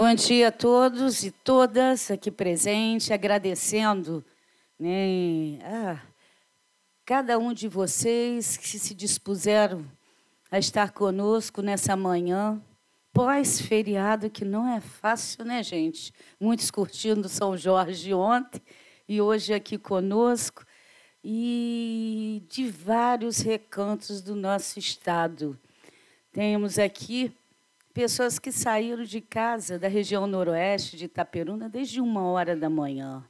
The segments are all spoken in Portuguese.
Bom dia a todos e todas aqui presentes, agradecendo né, a cada um de vocês que se dispuseram a estar conosco nessa manhã, pós-feriado, que não é fácil, né, gente? Muitos curtindo São Jorge ontem e hoje aqui conosco, e de vários recantos do nosso estado. Temos aqui pessoas que saíram de casa da região noroeste de Itaperuna desde uma hora da manhã,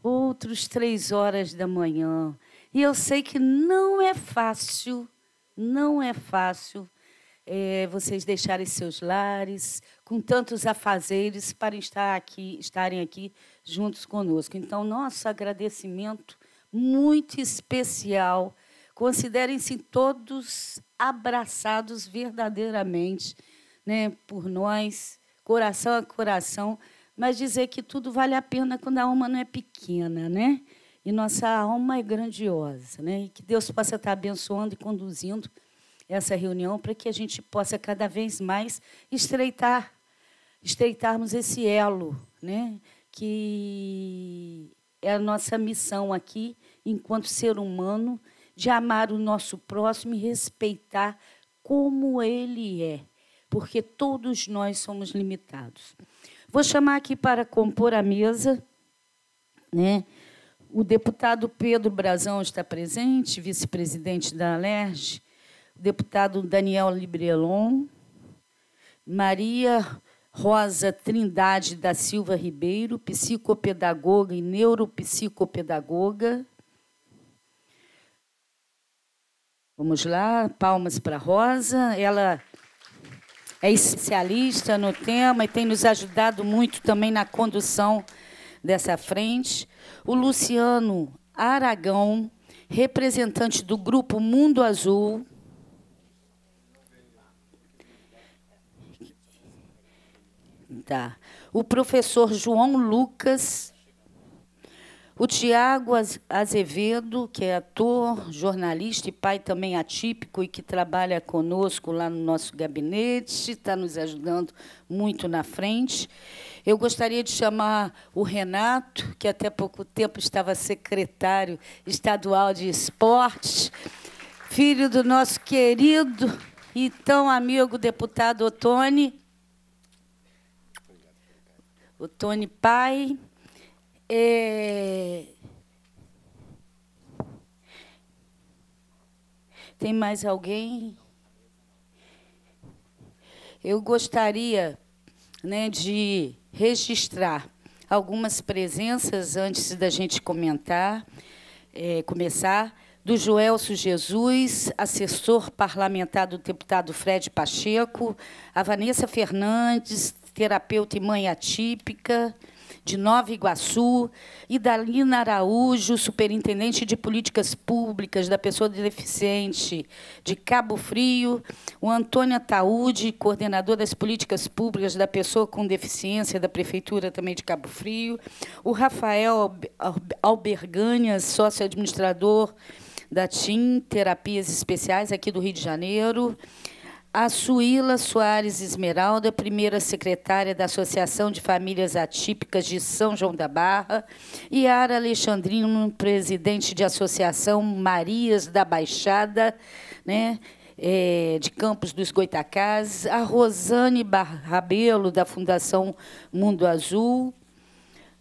outros três horas da manhã. E eu sei que não é fácil, não é fácil é, vocês deixarem seus lares com tantos afazeres para estar aqui, estarem aqui juntos conosco. Então, nosso agradecimento muito especial. Considerem-se todos abraçados verdadeiramente né, por nós, coração a coração, mas dizer que tudo vale a pena quando a alma não é pequena, né? E nossa alma é grandiosa, né? E que Deus possa estar abençoando e conduzindo essa reunião para que a gente possa cada vez mais estreitar, estreitarmos esse elo, né? Que é a nossa missão aqui, enquanto ser humano, de amar o nosso próximo e respeitar como ele é porque todos nós somos limitados. Vou chamar aqui para compor a mesa, né? O deputado Pedro Brazão está presente, vice-presidente da Alerj, o deputado Daniel Librelon, Maria Rosa Trindade da Silva Ribeiro, psicopedagoga e neuropsicopedagoga. Vamos lá, palmas para Rosa. Ela é especialista no tema e tem nos ajudado muito também na condução dessa frente. O Luciano Aragão, representante do grupo Mundo Azul. Tá. O professor João Lucas, o Tiago Azevedo, que é ator, jornalista e pai também atípico e que trabalha conosco lá no nosso gabinete, está nos ajudando muito na frente. Eu gostaria de chamar o Renato, que até pouco tempo estava secretário estadual de esportes, filho do nosso querido e tão amigo deputado Otone. O Tony Pai, é... Tem mais alguém? Eu gostaria né, de registrar algumas presenças antes da gente comentar, é, começar, do Joelso Jesus, assessor parlamentar do deputado Fred Pacheco, a Vanessa Fernandes, terapeuta e mãe atípica, de Nova Iguaçu, e Dalina Araújo, superintendente de políticas públicas da pessoa deficiente de Cabo Frio, o Antônio Ataúde, coordenador das políticas públicas da pessoa com deficiência da prefeitura também de Cabo Frio, o Rafael Alberganhas, sócio administrador da TIM Terapias Especiais aqui do Rio de Janeiro, a Suíla Soares Esmeralda, primeira secretária da Associação de Famílias Atípicas de São João da Barra, e Ara Alexandrino, presidente de Associação Marias da Baixada, né? É, de Campos dos Goitacazes, a Rosane Barrabelo, da Fundação Mundo Azul,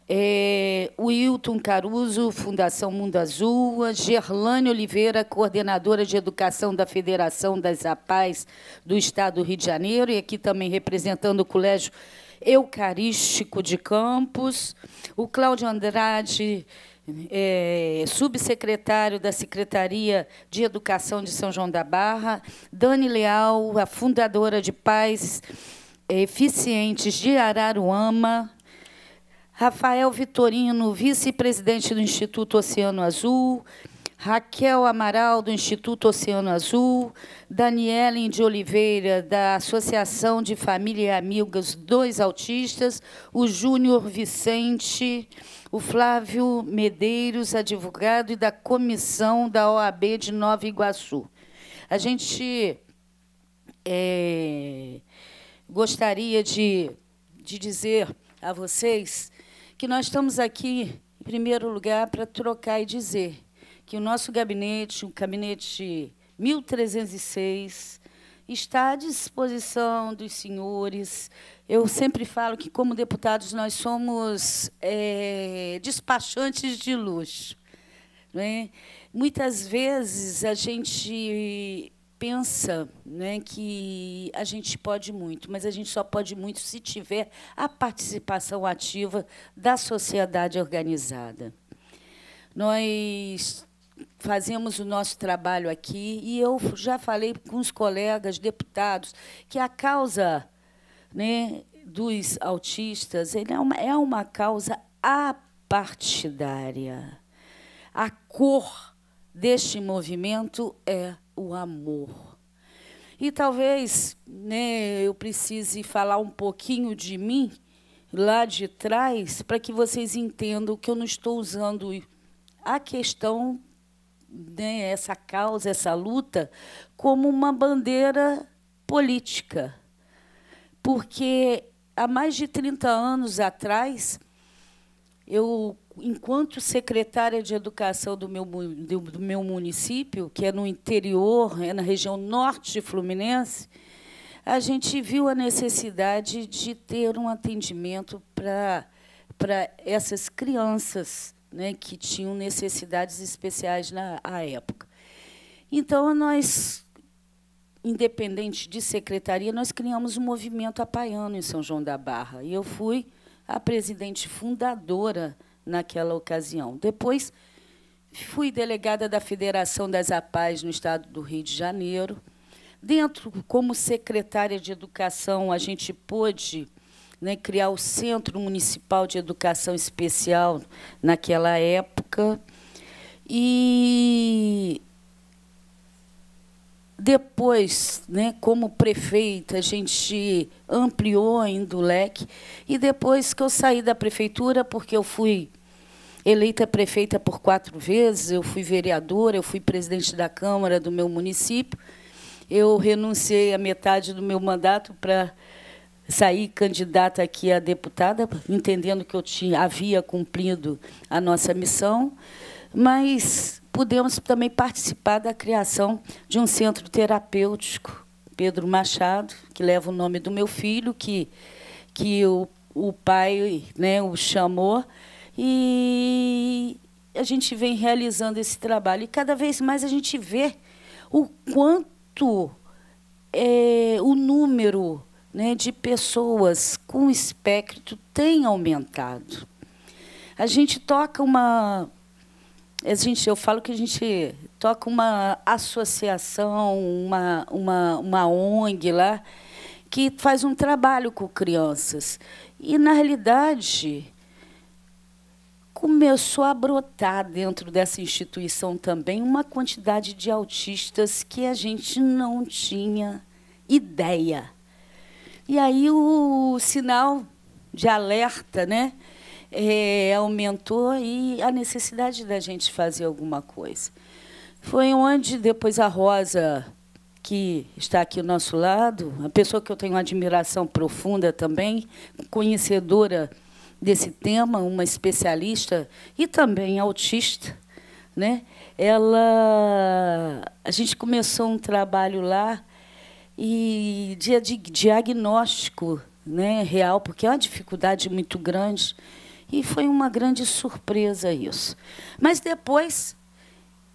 é, Wilton Caruso, Fundação Mundo Azul, Gerlane Oliveira, coordenadora de educação da Federação das APAES do Estado do Rio de Janeiro, e aqui também representando o Colégio Eucarístico de Campos, o Cláudio Andrade, é, subsecretário da Secretaria de Educação de São João da Barra, Dani Leal, a fundadora de Pais Eficientes de Araruama, Rafael Vitorino, vice-presidente do Instituto Oceano Azul, Raquel Amaral, do Instituto Oceano Azul, Daniele de Oliveira, da Associação de Família e Amigas Dois Autistas, o Júnior Vicente, o Flávio Medeiros, advogado, e da comissão da OAB de Nova Iguaçu. A gente é, gostaria de, de dizer a vocês que nós estamos aqui, em primeiro lugar, para trocar e dizer que o nosso gabinete, o gabinete 1306, está à disposição dos senhores. Eu sempre falo que, como deputados, nós somos é, despachantes de luxo. Né? Muitas vezes a gente pensa né, que a gente pode muito, mas a gente só pode muito se tiver a participação ativa da sociedade organizada. Nós fazemos o nosso trabalho aqui e eu já falei com os colegas deputados que a causa né, dos autistas é, uma, é uma causa apartidária. A cor deste movimento é o amor. E talvez né, eu precise falar um pouquinho de mim lá de trás para que vocês entendam que eu não estou usando a questão, né, essa causa, essa luta, como uma bandeira política. Porque há mais de 30 anos atrás, eu enquanto secretária de educação do meu, do, do meu município, que é no interior, é na região norte de Fluminense, a gente viu a necessidade de ter um atendimento para para essas crianças né, que tinham necessidades especiais na época. Então, nós, independente de secretaria, nós criamos um movimento apaiano em São João da Barra. E eu fui a presidente fundadora naquela ocasião. Depois fui delegada da Federação das APAES no estado do Rio de Janeiro. Dentro, como secretária de Educação, a gente pôde né, criar o Centro Municipal de Educação Especial naquela época. E depois, né, como prefeita, a gente ampliou ainda o leque. E depois que eu saí da prefeitura, porque eu fui eleita prefeita por quatro vezes, eu fui vereadora, eu fui presidente da Câmara do meu município, eu renunciei a metade do meu mandato para sair candidata aqui a deputada, entendendo que eu tinha, havia cumprido a nossa missão, mas pudemos também participar da criação de um centro terapêutico, Pedro Machado, que leva o nome do meu filho, que, que o, o pai né, o chamou. E a gente vem realizando esse trabalho. E cada vez mais a gente vê o quanto é, o número né, de pessoas com espectro tem aumentado. A gente toca uma a gente, eu falo que a gente toca uma associação, uma, uma, uma ONG lá, que faz um trabalho com crianças. E, na realidade, começou a brotar dentro dessa instituição também uma quantidade de autistas que a gente não tinha ideia. E aí o sinal de alerta, né? é, aumentou e a necessidade da gente fazer alguma coisa. Foi onde depois a Rosa, que está aqui ao nosso lado, a pessoa que eu tenho uma admiração profunda também, conhecedora desse tema, uma especialista e também autista, né? Ela, a gente começou um trabalho lá e de diagnóstico, né, real, porque é uma dificuldade muito grande. E foi uma grande surpresa isso. Mas depois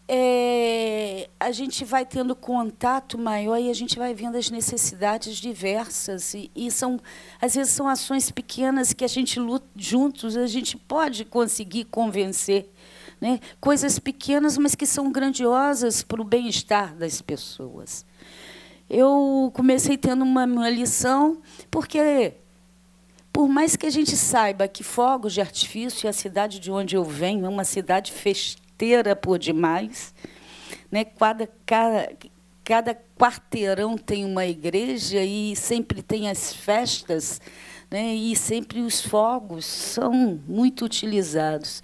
é, a gente vai tendo contato maior e a gente vai vendo as necessidades diversas e, e, são às vezes são ações pequenas que a gente luta juntos a gente pode conseguir convencer né? coisas pequenas mas que são grandiosas para o bem-estar das pessoas eu comecei tendo uma, uma lição porque por mais que a gente saiba que fogos de artifício e a cidade de onde eu venho é uma cidade festeira por demais, né? cada, cada, cada quarteirão tem uma igreja e sempre tem as festas né? e sempre os fogos são muito utilizados.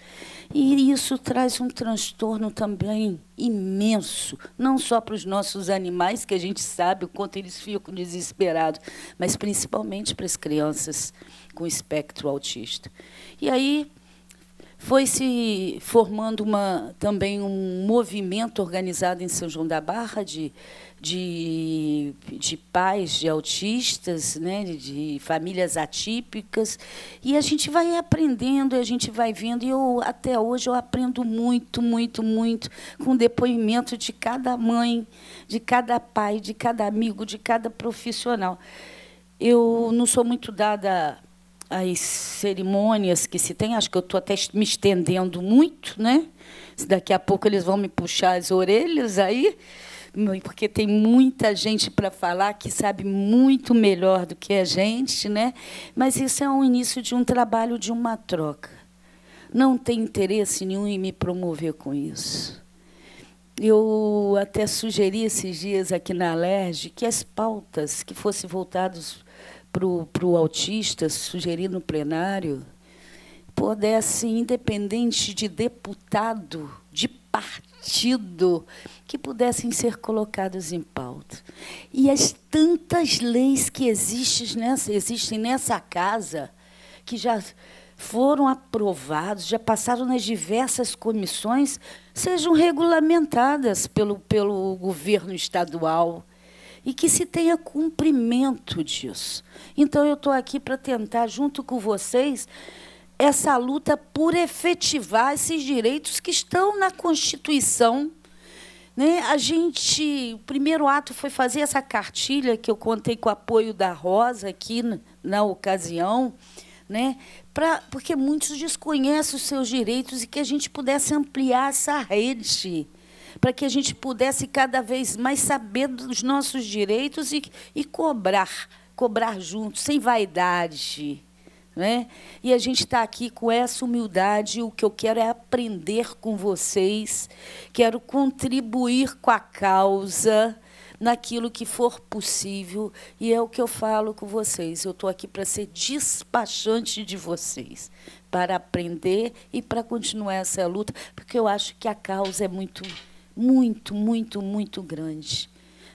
E isso traz um transtorno também imenso, não só para os nossos animais, que a gente sabe o quanto eles ficam desesperados, mas principalmente para as crianças com espectro autista. E aí foi se formando uma, também um movimento organizado em São João da Barra de de, de pais, de autistas, né, de famílias atípicas. E a gente vai aprendendo, a gente vai vendo. E eu, até hoje eu aprendo muito, muito, muito com o depoimento de cada mãe, de cada pai, de cada amigo, de cada profissional. Eu não sou muito dada às cerimônias que se tem, acho que eu estou até me estendendo muito, né? Daqui a pouco eles vão me puxar as orelhas aí porque tem muita gente para falar que sabe muito melhor do que a gente, né? Mas isso é um início de um trabalho de uma troca. Não tem interesse nenhum em me promover com isso. Eu até sugeri esses dias aqui na Alerj que as pautas que fossem voltadas para o autista, sugeri no plenário, pudessem, independente de deputado, de partido, que pudessem ser colocados em pauta. E as tantas leis que existem nessa, existem nessa casa, que já foram aprovados, já passaram nas diversas comissões, sejam regulamentadas pelo, pelo governo estadual e que se tenha cumprimento disso. Então, eu estou aqui para tentar, junto com vocês, essa luta por efetivar esses direitos que estão na Constituição. Né? A gente, o primeiro ato foi fazer essa cartilha que eu contei com o apoio da Rosa aqui na ocasião, né? Pra, porque muitos desconhecem os seus direitos e que a gente pudesse ampliar essa rede para que a gente pudesse cada vez mais saber dos nossos direitos e, e cobrar, cobrar juntos, sem vaidade. Né? E a gente está aqui com essa humildade. O que eu quero é aprender com vocês, quero contribuir com a causa naquilo que for possível. E é o que eu falo com vocês. Eu estou aqui para ser despachante de vocês, para aprender e para continuar essa luta, porque eu acho que a causa é muito, muito, muito, muito grande.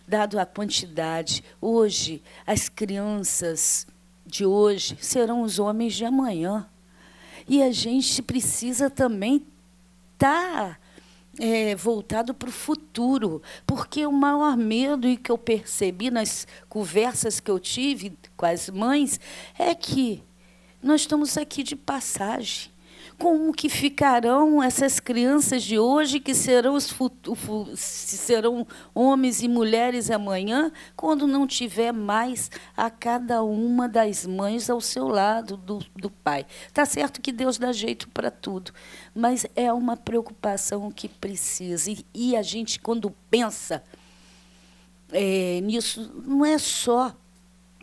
Dado a quantidade, hoje as crianças de hoje serão os homens de amanhã. E a gente precisa também estar tá, é, voltado para o futuro, porque o maior medo e que eu percebi nas conversas que eu tive com as mães é que nós estamos aqui de passagem como que ficarão essas crianças de hoje, que serão, os serão homens e mulheres amanhã, quando não tiver mais a cada uma das mães ao seu lado do, do pai? Está certo que Deus dá jeito para tudo, mas é uma preocupação que precisa. E, e a gente, quando pensa é, nisso, não é só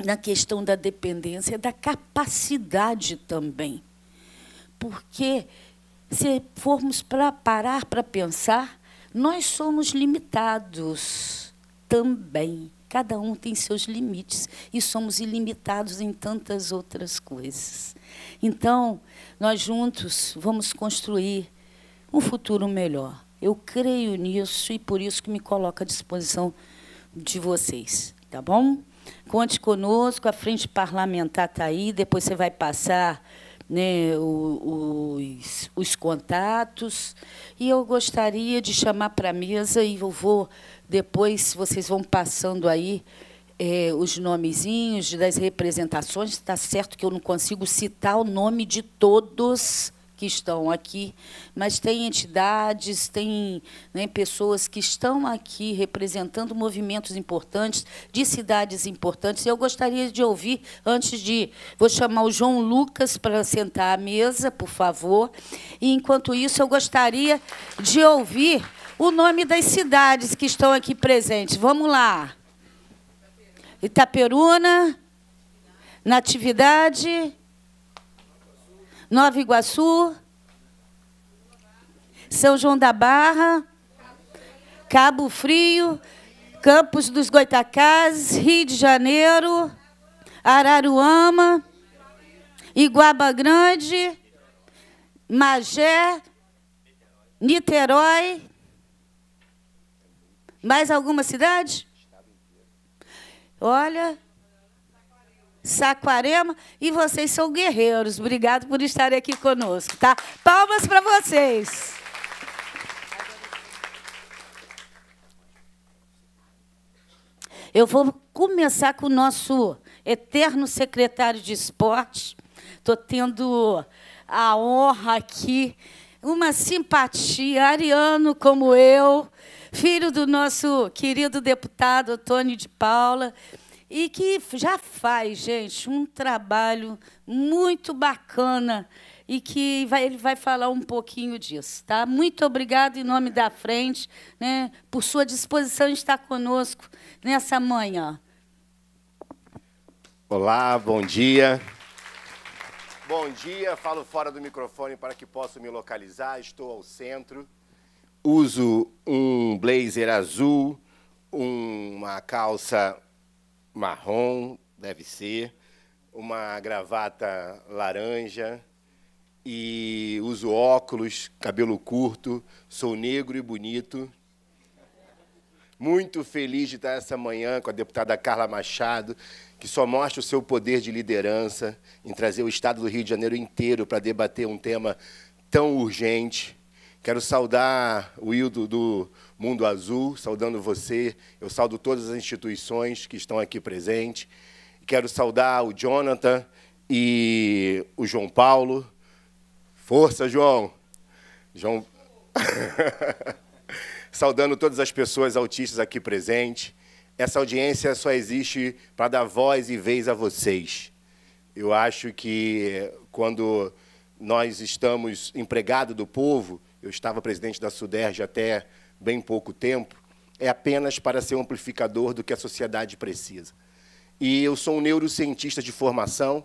na questão da dependência, é da capacidade também. Porque se formos para parar para pensar, nós somos limitados também. Cada um tem seus limites e somos ilimitados em tantas outras coisas. Então, nós juntos vamos construir um futuro melhor. Eu creio nisso e por isso que me coloco à disposição de vocês, tá bom? Conte conosco, a frente parlamentar está aí, depois você vai passar né, os, os contatos. E eu gostaria de chamar para a mesa, e eu vou, depois vocês vão passando aí é, os nomezinhos das representações. Está certo que eu não consigo citar o nome de todos, que estão aqui, mas tem entidades, tem né, pessoas que estão aqui representando movimentos importantes, de cidades importantes. Eu gostaria de ouvir, antes de. Vou chamar o João Lucas para sentar à mesa, por favor. E, enquanto isso, eu gostaria de ouvir o nome das cidades que estão aqui presentes. Vamos lá. Itaperuna, Natividade, Nova Iguaçu, São João da Barra, Cabo Frio, Campos dos Goitacazes, Rio de Janeiro, Araruama, Iguaba Grande, Magé, Niterói. Mais alguma cidade? Olha, Saquarema e vocês são guerreiros. Obrigado por estarem aqui conosco, tá? Palmas para vocês. Eu vou começar com o nosso eterno secretário de esporte. Estou tendo a honra aqui, uma simpatia, ariano como eu, filho do nosso querido deputado Tony de Paula e que já faz, gente, um trabalho muito bacana e que vai, ele vai falar um pouquinho disso. Tá? Muito obrigado em nome da frente, né, por sua disposição de estar conosco nessa manhã. Olá, bom dia. Bom dia, falo fora do microfone para que possa me localizar. Estou ao centro. Uso um blazer azul, uma calça marrom, deve ser, uma gravata laranja e uso óculos, cabelo curto, sou negro e bonito. Muito feliz de estar essa manhã com a deputada Carla Machado, que só mostra o seu poder de liderança em trazer o Estado do Rio de Janeiro inteiro para debater um tema tão urgente. Quero saudar o Hildo do, do Mundo Azul, saudando você. Eu saudo todas as instituições que estão aqui presentes. Quero saudar o Jonathan e o João Paulo. Força, João! João. saudando todas as pessoas autistas aqui presentes. Essa audiência só existe para dar voz e vez a vocês. Eu acho que eh, quando nós estamos empregados do povo, eu estava presidente da Suderge até bem pouco tempo, é apenas para ser um amplificador do que a sociedade precisa. E eu sou um neurocientista de formação,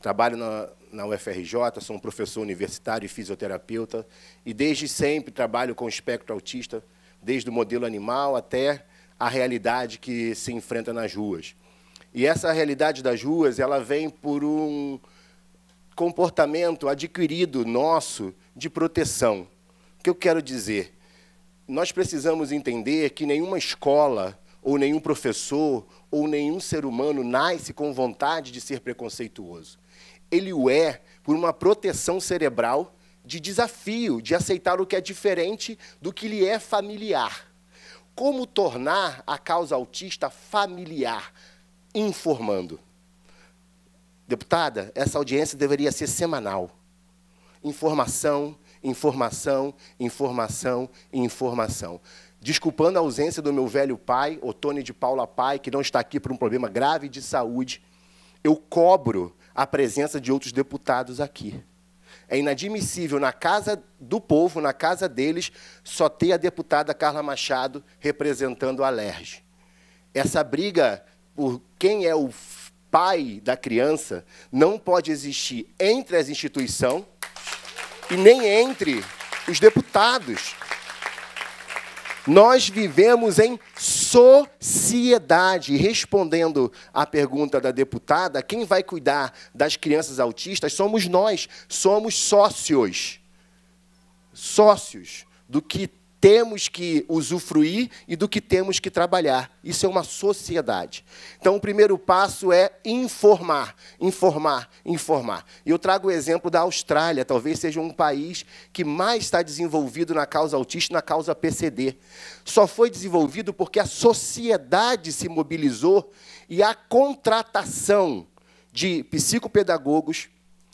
trabalho na, na UFRJ, sou um professor universitário e fisioterapeuta, e desde sempre trabalho com o espectro autista, desde o modelo animal até a realidade que se enfrenta nas ruas. E essa realidade das ruas, ela vem por um comportamento adquirido nosso de proteção. O que eu quero dizer? nós precisamos entender que nenhuma escola, ou nenhum professor, ou nenhum ser humano nasce com vontade de ser preconceituoso. Ele o é por uma proteção cerebral de desafio, de aceitar o que é diferente do que lhe é familiar. Como tornar a causa autista familiar? Informando. Deputada, essa audiência deveria ser semanal. Informação, informação, informação e informação. Desculpando a ausência do meu velho pai, Otone de Paula Pai, que não está aqui por um problema grave de saúde, eu cobro a presença de outros deputados aqui. É inadmissível, na casa do povo, na casa deles, só ter a deputada Carla Machado representando a LERJ. Essa briga por quem é o pai da criança não pode existir entre as instituições e nem entre os deputados. Nós vivemos em sociedade. Respondendo à pergunta da deputada, quem vai cuidar das crianças autistas somos nós, somos sócios. Sócios do que temos que usufruir e do que temos que trabalhar. Isso é uma sociedade. Então, o primeiro passo é informar, informar, informar. E eu trago o exemplo da Austrália, talvez seja um país que mais está desenvolvido na causa autista, na causa PCD. Só foi desenvolvido porque a sociedade se mobilizou e a contratação de psicopedagogos,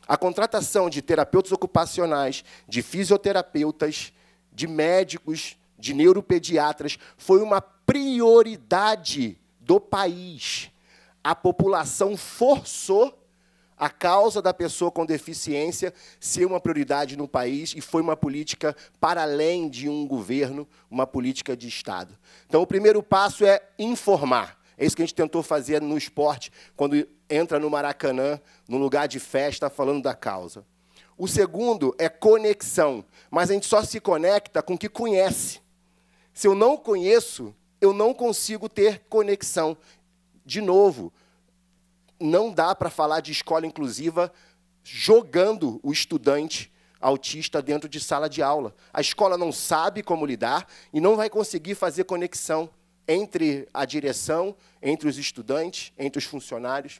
a contratação de terapeutas ocupacionais, de fisioterapeutas, de médicos, de neuropediatras, foi uma prioridade do país. A população forçou a causa da pessoa com deficiência ser uma prioridade no país e foi uma política para além de um governo, uma política de Estado. Então, o primeiro passo é informar. É isso que a gente tentou fazer no esporte, quando entra no Maracanã, num lugar de festa, falando da causa. O segundo é conexão, mas a gente só se conecta com o que conhece. Se eu não conheço, eu não consigo ter conexão. De novo, não dá para falar de escola inclusiva jogando o estudante autista dentro de sala de aula. A escola não sabe como lidar e não vai conseguir fazer conexão entre a direção, entre os estudantes, entre os funcionários.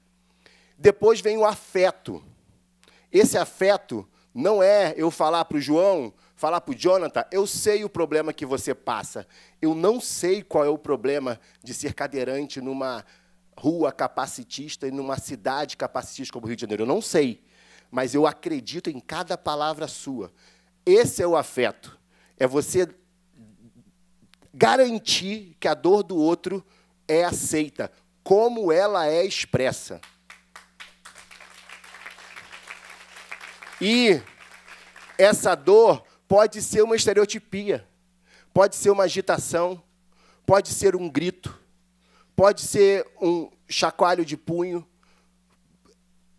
Depois vem o afeto. Esse afeto não é eu falar para o João, falar para o Jonathan, eu sei o problema que você passa. Eu não sei qual é o problema de ser cadeirante numa rua capacitista e numa cidade capacitista como o Rio de Janeiro. Eu não sei, mas eu acredito em cada palavra sua. Esse é o afeto. É você garantir que a dor do outro é aceita, como ela é expressa. E essa dor pode ser uma estereotipia, pode ser uma agitação, pode ser um grito, pode ser um chacoalho de punho.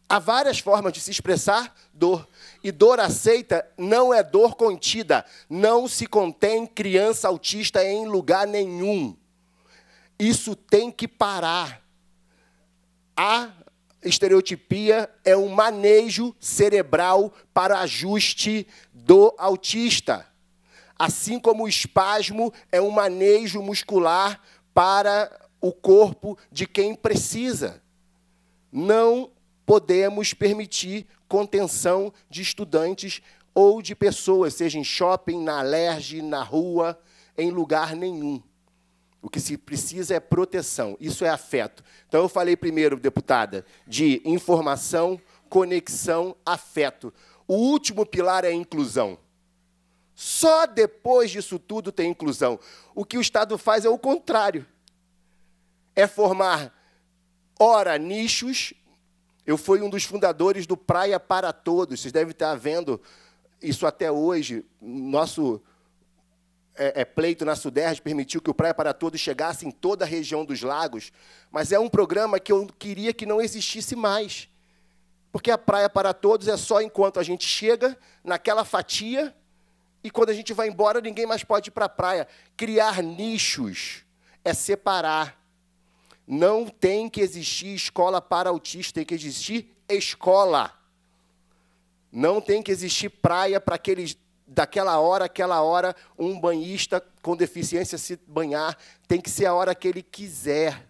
Há várias formas de se expressar dor. E dor aceita não é dor contida. Não se contém criança autista em lugar nenhum. Isso tem que parar. Há estereotipia é um manejo cerebral para ajuste do autista, assim como o espasmo é um manejo muscular para o corpo de quem precisa. Não podemos permitir contenção de estudantes ou de pessoas, seja em shopping, na alerge, na rua, em lugar nenhum. O que se precisa é proteção, isso é afeto. Então, eu falei primeiro, deputada, de informação, conexão, afeto. O último pilar é a inclusão. Só depois disso tudo tem inclusão. O que o Estado faz é o contrário. É formar, ora, nichos. Eu fui um dos fundadores do Praia para Todos. Vocês devem estar vendo isso até hoje. Nosso é, é, pleito na Suderj permitiu que o Praia para Todos chegasse em toda a região dos lagos, mas é um programa que eu queria que não existisse mais. Porque a Praia para Todos é só enquanto a gente chega naquela fatia e quando a gente vai embora, ninguém mais pode ir para a praia. Criar nichos é separar. Não tem que existir escola para autista, tem que existir escola. Não tem que existir praia para aqueles daquela hora, aquela hora, um banhista com deficiência se banhar tem que ser a hora que ele quiser.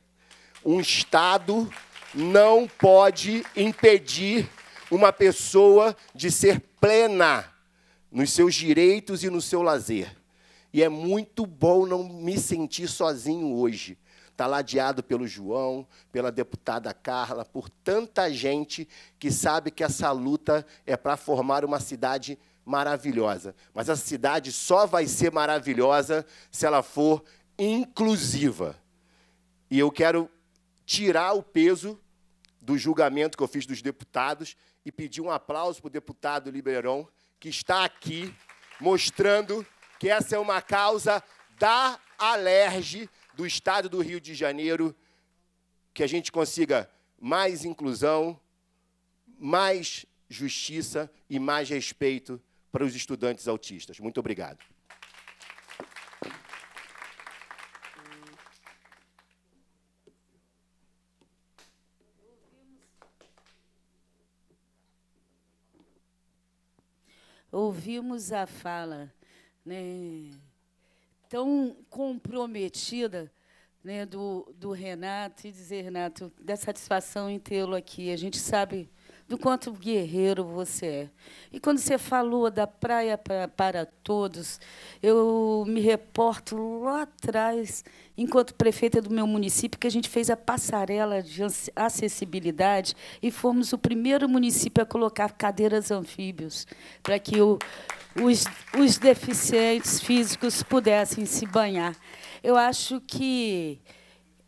Um Estado não pode impedir uma pessoa de ser plena nos seus direitos e no seu lazer. E é muito bom não me sentir sozinho hoje. Está ladeado pelo João, pela deputada Carla, por tanta gente que sabe que essa luta é para formar uma cidade melhor maravilhosa. Mas a cidade só vai ser maravilhosa se ela for inclusiva. E eu quero tirar o peso do julgamento que eu fiz dos deputados e pedir um aplauso para o deputado Liberon, que está aqui mostrando que essa é uma causa da alerge do Estado do Rio de Janeiro, que a gente consiga mais inclusão, mais justiça e mais respeito para os estudantes autistas. Muito obrigado. Ouvimos a fala né, tão comprometida né, do, do Renato, e dizer, Renato, da satisfação em tê-lo aqui. A gente sabe do quanto guerreiro você é. E quando você falou da praia pra, para todos, eu me reporto lá atrás, enquanto prefeita do meu município, que a gente fez a passarela de acessibilidade e fomos o primeiro município a colocar cadeiras anfíbios para que o, os, os deficientes físicos pudessem se banhar. Eu acho que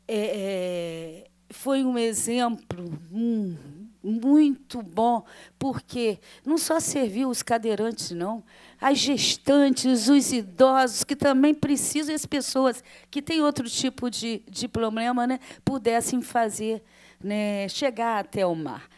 é, é foi um exemplo hum, muito bom, porque não só serviu os cadeirantes, não, as gestantes, os idosos, que também precisam, as pessoas que têm outro tipo de, de problema, né, pudessem fazer, né, chegar até o mar.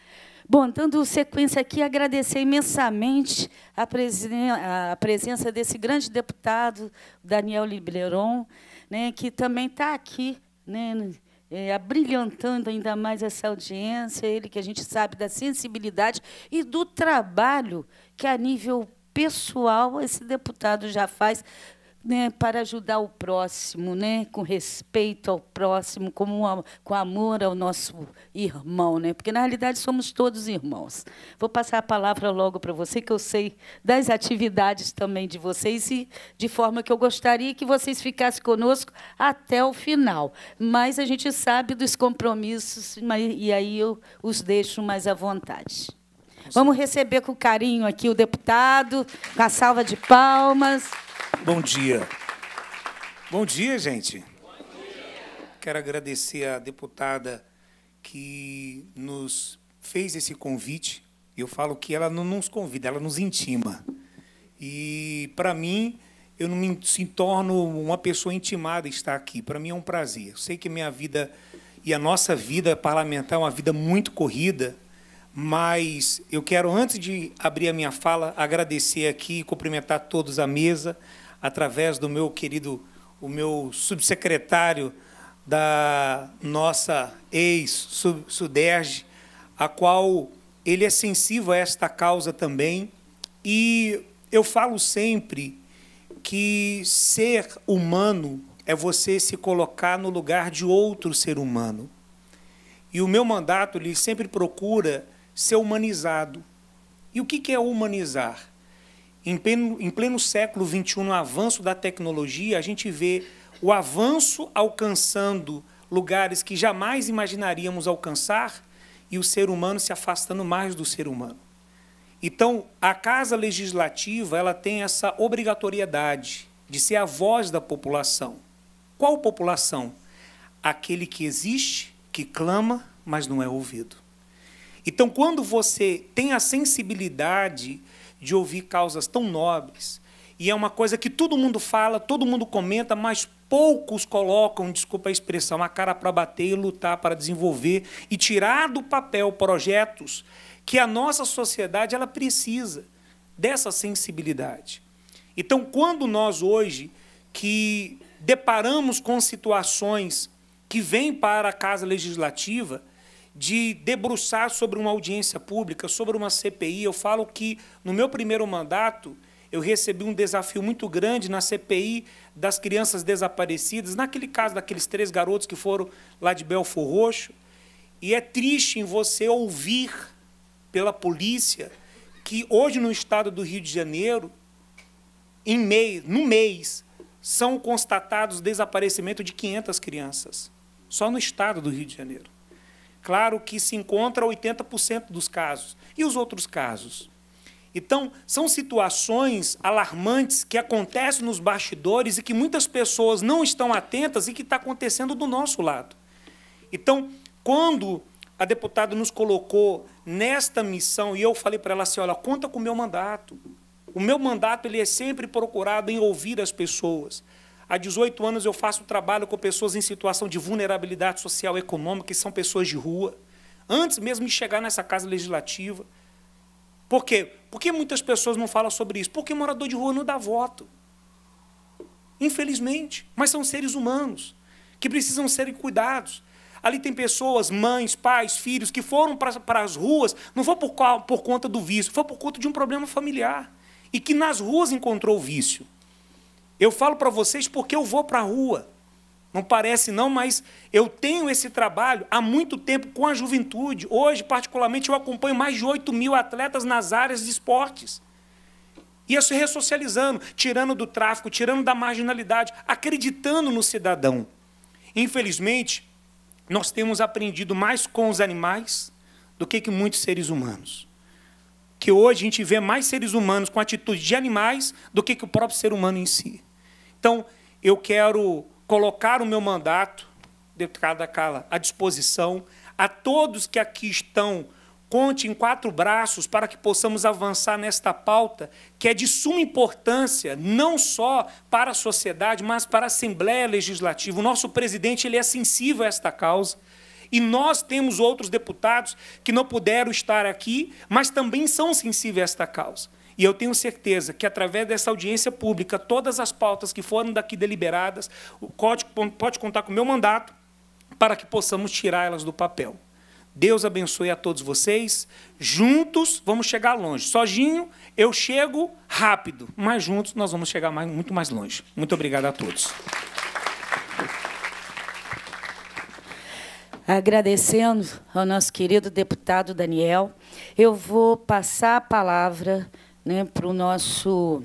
Bom, dando sequência aqui, agradecer imensamente a, presen a presença desse grande deputado, Daniel Libleron, né, que também está aqui, né, é, abrilhantando ainda mais essa audiência, ele que a gente sabe da sensibilidade e do trabalho que a nível pessoal esse deputado já faz né, para ajudar o próximo, né, com respeito ao próximo, com, com amor ao nosso irmão, né, porque na realidade somos todos irmãos. Vou passar a palavra logo para você, que eu sei das atividades também de vocês e de forma que eu gostaria que vocês ficassem conosco até o final. Mas a gente sabe dos compromissos, mas, e aí eu os deixo mais à vontade. Vamos receber com carinho aqui o deputado, com a salva de palmas. Bom dia. Bom dia, gente. Bom dia. Quero agradecer à deputada que nos fez esse convite. Eu falo que ela não nos convida, ela nos intima. E, para mim, eu não me se torno uma pessoa intimada estar aqui. Para mim é um prazer. Eu sei que a minha vida e a nossa vida parlamentar é uma vida muito corrida, mas eu quero, antes de abrir a minha fala, agradecer aqui e cumprimentar todos à mesa, através do meu querido, o meu subsecretário da nossa ex-Suderge, a qual ele é sensível a esta causa também. E eu falo sempre que ser humano é você se colocar no lugar de outro ser humano. E o meu mandato ele sempre procura ser humanizado. E o que é humanizar? Em pleno, em pleno século XXI, no avanço da tecnologia, a gente vê o avanço alcançando lugares que jamais imaginaríamos alcançar e o ser humano se afastando mais do ser humano. Então, a Casa Legislativa ela tem essa obrigatoriedade de ser a voz da população. Qual população? Aquele que existe, que clama, mas não é ouvido. Então, quando você tem a sensibilidade de ouvir causas tão nobres, e é uma coisa que todo mundo fala, todo mundo comenta, mas poucos colocam, desculpa a expressão, a cara para bater e lutar para desenvolver e tirar do papel projetos que a nossa sociedade ela precisa dessa sensibilidade. Então, quando nós hoje que deparamos com situações que vêm para a casa legislativa, de debruçar sobre uma audiência pública, sobre uma CPI. Eu falo que, no meu primeiro mandato, eu recebi um desafio muito grande na CPI das crianças desaparecidas, naquele caso daqueles três garotos que foram lá de Belfor Roxo. E é triste em você ouvir pela polícia que hoje no estado do Rio de Janeiro, em mês, no mês, são constatados desaparecimento de 500 crianças, só no estado do Rio de Janeiro claro que se encontra 80% dos casos. E os outros casos? Então, são situações alarmantes que acontecem nos bastidores e que muitas pessoas não estão atentas e que está acontecendo do nosso lado. Então, quando a deputada nos colocou nesta missão e eu falei para ela assim, olha, conta com o meu mandato. O meu mandato ele é sempre procurado em ouvir as pessoas. Há 18 anos eu faço trabalho com pessoas em situação de vulnerabilidade social e econômica, que são pessoas de rua, antes mesmo de chegar nessa casa legislativa. Por quê? Por que muitas pessoas não falam sobre isso? Porque morador de rua não dá voto. Infelizmente. Mas são seres humanos que precisam ser cuidados. Ali tem pessoas, mães, pais, filhos, que foram para, as ruas, não foi por, por conta do vício, foi por conta de um problema familiar. E que nas ruas encontrou o vício. Eu falo para vocês porque eu vou para a rua. Não parece não, mas eu tenho esse trabalho há muito tempo com a juventude. Hoje, particularmente, eu acompanho mais de 8 mil atletas nas áreas de esportes. E se ressocializando, tirando do tráfico, tirando da marginalidade, acreditando no cidadão. Infelizmente, nós temos aprendido mais com os animais do que, com muitos seres humanos. Que hoje a gente vê mais seres humanos com atitude de animais do que, com o próprio ser humano em si. Então, eu quero colocar o meu mandato, deputada Carla, à disposição, a todos que aqui estão, conte em quatro braços para que possamos avançar nesta pauta, que é de suma importância, não só para a sociedade, mas para a Assembleia Legislativa. O nosso presidente ele é sensível a esta causa. E nós temos outros deputados que não puderam estar aqui, mas também são sensíveis a esta causa. E eu tenho certeza que, através dessa audiência pública, todas as pautas que foram daqui deliberadas, o Código pode contar com o meu mandato para que possamos tirá-las do papel. Deus abençoe a todos vocês. Juntos vamos chegar longe. Sozinho eu chego rápido, mas juntos nós vamos chegar mais, muito mais longe. Muito obrigado a todos. Agradecendo ao nosso querido deputado Daniel, eu vou passar a palavra né, para o nosso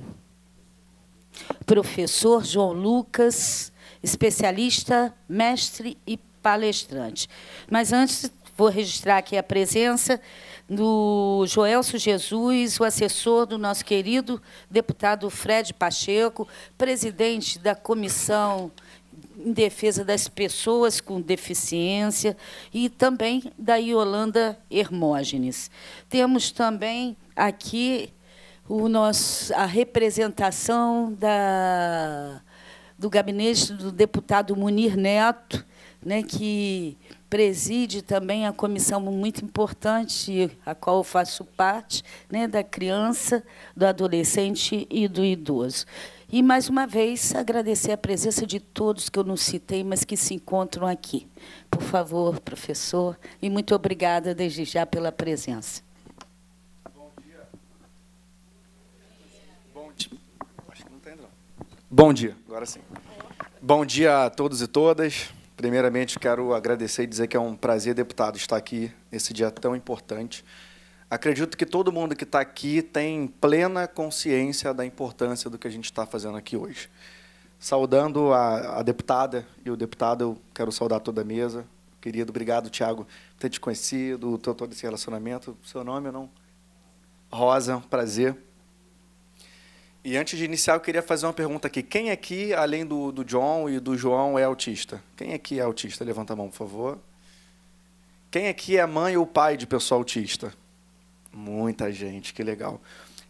professor João Lucas, especialista, mestre e palestrante. Mas antes, vou registrar aqui a presença do Joelso Jesus, o assessor do nosso querido deputado Fred Pacheco, presidente da Comissão em Defesa das Pessoas com Deficiência e também da Yolanda Hermógenes. Temos também aqui o nosso, a representação da, do gabinete do deputado Munir Neto, né, que preside também a comissão muito importante, a qual eu faço parte, né, da criança, do adolescente e do idoso. E, mais uma vez, agradecer a presença de todos que eu não citei, mas que se encontram aqui. Por favor, professor, e muito obrigada desde já pela presença. Bom dia, agora sim. Bom dia a todos e todas. Primeiramente, quero agradecer e dizer que é um prazer, deputado, estar aqui nesse dia tão importante. Acredito que todo mundo que está aqui tem plena consciência da importância do que a gente está fazendo aqui hoje. Saudando a, a deputada e o deputado, eu quero saudar toda a mesa. Querido, obrigado, Tiago, por ter te conhecido, todo esse relacionamento. Seu nome não? Rosa, prazer. E antes de iniciar, eu queria fazer uma pergunta aqui. Quem aqui, além do, do John e do João, é autista? Quem aqui é autista? Levanta a mão, por favor. Quem aqui é mãe ou pai de pessoa autista? Muita gente, que legal.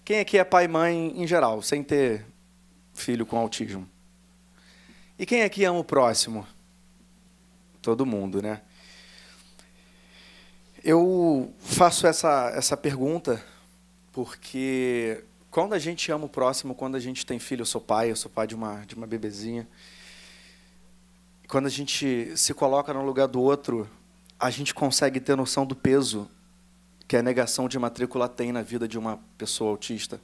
Quem aqui é pai e mãe em geral, sem ter filho com autismo? E quem aqui ama o próximo? Todo mundo, né? Eu faço essa, essa pergunta porque quando a gente ama o próximo, quando a gente tem filho, eu sou pai, eu sou pai de uma, de uma bebezinha. Quando a gente se coloca no lugar do outro, a gente consegue ter noção do peso que a negação de matrícula tem na vida de uma pessoa autista,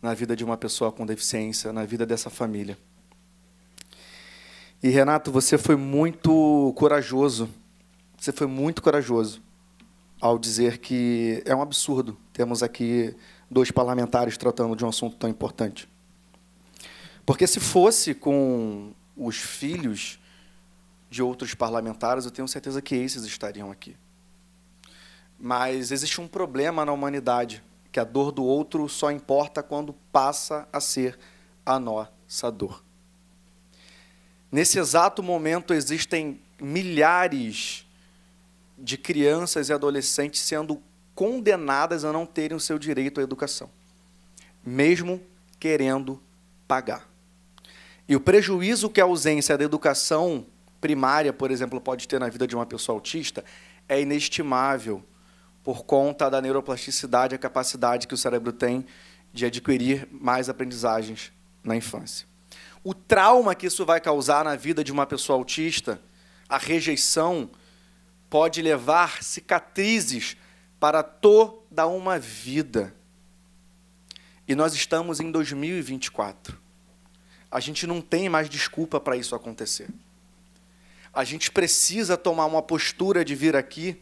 na vida de uma pessoa com deficiência, na vida dessa família. E Renato, você foi muito corajoso. Você foi muito corajoso ao dizer que é um absurdo termos aqui dois parlamentares tratando de um assunto tão importante. Porque se fosse com os filhos de outros parlamentares, eu tenho certeza que esses estariam aqui. Mas existe um problema na humanidade, que a dor do outro só importa quando passa a ser a nossa dor. Nesse exato momento existem milhares de crianças e adolescentes sendo condenadas a não terem o seu direito à educação, mesmo querendo pagar. E o prejuízo que a ausência da educação primária, por exemplo, pode ter na vida de uma pessoa autista é inestimável por conta da neuroplasticidade, a capacidade que o cérebro tem de adquirir mais aprendizagens na infância. O trauma que isso vai causar na vida de uma pessoa autista, a rejeição, pode levar cicatrizes para toda uma vida. E nós estamos em 2024. A gente não tem mais desculpa para isso acontecer. A gente precisa tomar uma postura de vir aqui,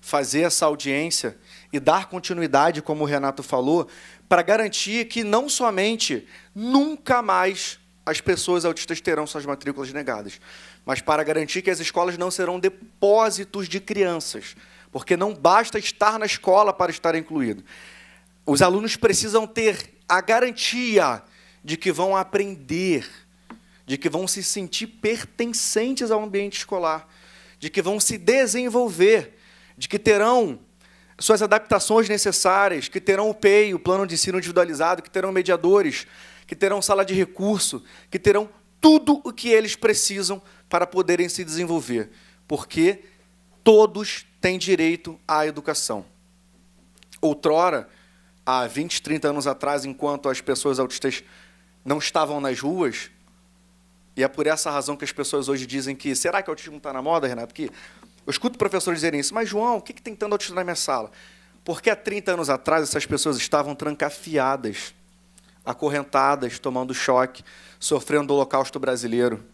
fazer essa audiência e dar continuidade, como o Renato falou, para garantir que não somente nunca mais as pessoas autistas terão suas matrículas negadas, mas para garantir que as escolas não serão depósitos de crianças porque não basta estar na escola para estar incluído. Os alunos precisam ter a garantia de que vão aprender, de que vão se sentir pertencentes ao ambiente escolar, de que vão se desenvolver, de que terão suas adaptações necessárias, que terão o PEI, o plano de ensino individualizado, que terão mediadores, que terão sala de recurso, que terão tudo o que eles precisam para poderem se desenvolver, porque todos tem direito à educação. Outrora, há 20, 30 anos atrás, enquanto as pessoas autistas não estavam nas ruas, e é por essa razão que as pessoas hoje dizem que será que o autismo está na moda, Renato? Porque eu escuto professores dizerem isso, mas João, o que, que tem tanto autista na minha sala? Porque há 30 anos atrás essas pessoas estavam trancafiadas, acorrentadas, tomando choque, sofrendo o holocausto brasileiro.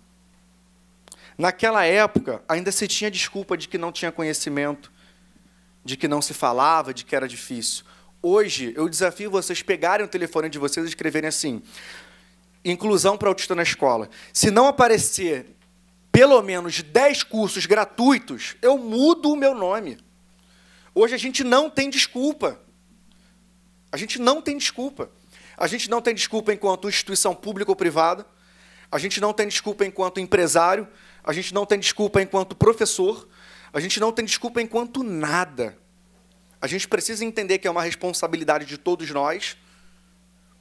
Naquela época, ainda se tinha desculpa de que não tinha conhecimento, de que não se falava, de que era difícil. Hoje, eu desafio vocês pegarem o telefone de vocês e escreverem assim: inclusão para autista na escola. Se não aparecer pelo menos 10 cursos gratuitos, eu mudo o meu nome. Hoje a gente não tem desculpa. A gente não tem desculpa. A gente não tem desculpa enquanto instituição pública ou privada. A gente não tem desculpa enquanto empresário, a gente não tem desculpa enquanto professor, a gente não tem desculpa enquanto nada. A gente precisa entender que é uma responsabilidade de todos nós.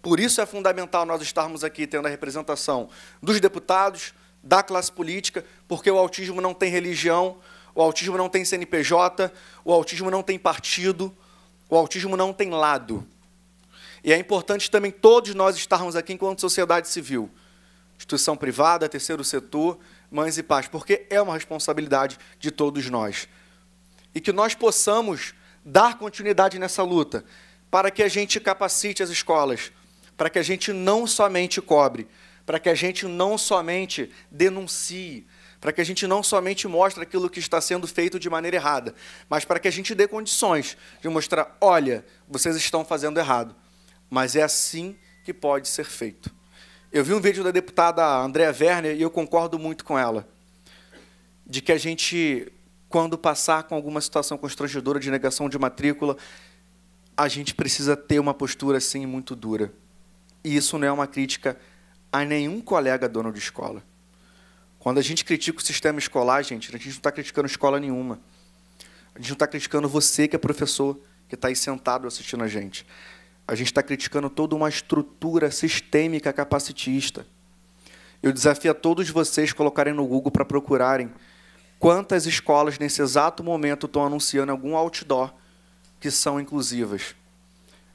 Por isso é fundamental nós estarmos aqui tendo a representação dos deputados, da classe política, porque o autismo não tem religião, o autismo não tem CNPJ, o autismo não tem partido, o autismo não tem lado. E é importante também todos nós estarmos aqui enquanto sociedade civil instituição privada, terceiro setor, mães e pais, porque é uma responsabilidade de todos nós. E que nós possamos dar continuidade nessa luta, para que a gente capacite as escolas, para que a gente não somente cobre, para que a gente não somente denuncie, para que a gente não somente mostre aquilo que está sendo feito de maneira errada, mas para que a gente dê condições de mostrar, olha, vocês estão fazendo errado, mas é assim que pode ser feito. Eu vi um vídeo da deputada Andréa Werner e eu concordo muito com ela, de que a gente, quando passar com alguma situação constrangedora de negação de matrícula, a gente precisa ter uma postura assim muito dura. E isso não é uma crítica a nenhum colega dono de escola. Quando a gente critica o sistema escolar, gente, a gente não está criticando escola nenhuma. A gente não está criticando você que é professor, que está aí sentado assistindo a gente. A gente está criticando toda uma estrutura sistêmica capacitista. Eu desafio a todos vocês colocarem no Google para procurarem quantas escolas nesse exato momento estão anunciando algum outdoor que são inclusivas.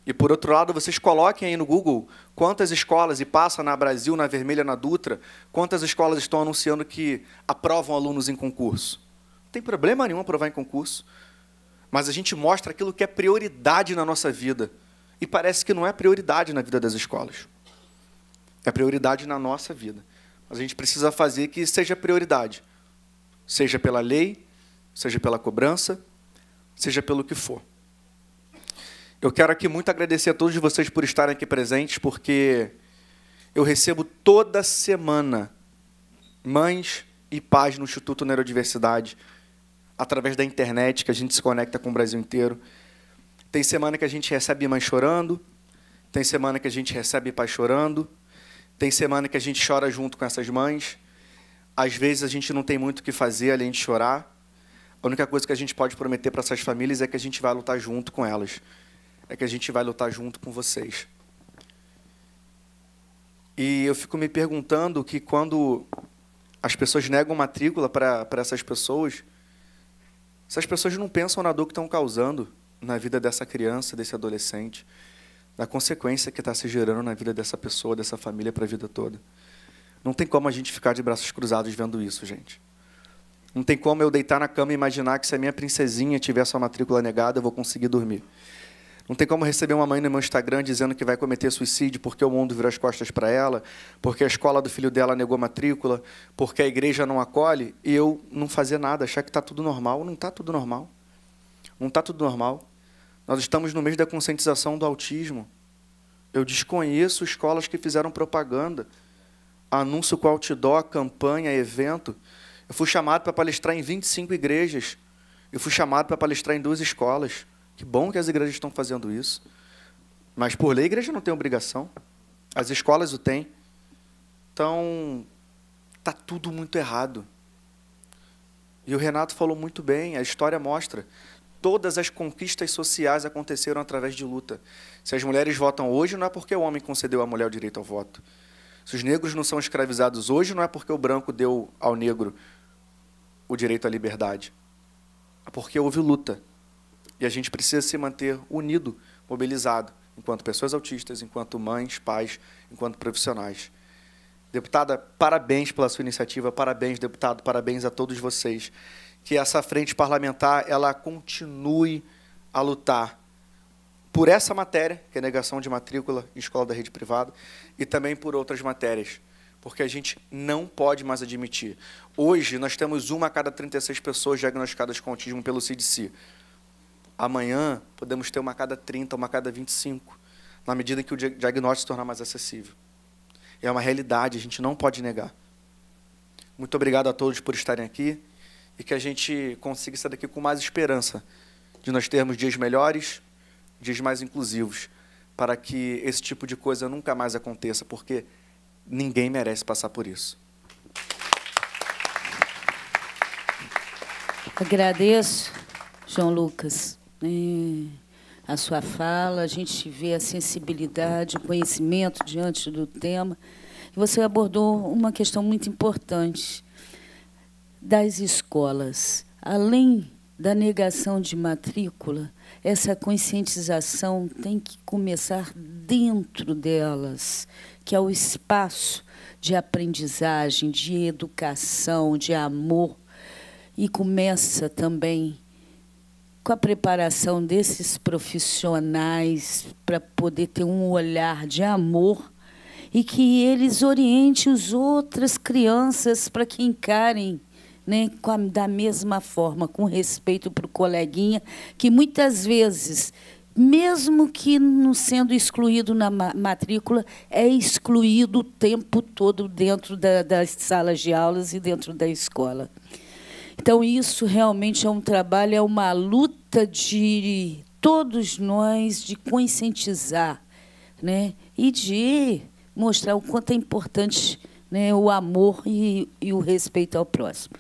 E por outro lado, vocês coloquem aí no Google quantas escolas, e passa na Brasil, na Vermelha, na Dutra, quantas escolas estão anunciando que aprovam alunos em concurso. Não tem problema nenhum aprovar em concurso. Mas a gente mostra aquilo que é prioridade na nossa vida. E parece que não é prioridade na vida das escolas. É prioridade na nossa vida. Mas a gente precisa fazer que seja prioridade. Seja pela lei, seja pela cobrança, seja pelo que for. Eu quero aqui muito agradecer a todos vocês por estarem aqui presentes, porque eu recebo toda semana mães e pais no Instituto Neurodiversidade, através da internet, que a gente se conecta com o Brasil inteiro. Tem semana que a gente recebe mãe chorando, tem semana que a gente recebe pai chorando, tem semana que a gente chora junto com essas mães. Às vezes a gente não tem muito o que fazer além de chorar. A única coisa que a gente pode prometer para essas famílias é que a gente vai lutar junto com elas, é que a gente vai lutar junto com vocês. E eu fico me perguntando que quando as pessoas negam matrícula para essas pessoas, essas pessoas não pensam na dor que estão causando na vida dessa criança, desse adolescente, da consequência que está se gerando na vida dessa pessoa, dessa família para a vida toda. Não tem como a gente ficar de braços cruzados vendo isso, gente. Não tem como eu deitar na cama e imaginar que se a minha princesinha tiver sua matrícula negada, eu vou conseguir dormir. Não tem como receber uma mãe no meu Instagram dizendo que vai cometer suicídio porque o mundo virou as costas para ela, porque a escola do filho dela negou matrícula, porque a igreja não acolhe e eu não fazer nada, achar que está tudo normal. Não está tudo normal. Não está tudo normal. Nós estamos no mês da conscientização do autismo. Eu desconheço escolas que fizeram propaganda, anúncio com outdoor, campanha, evento. Eu fui chamado para palestrar em 25 igrejas. Eu fui chamado para palestrar em duas escolas. Que bom que as igrejas estão fazendo isso. Mas, por lei, a igreja não tem obrigação. As escolas o têm. Então, está tudo muito errado. E o Renato falou muito bem, a história mostra todas as conquistas sociais aconteceram através de luta. Se as mulheres votam hoje, não é porque o homem concedeu à mulher o direito ao voto. Se os negros não são escravizados hoje, não é porque o branco deu ao negro o direito à liberdade. É porque houve luta. E a gente precisa se manter unido, mobilizado, enquanto pessoas autistas, enquanto mães, pais, enquanto profissionais. Deputada, parabéns pela sua iniciativa, parabéns, deputado, parabéns a todos vocês que essa frente parlamentar ela continue a lutar por essa matéria, que é negação de matrícula em escola da rede privada, e também por outras matérias, porque a gente não pode mais admitir. Hoje, nós temos uma a cada 36 pessoas diagnosticadas com autismo pelo CDC. Amanhã, podemos ter uma a cada 30, uma a cada 25, na medida que o diagnóstico se tornar mais acessível. É uma realidade, a gente não pode negar. Muito obrigado a todos por estarem aqui e que a gente consiga sair daqui com mais esperança de nós termos dias melhores, dias mais inclusivos, para que esse tipo de coisa nunca mais aconteça, porque ninguém merece passar por isso. Agradeço, João Lucas, né, a sua fala. A gente vê a sensibilidade, o conhecimento diante do tema. Você abordou uma questão muito importante das escolas, além da negação de matrícula, essa conscientização tem que começar dentro delas, que é o espaço de aprendizagem, de educação, de amor, e começa também com a preparação desses profissionais para poder ter um olhar de amor e que eles orientem as outras crianças para que encarem né, a, da mesma forma, com respeito para o coleguinha, que muitas vezes, mesmo que não sendo excluído na matrícula, é excluído o tempo todo dentro da, das salas de aulas e dentro da escola. Então, isso realmente é um trabalho, é uma luta de todos nós de conscientizar né, e de mostrar o quanto é importante né, o amor e, e o respeito ao próximo.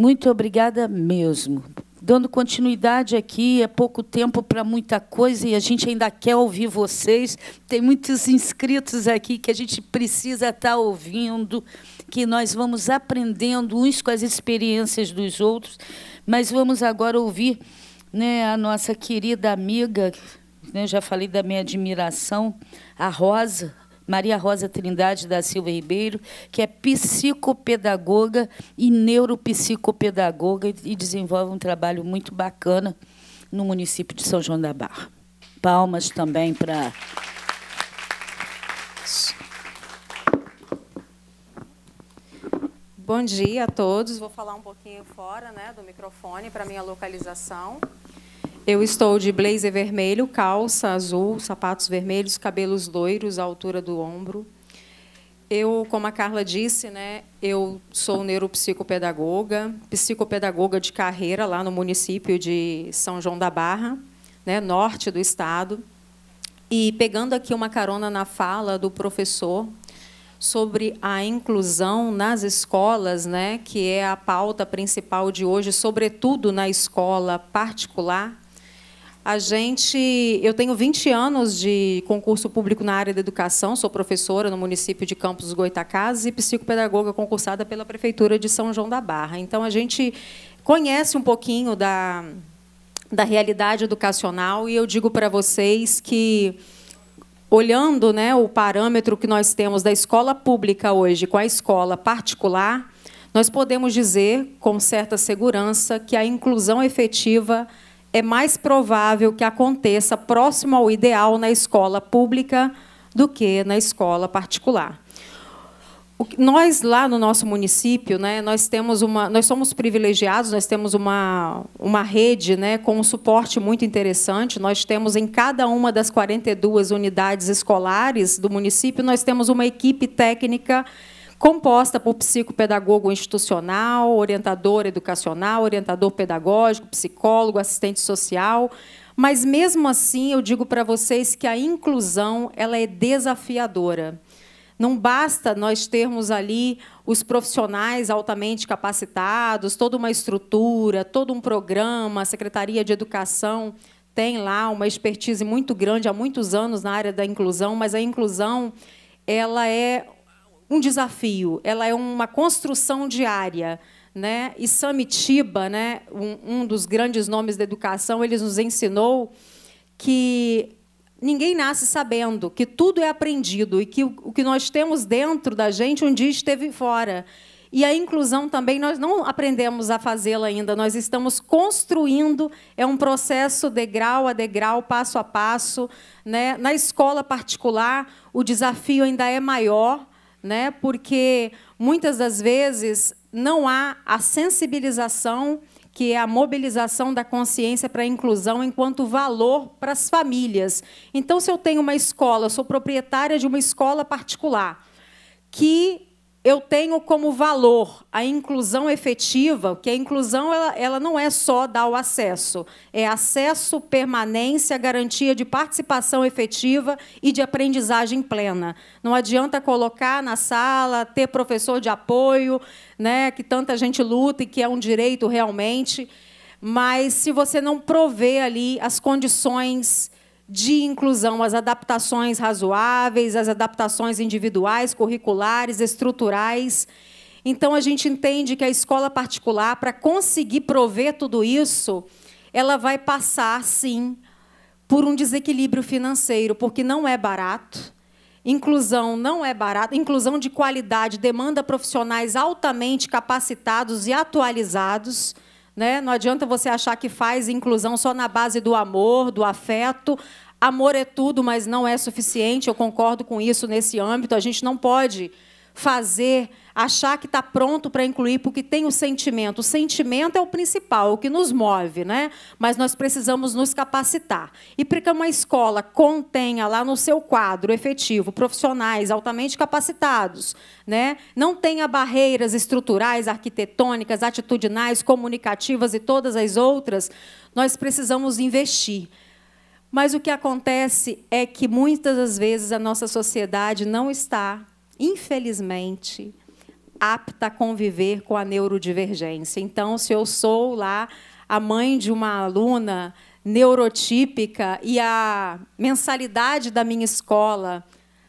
Muito obrigada mesmo. Dando continuidade aqui, é pouco tempo para muita coisa e a gente ainda quer ouvir vocês. Tem muitos inscritos aqui que a gente precisa estar tá ouvindo, que nós vamos aprendendo uns com as experiências dos outros. Mas vamos agora ouvir né, a nossa querida amiga, né, já falei da minha admiração, a Rosa, Maria Rosa Trindade da Silva Ribeiro, que é psicopedagoga e neuropsicopedagoga e desenvolve um trabalho muito bacana no município de São João da Barra. Palmas também para. Bom dia a todos. Vou falar um pouquinho fora né, do microfone para minha localização. Eu estou de blazer vermelho, calça azul, sapatos vermelhos, cabelos loiros à altura do ombro. Eu, como a Carla disse, né, eu sou neuropsicopedagoga, psicopedagoga de carreira lá no município de São João da Barra, né, norte do estado. E pegando aqui uma carona na fala do professor sobre a inclusão nas escolas, né, que é a pauta principal de hoje, sobretudo na escola particular, a gente, eu tenho 20 anos de concurso público na área da educação, sou professora no município de Campos dos Goitacazes e psicopedagoga concursada pela prefeitura de São João da Barra. Então a gente conhece um pouquinho da da realidade educacional e eu digo para vocês que olhando, né, o parâmetro que nós temos da escola pública hoje com a escola particular, nós podemos dizer com certa segurança que a inclusão efetiva é mais provável que aconteça próximo ao ideal na escola pública do que na escola particular. Nós lá no nosso município, né, nós temos uma, nós somos privilegiados, nós temos uma, uma rede, né, com um suporte muito interessante. Nós temos em cada uma das 42 unidades escolares do município, nós temos uma equipe técnica composta por psicopedagogo institucional, orientador educacional, orientador pedagógico, psicólogo, assistente social. Mas mesmo assim, eu digo para vocês que a inclusão ela é desafiadora. Não basta nós termos ali os profissionais altamente capacitados, toda uma estrutura, todo um programa, a Secretaria de Educação tem lá uma expertise muito grande há muitos anos na área da inclusão, mas a inclusão ela é um desafio, ela é uma construção diária. Né? E Samitiba, né, um, um dos grandes nomes da educação, eles nos ensinou que ninguém nasce sabendo, que tudo é aprendido e que o que nós temos dentro da gente um dia esteve fora. E a inclusão também, nós não aprendemos a fazê-la ainda, nós estamos construindo, é um processo degrau a degrau, passo a passo. Né? Na escola particular, o desafio ainda é maior, né? porque muitas das vezes não há a sensibilização, que é a mobilização da consciência para a inclusão enquanto valor para as famílias. Então, se eu tenho uma escola, sou proprietária de uma escola particular, que eu tenho como valor a inclusão efetiva, que a inclusão ela, ela, não é só dar o acesso, é acesso, permanência, garantia de participação efetiva e de aprendizagem plena. Não adianta colocar na sala, ter professor de apoio, né, que tanta gente luta e que é um direito realmente, mas se você não prover ali as condições de inclusão, as adaptações razoáveis, as adaptações individuais, curriculares, estruturais. Então, a gente entende que a escola particular, para conseguir prover tudo isso, ela vai passar, sim, por um desequilíbrio financeiro, porque não é barato. Inclusão não é barato. Inclusão de qualidade demanda profissionais altamente capacitados e atualizados. Né? Não adianta você achar que faz inclusão só na base do amor, do afeto. Amor é tudo, mas não é suficiente. Eu concordo com isso nesse âmbito. A gente não pode fazer, achar que está pronto para incluir, porque tem o sentimento. O sentimento é o principal, o que nos move, né? Mas nós precisamos nos capacitar. E para que uma escola contenha lá no seu quadro efetivo profissionais altamente capacitados, né? Não tenha barreiras estruturais, arquitetônicas, atitudinais, comunicativas e todas as outras, nós precisamos investir. Mas o que acontece é que muitas das vezes a nossa sociedade não está infelizmente, apta a conviver com a neurodivergência. Então, se eu sou lá a mãe de uma aluna neurotípica e a mensalidade da minha escola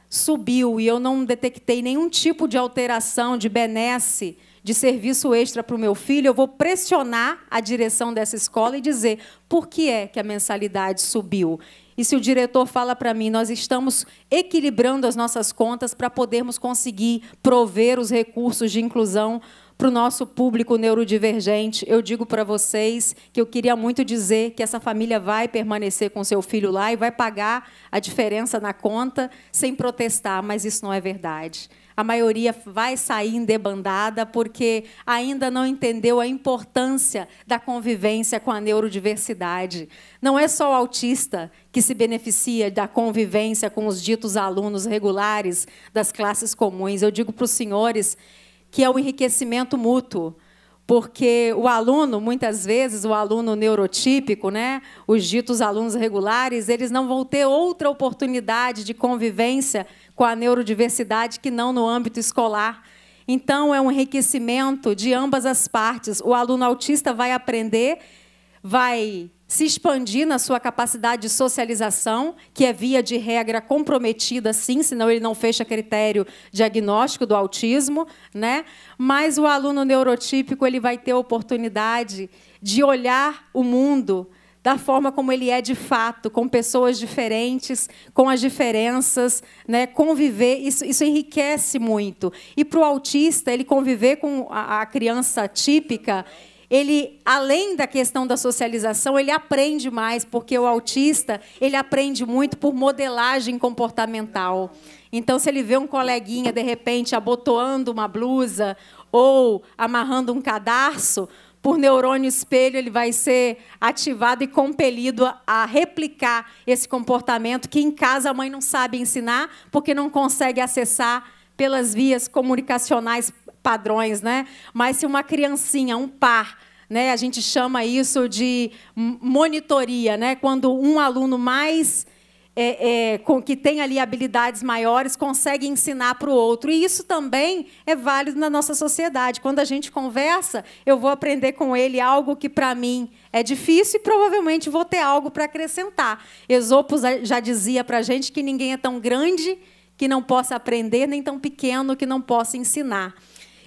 subiu e eu não detectei nenhum tipo de alteração de benesse de serviço extra para o meu filho, eu vou pressionar a direção dessa escola e dizer por que é que a mensalidade subiu. E se o diretor fala para mim, nós estamos equilibrando as nossas contas para podermos conseguir prover os recursos de inclusão para o nosso público neurodivergente, eu digo para vocês que eu queria muito dizer que essa família vai permanecer com seu filho lá e vai pagar a diferença na conta sem protestar, mas isso não é verdade a maioria vai sair em debandada porque ainda não entendeu a importância da convivência com a neurodiversidade. Não é só o autista que se beneficia da convivência com os ditos alunos regulares das classes comuns. Eu digo para os senhores que é o um enriquecimento mútuo porque o aluno, muitas vezes, o aluno neurotípico, né, os ditos alunos regulares, eles não vão ter outra oportunidade de convivência com a neurodiversidade que não no âmbito escolar. Então, é um enriquecimento de ambas as partes. O aluno autista vai aprender, vai se expandir na sua capacidade de socialização, que é via de regra comprometida, sim, senão ele não fecha critério diagnóstico do autismo, né? Mas o aluno neurotípico ele vai ter a oportunidade de olhar o mundo da forma como ele é de fato, com pessoas diferentes, com as diferenças, né? conviver, isso, isso enriquece muito. E para o autista, ele conviver com a, a criança típica, ele, além da questão da socialização, ele aprende mais, porque o autista, ele aprende muito por modelagem comportamental. Então, se ele vê um coleguinha, de repente, abotoando uma blusa ou amarrando um cadarço, por neurônio espelho, ele vai ser ativado e compelido a replicar esse comportamento que em casa a mãe não sabe ensinar, porque não consegue acessar pelas vias comunicacionais padrões, né? Mas se uma criancinha, um par, né, a gente chama isso de monitoria, né? Quando um aluno mais é, é, com que tem ali habilidades maiores consegue ensinar para o outro. E isso também é válido na nossa sociedade. Quando a gente conversa, eu vou aprender com ele algo que para mim é difícil e provavelmente vou ter algo para acrescentar. Esopo já dizia para a gente que ninguém é tão grande que não possa aprender, nem tão pequeno que não possa ensinar.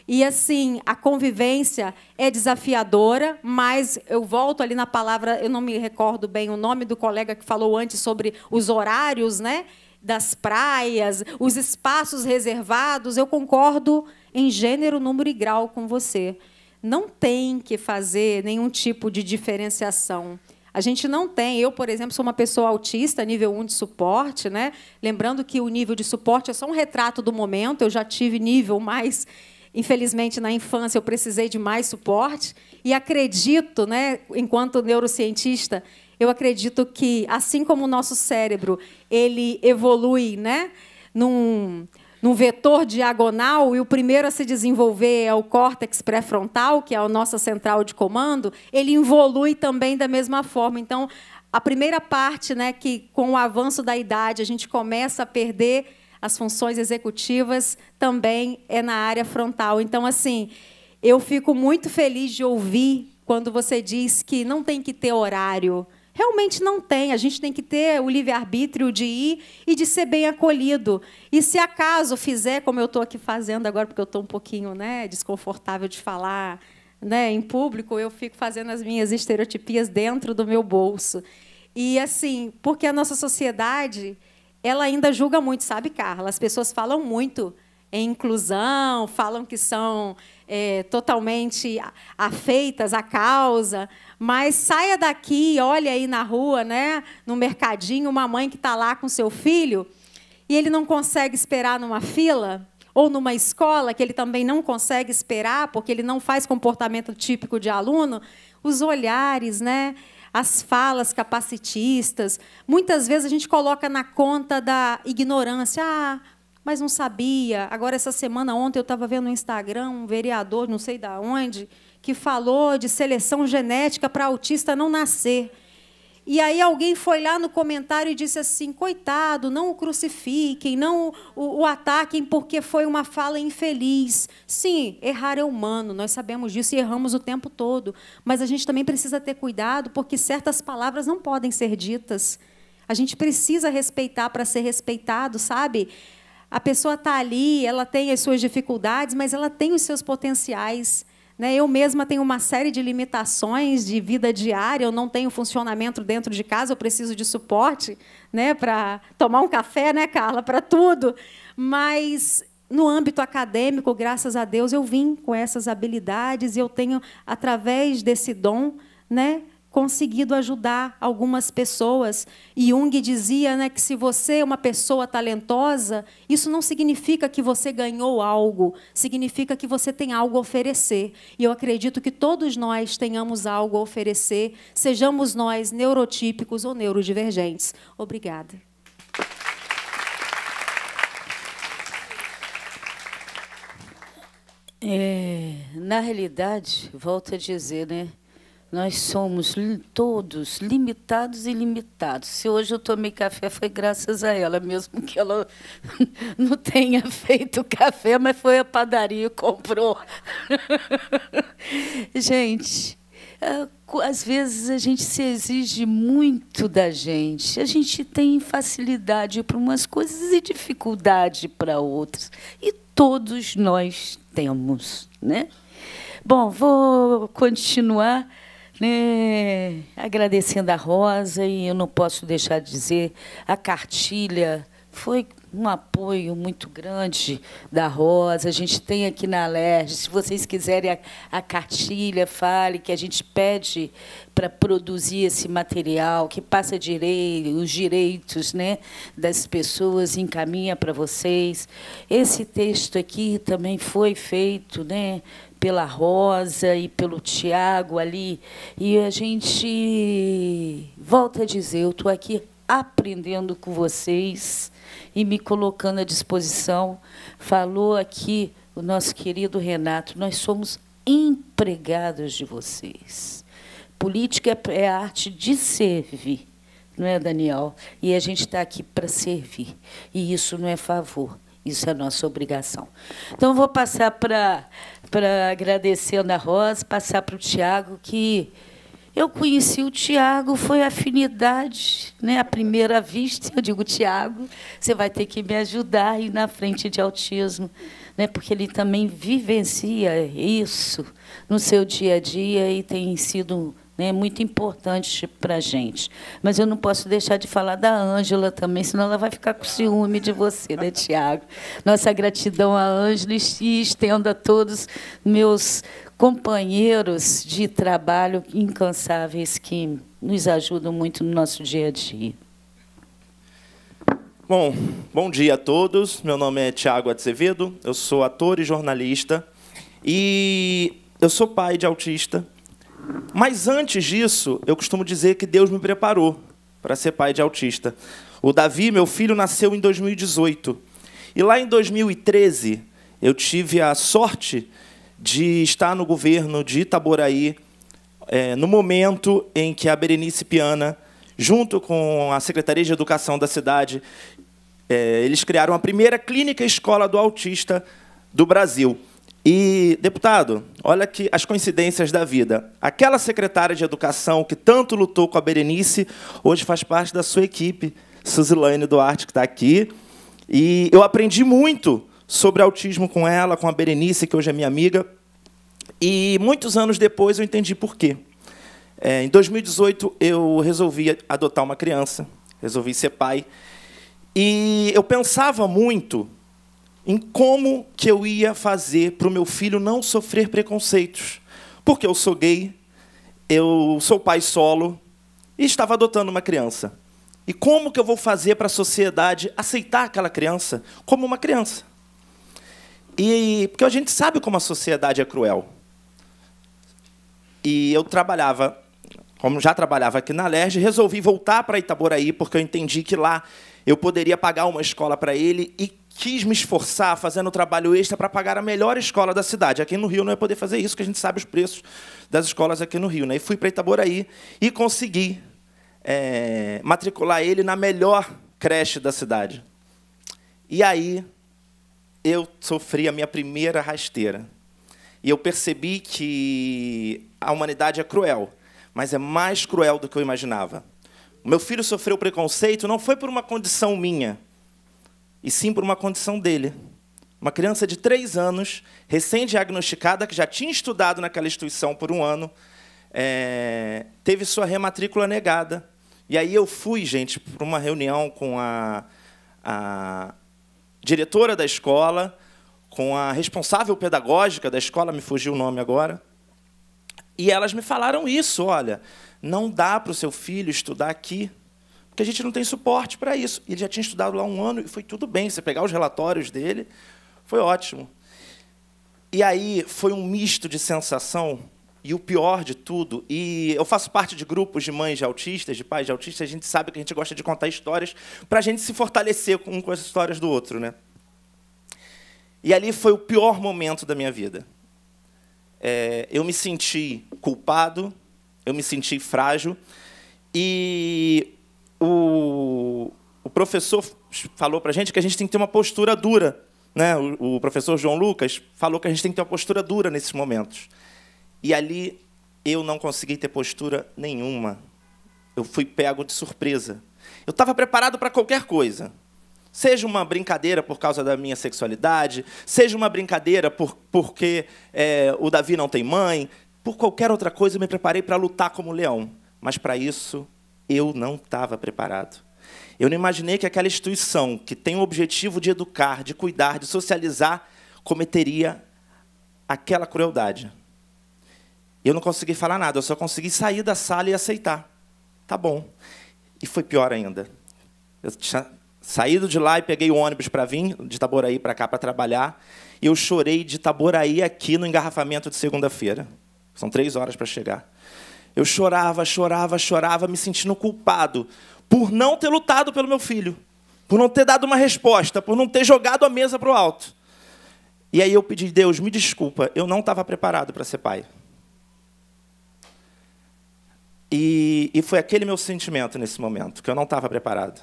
E assim, a convivência é desafiadora, mas eu volto ali na palavra, eu não me recordo bem o nome do colega que falou antes sobre os horários, né? Das praias, os espaços reservados. Eu concordo em gênero, número e grau com você. Não tem que fazer nenhum tipo de diferenciação. A gente não tem. Eu, por exemplo, sou uma pessoa autista, nível 1 de suporte, né? Lembrando que o nível de suporte é só um retrato do momento. Eu já tive nível mais Infelizmente, na infância, eu precisei de mais suporte e acredito, né, enquanto neurocientista, eu acredito que, assim como o nosso cérebro ele evolui né, num, num vetor diagonal e o primeiro a se desenvolver é o córtex pré-frontal, que é a nossa central de comando, ele evolui também da mesma forma. Então, a primeira parte, né, que com o avanço da idade a gente começa a perder as funções executivas também é na área frontal. Então, assim, eu fico muito feliz de ouvir quando você diz que não tem que ter horário. Realmente não tem. A gente tem que ter o livre-arbítrio de ir e de ser bem acolhido. E se acaso fizer, como eu estou aqui fazendo agora, porque eu estou um pouquinho né, desconfortável de falar né, em público, eu fico fazendo as minhas estereotipias dentro do meu bolso. E assim, porque a nossa sociedade ela ainda julga muito, sabe, Carla? As pessoas falam muito em inclusão, falam que são é, totalmente afeitas à causa, mas saia daqui, olha aí na rua, né, no mercadinho, uma mãe que está lá com seu filho e ele não consegue esperar numa fila ou numa escola que ele também não consegue esperar porque ele não faz comportamento típico de aluno, os olhares, né? as falas capacitistas. Muitas vezes a gente coloca na conta da ignorância. Ah, mas não sabia. Agora, essa semana, ontem, eu estava vendo no Instagram um vereador, não sei de onde, que falou de seleção genética para autista não nascer. E aí alguém foi lá no comentário e disse assim: coitado, não o crucifiquem, não o, o, ataquem porque foi uma fala infeliz. Sim, errar é humano, nós sabemos disso e erramos o tempo todo. Mas a gente também precisa ter cuidado porque certas palavras não podem ser ditas. A gente precisa respeitar para ser respeitado, sabe? A pessoa está ali, ela tem as suas dificuldades, mas ela tem os seus potenciais. Né? Eu mesma tenho uma série de limitações de vida diária, eu não tenho funcionamento dentro de casa, eu preciso de suporte né, para tomar um café, né, Carla, para tudo. Mas no âmbito acadêmico, graças a Deus, eu vim com essas habilidades e eu tenho, através desse dom, né, conseguido ajudar algumas pessoas. Jung dizia né, que se você é uma pessoa talentosa, isso não significa que você ganhou algo, significa que você tem algo a oferecer. E eu acredito que todos nós tenhamos algo a oferecer, sejamos nós neurotípicos ou neurodivergentes. Obrigada. É, na realidade, volto a dizer, né? Nós somos todos limitados e limitados. Se hoje eu tomei café, foi graças a ela, mesmo que ela não tenha feito café, mas foi a padaria e comprou. Gente, é, às vezes a gente se exige muito da gente. A gente tem facilidade para umas coisas e dificuldade para outras. E todos nós temos, né? Bom, vou continuar é, agradecendo a Rosa, e eu não posso deixar de dizer, a cartilha foi um apoio muito grande da Rosa. A gente tem aqui na Alerj, se vocês quiserem a, a, cartilha, fale, que a gente pede para produzir esse material, que passa direito, os direitos né, das pessoas, encaminha para vocês. Esse texto aqui também foi feito né, pela Rosa e pelo Tiago ali. E a gente volta a dizer, eu estou aqui aprendendo com vocês e me colocando à disposição. Falou aqui o nosso querido Renato, nós somos empregados de vocês. Política é, é a arte de servir, não é, Daniel? E a gente está aqui para servir. E isso não é favor, isso é nossa obrigação. Então, vou passar para agradecer a Ana Rosa, passar para o Tiago, que eu conheci o Tiago, foi afinidade, né? A primeira vista. Eu digo, Tiago, você vai ter que me ajudar aí na frente de autismo, né? porque ele também vivencia isso no seu dia a dia e tem sido né, muito importante para a gente. Mas eu não posso deixar de falar da Ângela também, senão ela vai ficar com ciúme de você, né, Tiago? Nossa gratidão à Ângela e estendo a todos meus companheiros de trabalho incansáveis que nos ajudam muito no nosso dia a dia. Bom, bom dia a todos. Meu nome é Tiago Azevedo, eu sou ator e jornalista. E eu sou pai de autista, mas antes disso, eu costumo dizer que Deus me preparou para ser pai de autista. O Davi, meu filho, nasceu em 2018. E lá em 2013, eu tive a sorte de estar no governo de Itaboraí, é, no momento em que a Berenice Piana, junto com a Secretaria de Educação da cidade, é, eles criaram a primeira clínica escola do autista do Brasil. E, deputado, olha que as coincidências da vida. Aquela secretária de Educação que tanto lutou com a Berenice, hoje faz parte da sua equipe, Suzilaine Duarte, que está aqui. E eu aprendi muito sobre autismo com ela, com a Berenice, que hoje é minha amiga. E muitos anos depois eu entendi por quê. É, em 2018, eu resolvi adotar uma criança, resolvi ser pai. E eu pensava muito em como que eu ia fazer para o meu filho não sofrer preconceitos. Porque eu sou gay, eu sou pai solo e estava adotando uma criança. E como que eu vou fazer para a sociedade aceitar aquela criança como uma criança? E porque a gente sabe como a sociedade é cruel. E eu trabalhava, como já trabalhava aqui na Lerge, resolvi voltar para Itaboraí porque eu entendi que lá eu poderia pagar uma escola para ele e quis me esforçar fazendo trabalho extra para pagar a melhor escola da cidade. Aqui no Rio não ia poder fazer isso, que a gente sabe os preços das escolas aqui no Rio. Né? E fui para Itaboraí e consegui é, matricular ele na melhor creche da cidade. E aí eu sofri a minha primeira rasteira. E eu percebi que a humanidade é cruel, mas é mais cruel do que eu imaginava. O meu filho sofreu preconceito não foi por uma condição minha, e sim por uma condição dele. Uma criança de três anos, recém-diagnosticada, que já tinha estudado naquela instituição por um ano, é, teve sua rematrícula negada. E aí eu fui, gente, para uma reunião com a, a diretora da escola, com a responsável pedagógica da escola, me fugiu o nome agora, e elas me falaram isso: olha, não dá para o seu filho estudar aqui, porque a gente não tem suporte para isso. Ele já tinha estudado lá um ano e foi tudo bem. Você pegar os relatórios dele, foi ótimo. E aí foi um misto de sensação e o pior de tudo, e eu faço parte de grupos de mães de autistas, de pais de autistas, a gente sabe que a gente gosta de contar histórias para a gente se fortalecer com as histórias do outro. Né? E ali foi o pior momento da minha vida. É, eu me senti culpado, eu me senti frágil, e o, o professor falou para a gente que a gente tem que ter uma postura dura. Né? O, o professor João Lucas falou que a gente tem que ter uma postura dura nesses momentos. E ali eu não consegui ter postura nenhuma. Eu fui pego de surpresa. Eu estava preparado para qualquer coisa. Seja uma brincadeira por causa da minha sexualidade, seja uma brincadeira por, porque é, o Davi não tem mãe, por qualquer outra coisa, eu me preparei para lutar como leão. Mas para isso, eu não estava preparado. Eu não imaginei que aquela instituição, que tem o objetivo de educar, de cuidar, de socializar, cometeria aquela crueldade. Eu não consegui falar nada, eu só consegui sair da sala e aceitar. Tá bom. E foi pior ainda. Eu tinha saído de lá e peguei o ônibus para vir, de Itaboraí para cá, para trabalhar. E eu chorei de Itaboraí aqui no engarrafamento de segunda-feira. São três horas para chegar. Eu chorava, chorava, chorava, me sentindo culpado por não ter lutado pelo meu filho, por não ter dado uma resposta, por não ter jogado a mesa para o alto. E aí eu pedi, Deus, me desculpa, eu não estava preparado para ser pai. E, e, foi aquele meu sentimento nesse momento, que eu não estava preparado.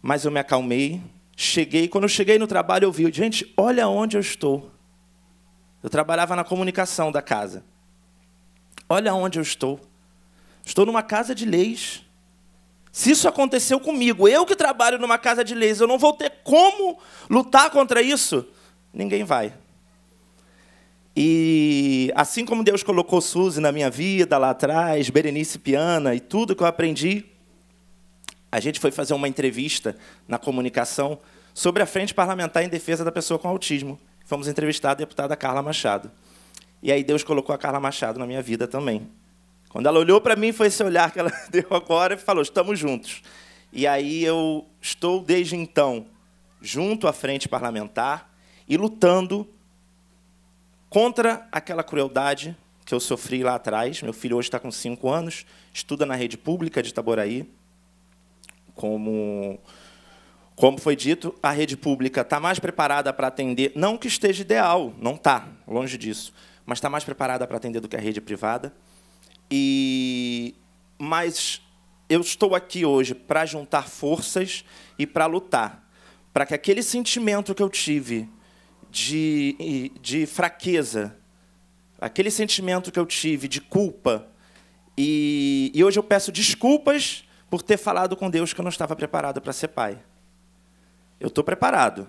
Mas eu me acalmei, cheguei. Quando eu cheguei no trabalho, eu vi, gente, olha onde eu estou. Eu trabalhava na comunicação da casa. Olha onde eu estou. Estou numa casa de leis. Se isso aconteceu comigo, eu que trabalho numa casa de leis, eu não vou ter como lutar contra isso, ninguém vai. E assim como Deus colocou Suzy na minha vida lá atrás, Berenice Piana e tudo que eu aprendi, a gente foi fazer uma entrevista na comunicação sobre a Frente Parlamentar em Defesa da Pessoa com Autismo. Fomos entrevistar a deputada Carla Machado. E aí Deus colocou a Carla Machado na minha vida também. Quando ela olhou para mim, foi esse olhar que ela deu agora e falou: estamos juntos. E aí eu estou desde então junto à frente parlamentar e lutando contra aquela crueldade que eu sofri lá atrás. Meu filho hoje está com cinco anos, estuda na rede pública de Itaboraí. Como, como foi dito, a rede pública está mais preparada para atender, não que esteja ideal, não está, longe disso, mas está mais preparada para atender do que a rede privada. E mas eu estou aqui hoje para juntar forças e para lutar, para que aquele sentimento que eu tive de, de fraqueza, aquele sentimento que eu tive de culpa, e, e hoje eu peço desculpas por ter falado com Deus que eu não estava preparado para ser pai. Eu estou preparado.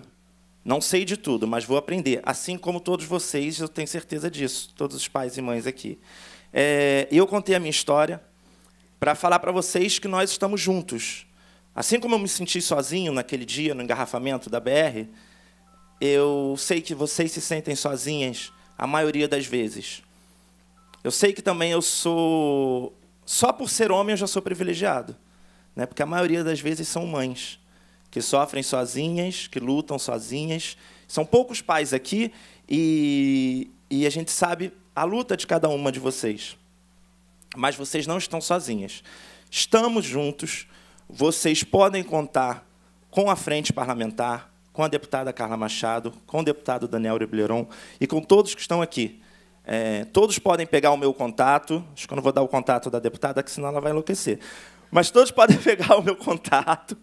Não sei de tudo, mas vou aprender. Assim como todos vocês, eu tenho certeza disso, todos os pais e mães aqui. É, eu contei a minha história para falar para vocês que nós estamos juntos. Assim como eu me senti sozinho naquele dia no engarrafamento da BR, eu sei que vocês se sentem sozinhas a maioria das vezes. Eu sei que também eu sou. Só por ser homem eu já sou privilegiado, né? porque a maioria das vezes são mães que sofrem sozinhas, que lutam sozinhas. São poucos pais aqui e, e a gente sabe a luta de cada uma de vocês. Mas vocês não estão sozinhas. Estamos juntos. Vocês podem contar com a frente parlamentar, com a deputada Carla Machado, com o deputado Daniel Rebleron e com todos que estão aqui. É, todos podem pegar o meu contato. Acho que eu não vou dar o contato da deputada, que senão ela vai enlouquecer. Mas todos podem pegar o meu contato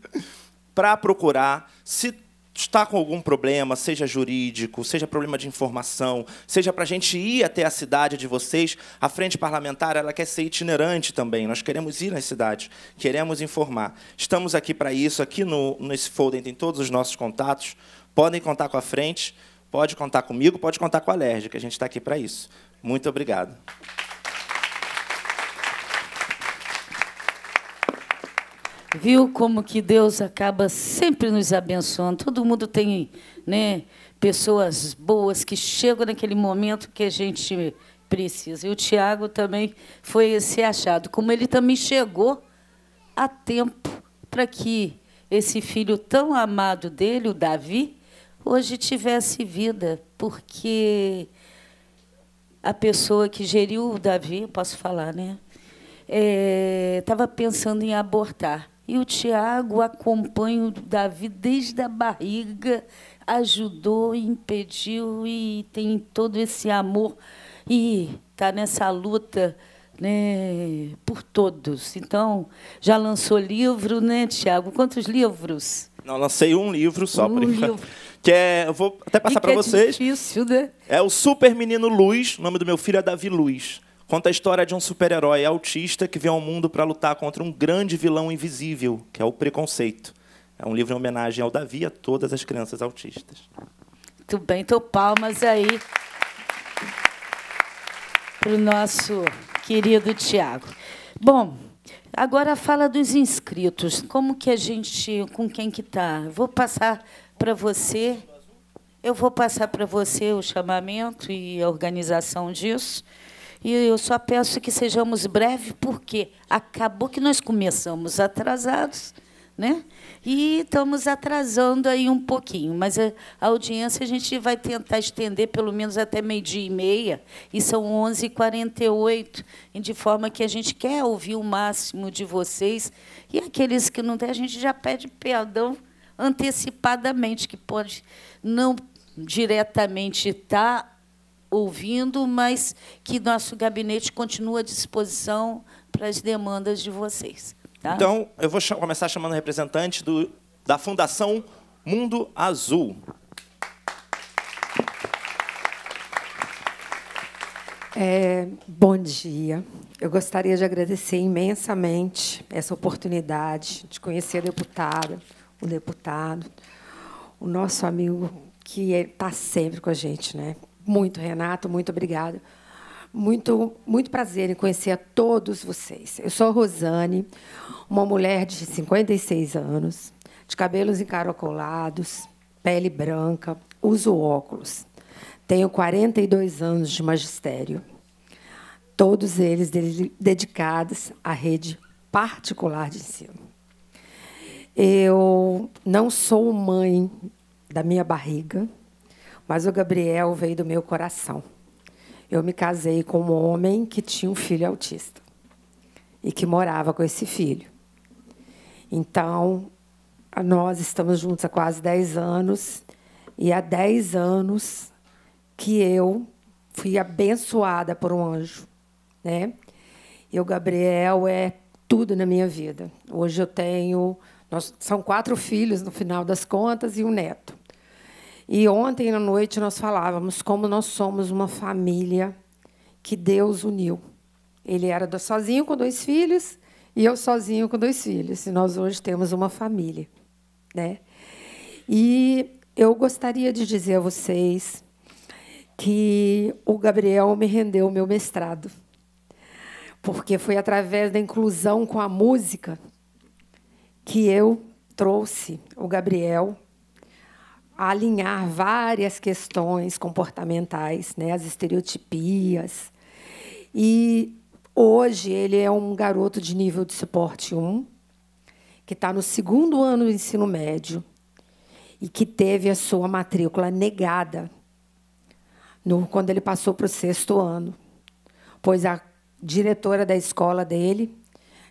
para procurar se está com algum problema, seja jurídico, seja problema de informação, seja para a gente ir até a cidade de vocês, a frente parlamentar ela quer ser itinerante também. Nós queremos ir nas cidades, queremos informar. Estamos aqui para isso. Aqui no nesse folder tem todos os nossos contatos. Podem contar com a frente, pode contar comigo, pode contar com a Lerge, que a gente está aqui para isso. Muito obrigado. Viu como que Deus acaba sempre nos abençoando? Todo mundo tem né, pessoas boas que chegam naquele momento que a gente precisa. E o Tiago também foi esse achado, como ele também chegou a tempo para que esse filho tão amado dele, o Davi, hoje tivesse vida, porque a pessoa que geriu o Davi, posso falar, né? Estava eh, é, pensando em abortar. E o Tiago acompanha o Davi desde a barriga, ajudou, impediu e tem todo esse amor e está nessa luta né, por todos. Então, já lançou livro, né, Tiago? Quantos livros? Não, lancei um livro só, um por enquanto. Livro. Que é, eu vou até passar para é vocês. Difícil, né? É o Super Menino Luz, o nome do meu filho é Davi Luz. Conta a história de um super-herói autista que vem ao mundo para lutar contra um grande vilão invisível, que é o preconceito. É um livro em homenagem ao Davi e a todas as crianças autistas. Muito bem, então palmas aí para o nosso querido Tiago. Bom, agora fala dos inscritos. Como que a gente, com quem que está? Vou passar para você. Eu vou passar para você o chamamento e a organização disso. E eu só peço que sejamos breves, porque acabou que nós começamos atrasados, né? E estamos atrasando aí um pouquinho, mas a audiência a gente vai tentar estender pelo menos até meio-dia e meia, e são 11h48, de forma que a gente quer ouvir o máximo de vocês, e aqueles que não têm, a gente já pede perdão antecipadamente, que pode não diretamente estar tá ouvindo, mas que nosso gabinete continua à disposição para as demandas de vocês. Tá? Então, eu vou começar chamando o do, da Fundação Mundo Azul. É, bom dia. Eu gostaria de agradecer imensamente essa oportunidade de conhecer a deputada, o deputado, o nosso amigo que está é, sempre com a gente, né? muito, Renato, muito obrigado. Muito, muito prazer em conhecer a todos vocês. Eu sou a Rosane, uma mulher de 56 anos, de cabelos encaracolados, pele branca, uso óculos. Tenho 42 anos de magistério, todos eles dedicados à rede particular de ensino. Eu não sou mãe da minha barriga, mas o Gabriel veio do meu coração. Eu me casei com um homem que tinha um filho autista e que morava com esse filho. Então, nós estamos juntos há quase 10 anos e há 10 anos que eu fui abençoada por um anjo, né? E o Gabriel é tudo na minha vida. Hoje eu tenho, nós, são quatro filhos no final das contas e um neto. E ontem à noite nós falávamos como nós somos uma família que Deus uniu. Ele era sozinho com dois filhos e eu sozinho com dois filhos. E nós hoje temos uma família, né? E eu gostaria de dizer a vocês que o Gabriel me rendeu o meu mestrado, porque foi através da inclusão com a música que eu trouxe o Gabriel a alinhar várias questões comportamentais, né, as estereotipias. E hoje ele é um garoto de nível de suporte 1, que está no segundo ano do ensino médio e que teve a sua matrícula negada no, quando ele passou para o sexto ano, pois a diretora da escola dele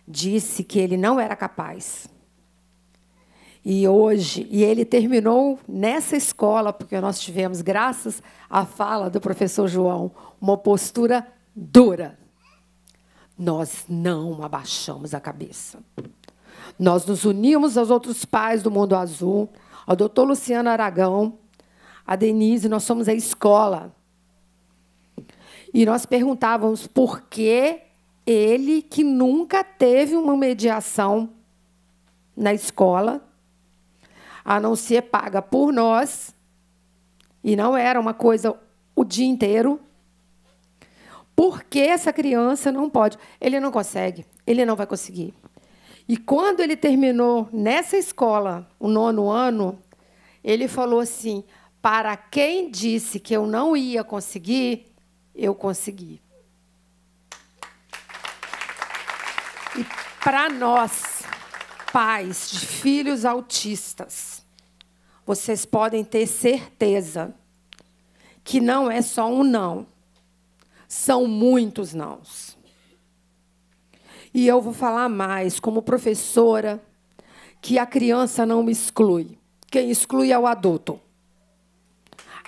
disse que ele não era capaz. E hoje, e ele terminou nessa escola, porque nós tivemos, graças à fala do professor João, uma postura dura. Nós não abaixamos a cabeça. Nós nos unimos aos outros pais do mundo azul, ao doutor Luciano Aragão, a Denise, nós somos a escola. E nós perguntávamos por que ele, que nunca teve uma mediação na escola, a não ser paga por nós, e não era uma coisa o dia inteiro. Por que essa criança não pode? Ele não consegue, ele não vai conseguir. E quando ele terminou nessa escola, o nono ano, ele falou assim: para quem disse que eu não ia conseguir, eu consegui. E para nós, pais de filhos autistas, vocês podem ter certeza que não é só um não. São muitos nãos. E eu vou falar mais como professora que a criança não me exclui. Quem exclui é o adulto.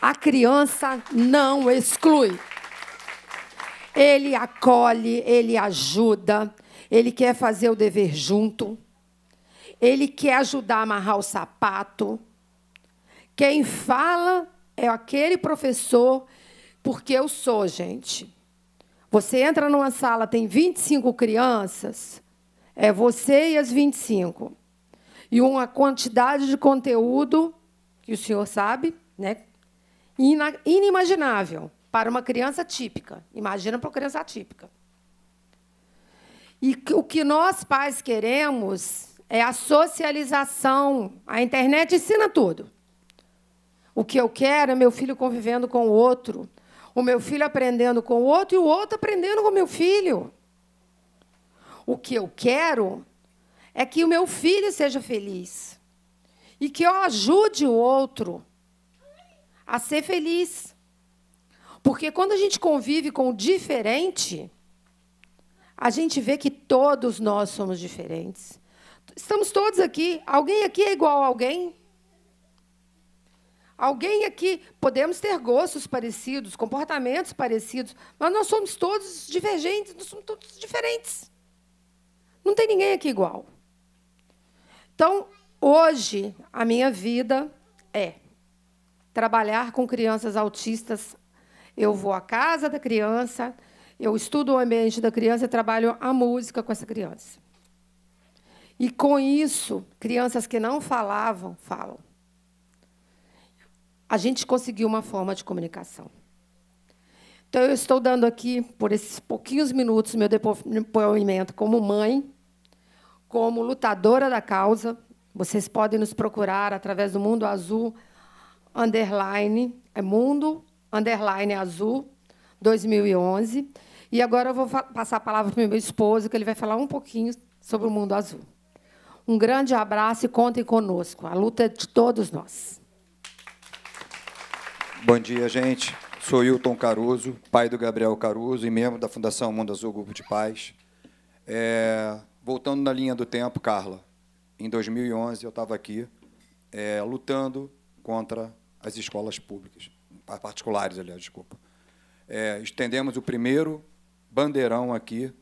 A criança não exclui. Ele acolhe, ele ajuda, ele quer fazer o dever junto. Ele quer ajudar a amarrar o sapato. Quem fala é aquele professor, porque eu sou, gente. Você entra numa sala, tem 25 crianças, é você e as 25. E uma quantidade de conteúdo, que o senhor sabe, né? inimaginável para uma criança típica. Imagina para uma criança atípica. E o que nós pais queremos é a socialização. A internet ensina tudo. O que eu quero é meu filho convivendo com o outro, o meu filho aprendendo com o outro e o outro aprendendo com o meu filho. O que eu quero é que o meu filho seja feliz e que eu ajude o outro a ser feliz. Porque quando a gente convive com o diferente, a gente vê que todos nós somos diferentes. Estamos todos aqui. Alguém aqui é igual a alguém? Alguém aqui, podemos ter gostos parecidos, comportamentos parecidos, mas nós somos todos divergentes, nós somos todos diferentes. Não tem ninguém aqui igual. Então, hoje, a minha vida é trabalhar com crianças autistas. Eu vou à casa da criança, eu estudo o ambiente da criança e trabalho a música com essa criança. E com isso, crianças que não falavam, falam. A gente conseguiu uma forma de comunicação. Então, eu estou dando aqui, por esses pouquinhos minutos, meu depoimento como mãe, como lutadora da causa. Vocês podem nos procurar através do Mundo Azul, underline, é Mundo, underline Azul, 2011. E agora eu vou passar a palavra para o meu esposo, que ele vai falar um pouquinho sobre o Mundo Azul. Um grande abraço e contem conosco. A luta é de todos nós. Bom dia, gente. Sou Hilton Caruso, pai do Gabriel Caruso e membro da Fundação Mundo Azul Grupo de Paz. É, voltando na linha do tempo, Carla, em 2011 eu estava aqui é, lutando contra as escolas públicas, particulares, aliás, desculpa. É, estendemos o primeiro bandeirão aqui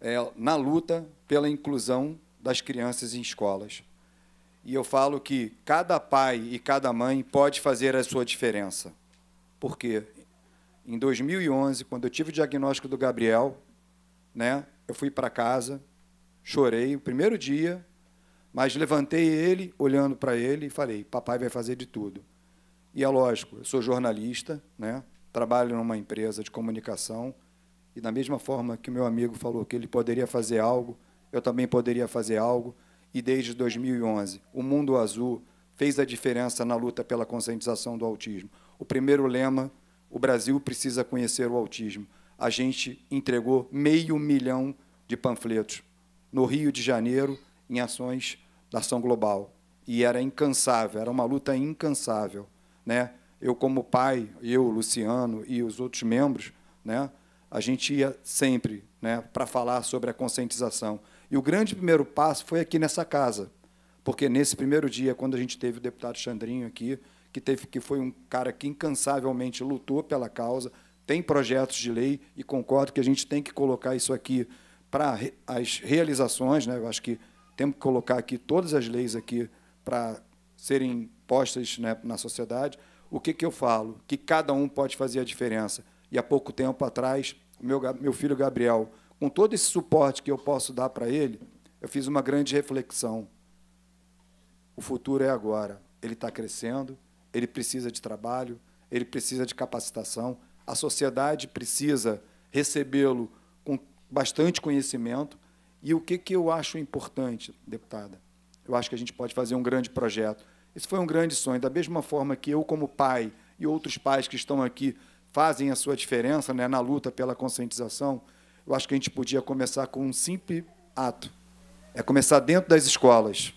é, na luta pela inclusão das crianças em escolas. E eu falo que cada pai e cada mãe pode fazer a sua diferença. Por quê? Em 2011, quando eu tive o diagnóstico do Gabriel, né, eu fui para casa, chorei o primeiro dia, mas levantei ele, olhando para ele, e falei: Papai vai fazer de tudo. E é lógico, eu sou jornalista, né, trabalho numa empresa de comunicação, e da mesma forma que o meu amigo falou que ele poderia fazer algo eu também poderia fazer algo, e desde 2011, o Mundo Azul fez a diferença na luta pela conscientização do autismo. O primeiro lema, o Brasil precisa conhecer o autismo. A gente entregou meio milhão de panfletos no Rio de Janeiro em ações da ação global. E era incansável, era uma luta incansável. Né? Eu, como pai, eu, Luciano e os outros membros, né? a gente ia sempre né, para falar sobre a conscientização. E o grande primeiro passo foi aqui nessa casa, porque nesse primeiro dia, quando a gente teve o deputado Xandrinho aqui, que, teve, que foi um cara que incansavelmente lutou pela causa, tem projetos de lei, e concordo que a gente tem que colocar isso aqui para as realizações, né? eu acho que temos que colocar aqui todas as leis aqui para serem postas né, na sociedade, o que, que eu falo? Que cada um pode fazer a diferença. E há pouco tempo atrás, meu, meu filho Gabriel com todo esse suporte que eu posso dar para ele, eu fiz uma grande reflexão. O futuro é agora. Ele está crescendo, ele precisa de trabalho, ele precisa de capacitação, a sociedade precisa recebê-lo com bastante conhecimento. E o que, que eu acho importante, deputada? Eu acho que a gente pode fazer um grande projeto. Esse foi um grande sonho. Da mesma forma que eu, como pai, e outros pais que estão aqui fazem a sua diferença né, na luta pela conscientização, eu acho que a gente podia começar com um simples ato. É começar dentro das escolas.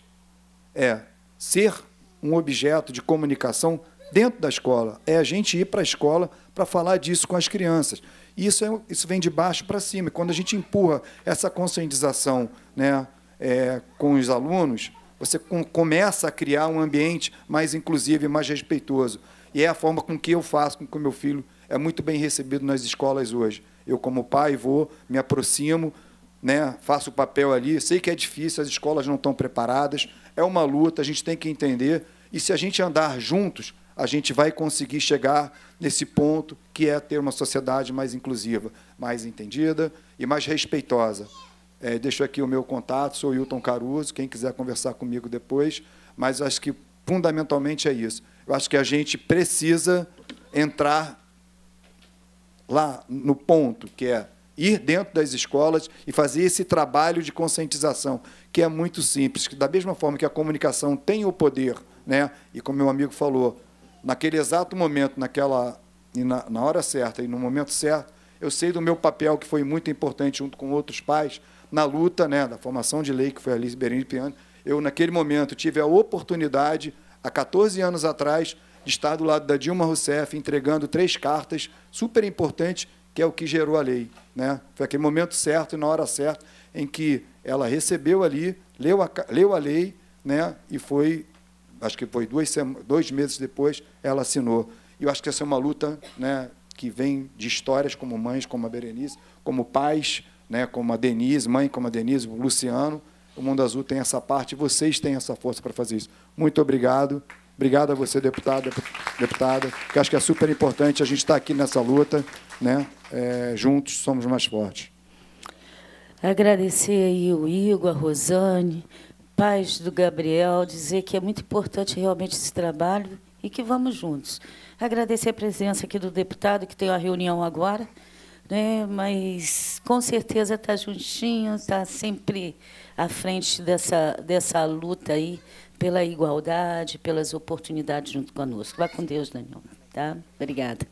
É ser um objeto de comunicação dentro da escola. É a gente ir para a escola para falar disso com as crianças. E isso, é, isso vem de baixo para cima. E quando a gente empurra essa conscientização né, é, com os alunos, você com, começa a criar um ambiente mais inclusivo e mais respeitoso. E é a forma com que eu faço com que o meu filho é muito bem recebido nas escolas hoje. Eu, como pai, vou, me aproximo, né, faço o papel ali. Sei que é difícil, as escolas não estão preparadas, é uma luta, a gente tem que entender. E se a gente andar juntos, a gente vai conseguir chegar nesse ponto que é ter uma sociedade mais inclusiva, mais entendida e mais respeitosa. É, deixo aqui o meu contato, sou Hilton Caruso, quem quiser conversar comigo depois, mas acho que fundamentalmente é isso. Eu acho que a gente precisa entrar lá no ponto, que é ir dentro das escolas e fazer esse trabalho de conscientização, que é muito simples, que da mesma forma que a comunicação tem o poder, né? e como meu amigo falou, naquele exato momento, naquela na, na hora certa e no momento certo, eu sei do meu papel, que foi muito importante junto com outros pais, na luta né, da formação de lei, que foi a Liz Berenice Piano. Eu, naquele momento, tive a oportunidade, há 14 anos atrás, de estar do lado da Dilma Rousseff entregando três cartas super importantes, que é o que gerou a lei. Né? Foi aquele momento certo e na hora certa em que ela recebeu ali, leu a, leu a lei né? e foi, acho que foi dois, dois meses depois, ela assinou. E eu acho que essa é uma luta né, que vem de histórias como mães, como a Berenice, como pais, né, como a Denise, mãe como a Denise, o Luciano. O Mundo Azul tem essa parte, vocês têm essa força para fazer isso. Muito obrigado. Obrigado a você, deputada, deputada, que acho que é super importante a gente estar tá aqui nessa luta, né? É, juntos somos mais fortes. Agradecer aí o Igor, a Rosane, pais do Gabriel, dizer que é muito importante realmente esse trabalho e que vamos juntos. Agradecer a presença aqui do deputado, que tem uma reunião agora, né? mas com certeza está juntinho, está sempre à frente dessa, dessa luta aí pela igualdade, pelas oportunidades junto conosco. Vá com Deus, Daniel. Tá? Obrigada.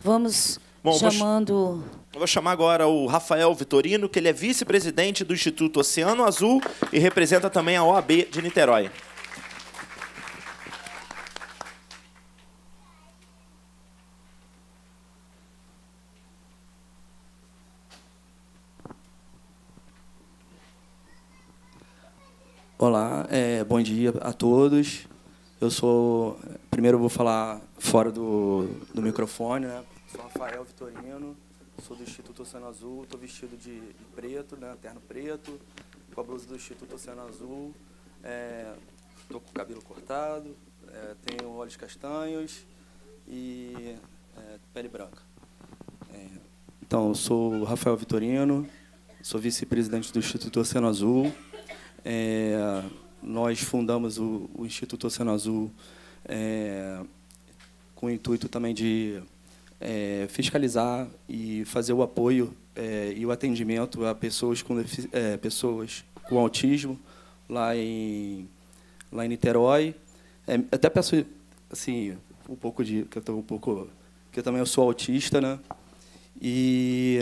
Vamos Bom, chamando. Vou, vou chamar agora o Rafael Vitorino, que ele é vice-presidente do Instituto Oceano Azul e representa também a OAB de Niterói. Olá, é, bom dia a todos. Eu sou. Primeiro eu vou falar fora do, do microfone, né? Sou Rafael Vitorino, sou do Instituto Oceano Azul, estou vestido de, preto, né? Terno preto, com a blusa do Instituto Oceano Azul. Estou é, com o cabelo cortado, é, tenho olhos castanhos e é, pele branca. É, então, eu sou Rafael Vitorino, sou vice-presidente do Instituto Oceano Azul. É, nós fundamos o, o, Instituto Oceano Azul é, com o intuito também de é, fiscalizar e fazer o apoio é, e o atendimento a pessoas com, é, pessoas com autismo lá em, lá em Niterói. É, até peço assim, um pouco de. que eu estou um pouco. que eu também eu sou autista, né? E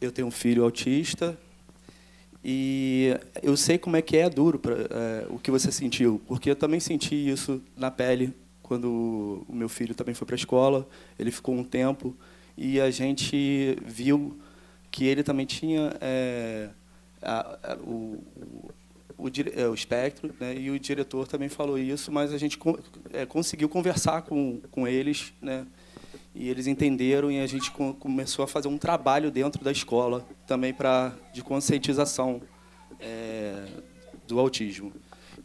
eu tenho um filho autista, e eu sei como é que é duro pra, é, o que você sentiu, porque eu também senti isso na pele quando o meu filho também foi para a escola. Ele ficou um tempo e a gente viu que ele também tinha é, a, a, o, o, é, o, espectro, né? e o diretor também falou isso, mas a gente é, conseguiu conversar com, com eles, né? E eles entenderam e a gente começou a fazer um trabalho dentro da escola também para de conscientização é, do autismo.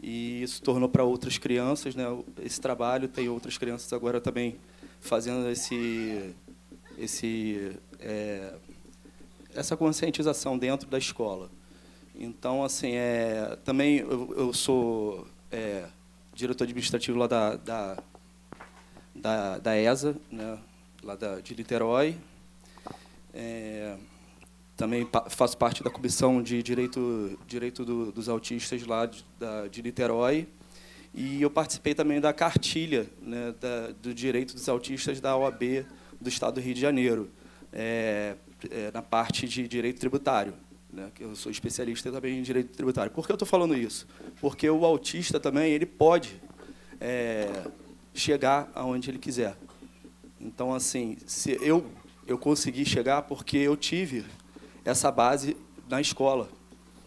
E isso tornou para outras crianças, né, esse trabalho tem outras crianças agora também fazendo esse esse é, essa conscientização dentro da escola. Então, assim, é, também eu, eu sou é, diretor administrativo lá da, da, da, da ESA, né, lá da, de Niterói. É, também faço parte da comissão de direito, direito do, dos autistas lá de, da, de Niterói. E eu participei também da cartilha né, da, do direito dos autistas da OAB do Estado do Rio de Janeiro, é, é, na parte de direito tributário. Né, que eu sou especialista também em direito tributário. Por que eu estou falando isso? Porque o autista também ele pode é, chegar aonde ele quiser. Então, assim, se eu, eu consegui chegar porque eu tive essa base na escola.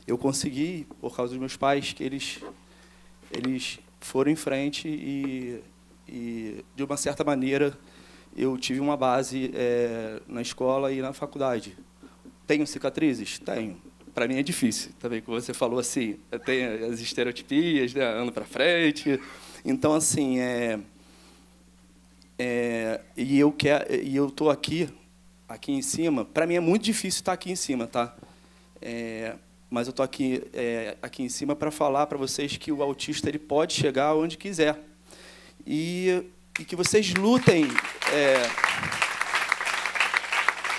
Eu consegui, por causa dos meus pais, que eles, eles foram em frente e, e de uma certa maneira, eu tive uma base é, na escola e na faculdade. Tenho cicatrizes? Tenho. Para mim é difícil, também, como você falou assim, tem as estereotipias, né? ando para frente. Então, assim, é, é, e eu quero, e eu tô aqui, aqui em cima. Para mim é muito difícil estar aqui em cima, tá? É, mas eu tô aqui, é, aqui em cima para falar para vocês que o autista ele pode chegar onde quiser e, e que vocês lutem. É,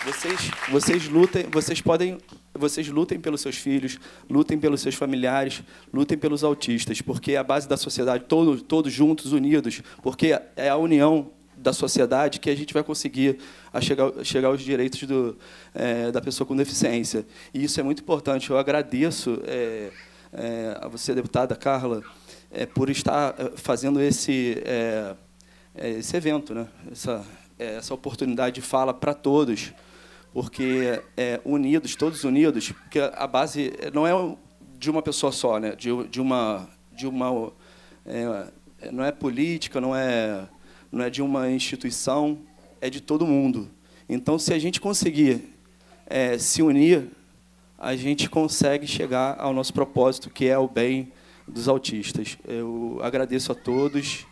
vocês, vocês lutem, vocês podem, vocês lutem pelos seus filhos, lutem pelos seus familiares, lutem pelos autistas, porque é a base da sociedade, todos, todos juntos, unidos, porque é a união da sociedade que a gente vai conseguir a chegar, chegar aos direitos do, é, da pessoa com deficiência. E isso é muito importante. Eu agradeço é, é, a você, deputada Carla, é, por estar é, fazendo esse, é, esse evento, né? essa, essa oportunidade de fala para todos, porque unidos, todos unidos, porque a base não é de uma pessoa só, né? de, de uma... De uma não é política, não é não é de uma instituição, é de todo mundo. Então, se a gente conseguir é, se unir, a gente consegue chegar ao nosso propósito, que é o bem dos autistas. Eu agradeço a todos,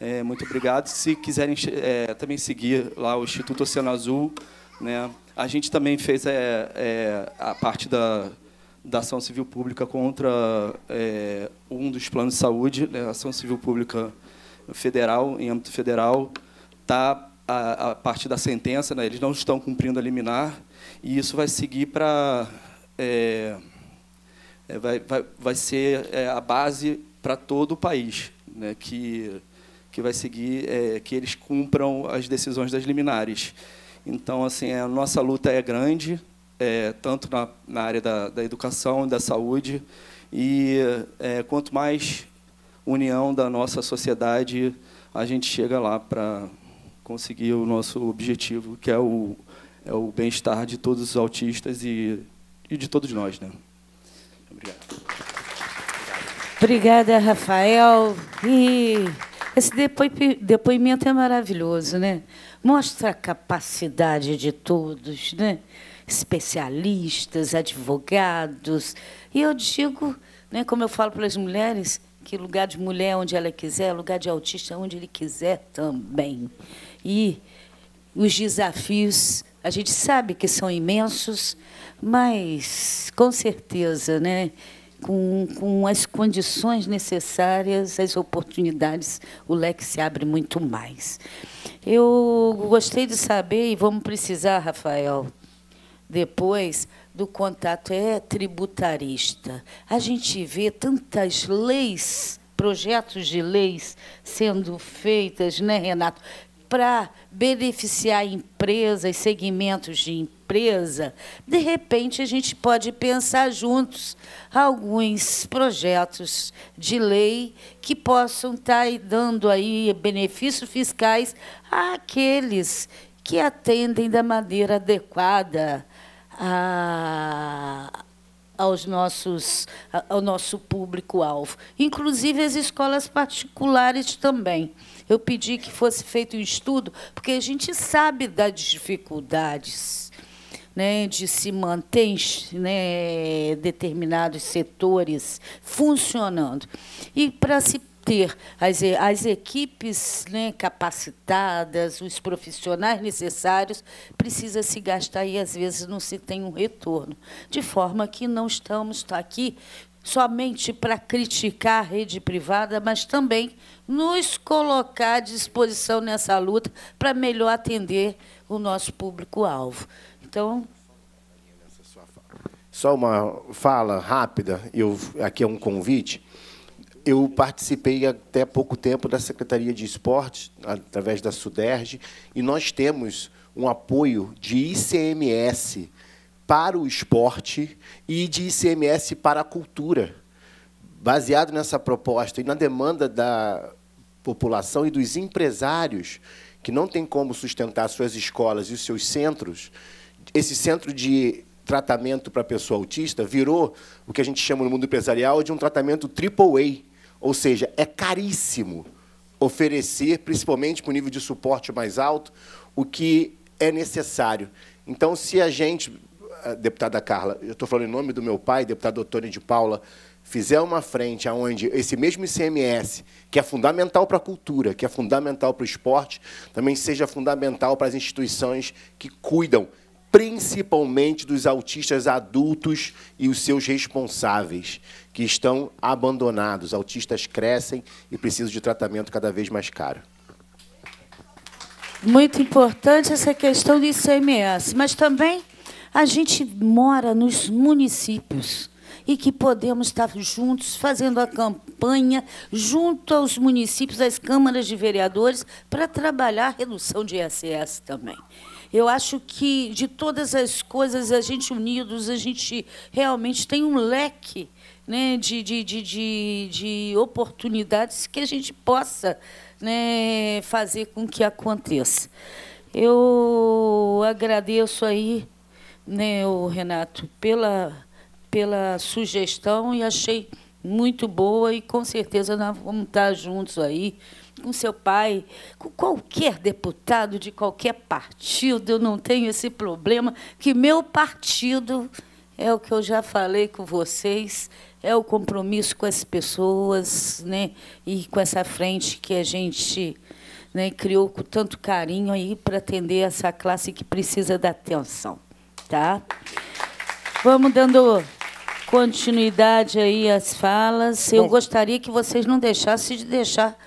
é, muito obrigado. Se quiserem é, também seguir lá o Instituto Oceano Azul, né? a gente também fez é, é, a parte da, da ação civil pública contra é, um dos planos de saúde, né? ação civil pública federal, em âmbito federal, está a, a partir da sentença, né, eles não estão cumprindo a liminar, e isso vai seguir para. É, é, vai, vai, vai ser é, a base para todo o país, né, que, que vai seguir é, que eles cumpram as decisões das liminares. Então, assim, a nossa luta é grande, é, tanto na, na área da, da educação, da saúde, e é, quanto mais união da nossa sociedade, a gente chega lá para conseguir o nosso objetivo, que é o, é o bem-estar de todos os autistas e, e de todos nós. Né? Obrigado. Obrigada, Rafael. E esse depoimento é maravilhoso, né? Mostra a capacidade de todos, né? Especialistas, advogados. E eu digo, né, como eu falo para as mulheres, que lugar de mulher onde ela quiser, lugar de autista onde ele quiser também. E os desafios, a gente sabe que são imensos, mas com certeza, né? Com, com as condições necessárias, as oportunidades, o leque se abre muito mais. Eu gostei de saber, e vamos precisar, Rafael, depois, do contato é tributarista. A gente vê tantas leis, projetos de leis sendo feitas, né, Renato, para beneficiar empresas, segmentos de empresa. De repente, a gente pode pensar juntos alguns projetos de lei que possam estar tá dando aí benefícios fiscais àqueles que atendem da maneira adequada a, aos nossos, ao nosso público-alvo. Inclusive as escolas particulares também. Eu pedi que fosse feito um estudo, porque a gente sabe das dificuldades né, de se manter né, determinados setores funcionando. E para se ter as, as equipes né, capacitadas, os profissionais necessários, precisa se gastar e às vezes não se tem um retorno. De forma que não estamos aqui somente para criticar a rede privada, mas também nos colocar à disposição nessa luta para melhor atender o nosso público-alvo. Então, só uma fala rápida, eu, aqui é um convite eu participei até pouco tempo da Secretaria de Esportes, através da SUDERG, e nós temos um apoio de ICMS para o esporte e de ICMS para a cultura. Baseado nessa proposta e na demanda da população e dos empresários que não têm como sustentar suas escolas e os seus centros, esse centro de tratamento para a pessoa autista virou o que a gente chama no mundo empresarial de um tratamento triple A, ou seja, é caríssimo oferecer, principalmente para o nível de suporte mais alto, o que é necessário. Então, se a gente, ah, deputada Carla, eu estou falando em nome do meu pai, deputado Tony de Paula, fizer uma frente aonde esse mesmo ICMS, que é fundamental para a cultura, que é fundamental para o esporte, também seja fundamental para as instituições que cuidam principalmente dos autistas adultos e os seus responsáveis, que estão abandonados. Autistas crescem e precisam de tratamento cada vez mais caro. Muito importante essa questão do ICMS, mas também a gente mora nos municípios e que podemos estar juntos fazendo a campanha junto aos municípios, às câmaras de vereadores, para trabalhar a redução de ISS também. Eu acho que de todas as coisas, a gente unidos, a gente realmente tem um leque né, de, de, de, de, de oportunidades que a gente possa né, fazer com que aconteça. Eu agradeço aí, né, o Renato, pela, pela sugestão e achei muito boa e com certeza nós vamos estar juntos aí com seu pai, com qualquer deputado de qualquer partido, eu não tenho esse problema, que meu partido é o que eu já falei com vocês, é o compromisso com as pessoas, né, e com essa frente que a gente né, criou com tanto carinho aí para atender essa classe que precisa da atenção, tá? Vamos dando continuidade aí às falas. Eu Bom, gostaria que vocês não deixassem de deixar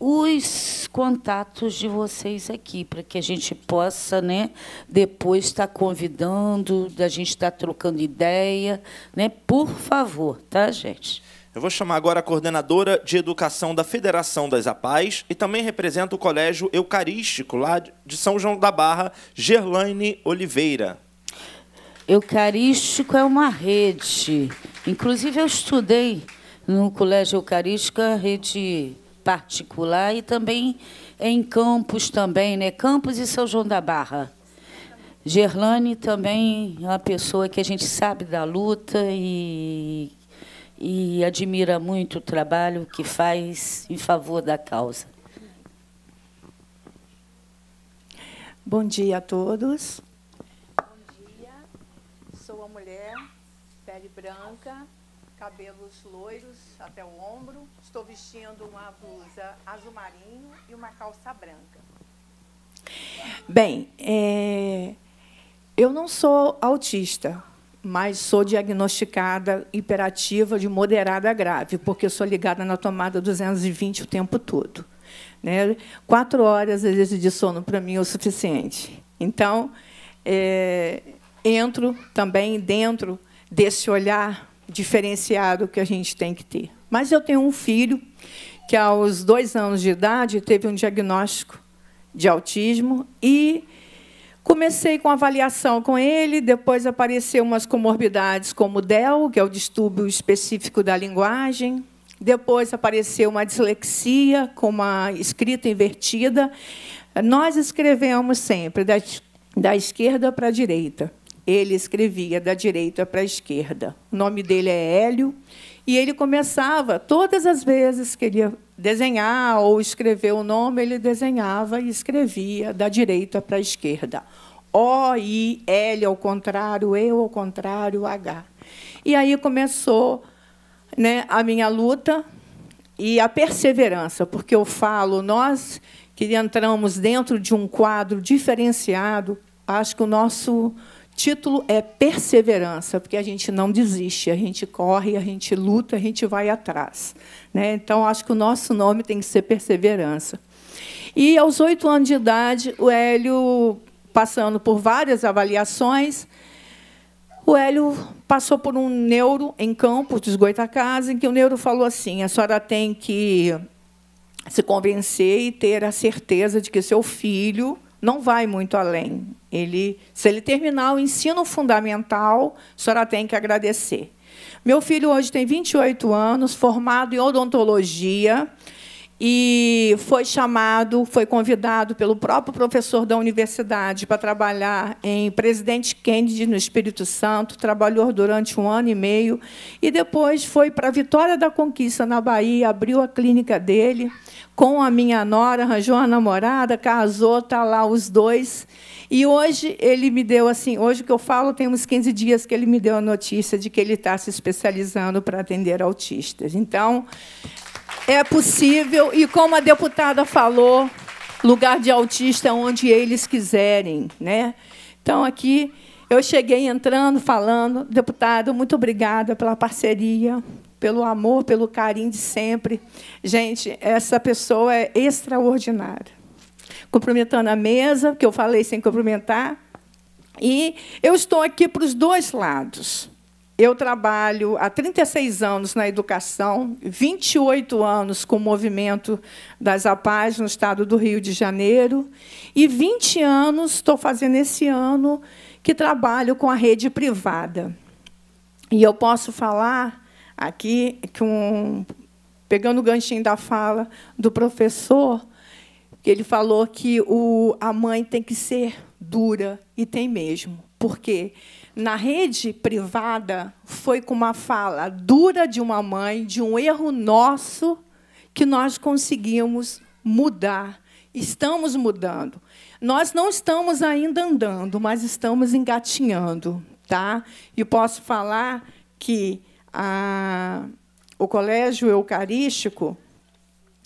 os contatos de vocês aqui, para que a gente possa né, depois estar tá convidando, da gente estar tá trocando ideia. Né? Por favor, tá, gente? Eu vou chamar agora a coordenadora de educação da Federação das APAES e também representa o Colégio Eucarístico, lá de São João da Barra, Gerlaine Oliveira. Eucarístico é uma rede. Inclusive, eu estudei no Colégio Eucarístico, a rede particular e também em Campos também, né? Campos e São João da Barra. Gerlane também é uma pessoa que a gente sabe da luta e, e admira muito o trabalho que faz em favor da causa. Bom dia a todos. Bom dia. Sou uma mulher, pele branca, cabelos loiros até o ombro, Estou vestindo uma blusa azul marinho e uma calça branca. Bem, é, eu não sou autista, mas sou diagnosticada hiperativa de moderada a grave, porque sou ligada na tomada 220 o tempo todo. Né? Quatro horas de sono para mim é o suficiente. Então, é, entro também dentro desse olhar diferenciado que a gente tem que ter. Mas eu tenho um filho que, aos dois anos de idade, teve um diagnóstico de autismo e comecei com avaliação com ele. Depois apareceu umas comorbidades como DEL, que é o distúrbio específico da linguagem. Depois apareceu uma dislexia com uma escrita invertida. Nós escrevemos sempre da, da esquerda para a direita. Ele escrevia da direita para a esquerda. O nome dele é Hélio e ele começava, todas as vezes que ele ia desenhar ou escrever o nome, ele desenhava e escrevia da direita para a esquerda. O, I, L ao contrário, eu ao contrário, H. E aí começou né, a minha luta e a perseverança, porque eu falo, nós que entramos dentro de um quadro diferenciado, acho que o nosso Título é perseverança, porque a gente não desiste, a gente corre, a gente luta, a gente vai atrás. Né? Então, acho que o nosso nome tem que ser perseverança. E aos oito anos de idade, o Hélio, passando por várias avaliações, o Hélio passou por um neuro em Campos dos Goitacazes, em que o neuro falou assim: a senhora tem que se convencer e ter a certeza de que seu filho não vai muito além. Ele, se ele terminar o ensino fundamental, a senhora tem que agradecer. Meu filho hoje tem 28 anos, formado em odontologia, e foi chamado, foi convidado pelo próprio professor da universidade para trabalhar em Presidente Kennedy, no Espírito Santo, trabalhou durante um ano e meio, e depois foi para Vitória da Conquista, na Bahia, abriu a clínica dele com a minha nora, arranjou uma namorada, casou, está lá os dois, e hoje ele me deu, assim, hoje que eu falo, tem uns 15 dias que ele me deu a notícia de que ele está se especializando para atender autistas. Então, é possível e como a deputada falou, lugar de autista é onde eles quiserem, né? Então aqui eu cheguei entrando, falando, deputado, muito obrigada pela parceria, pelo amor, pelo carinho de sempre. Gente, essa pessoa é extraordinária. Cumprimentando a mesa, que eu falei sem cumprimentar, e eu estou aqui para os dois lados. Eu trabalho há 36 anos na educação, 28 anos com o movimento das APAS no estado do Rio de Janeiro, e 20 anos, estou fazendo esse ano, que trabalho com a rede privada. E eu posso falar aqui, com, pegando o ganchinho da fala do professor, que ele falou que o, a mãe tem que ser dura, e tem mesmo, porque quê? na rede privada foi com uma fala dura de uma mãe, de um erro nosso, que nós conseguimos mudar. Estamos mudando. Nós não estamos ainda andando, mas estamos engatinhando. Tá? E posso falar que a, o Colégio Eucarístico,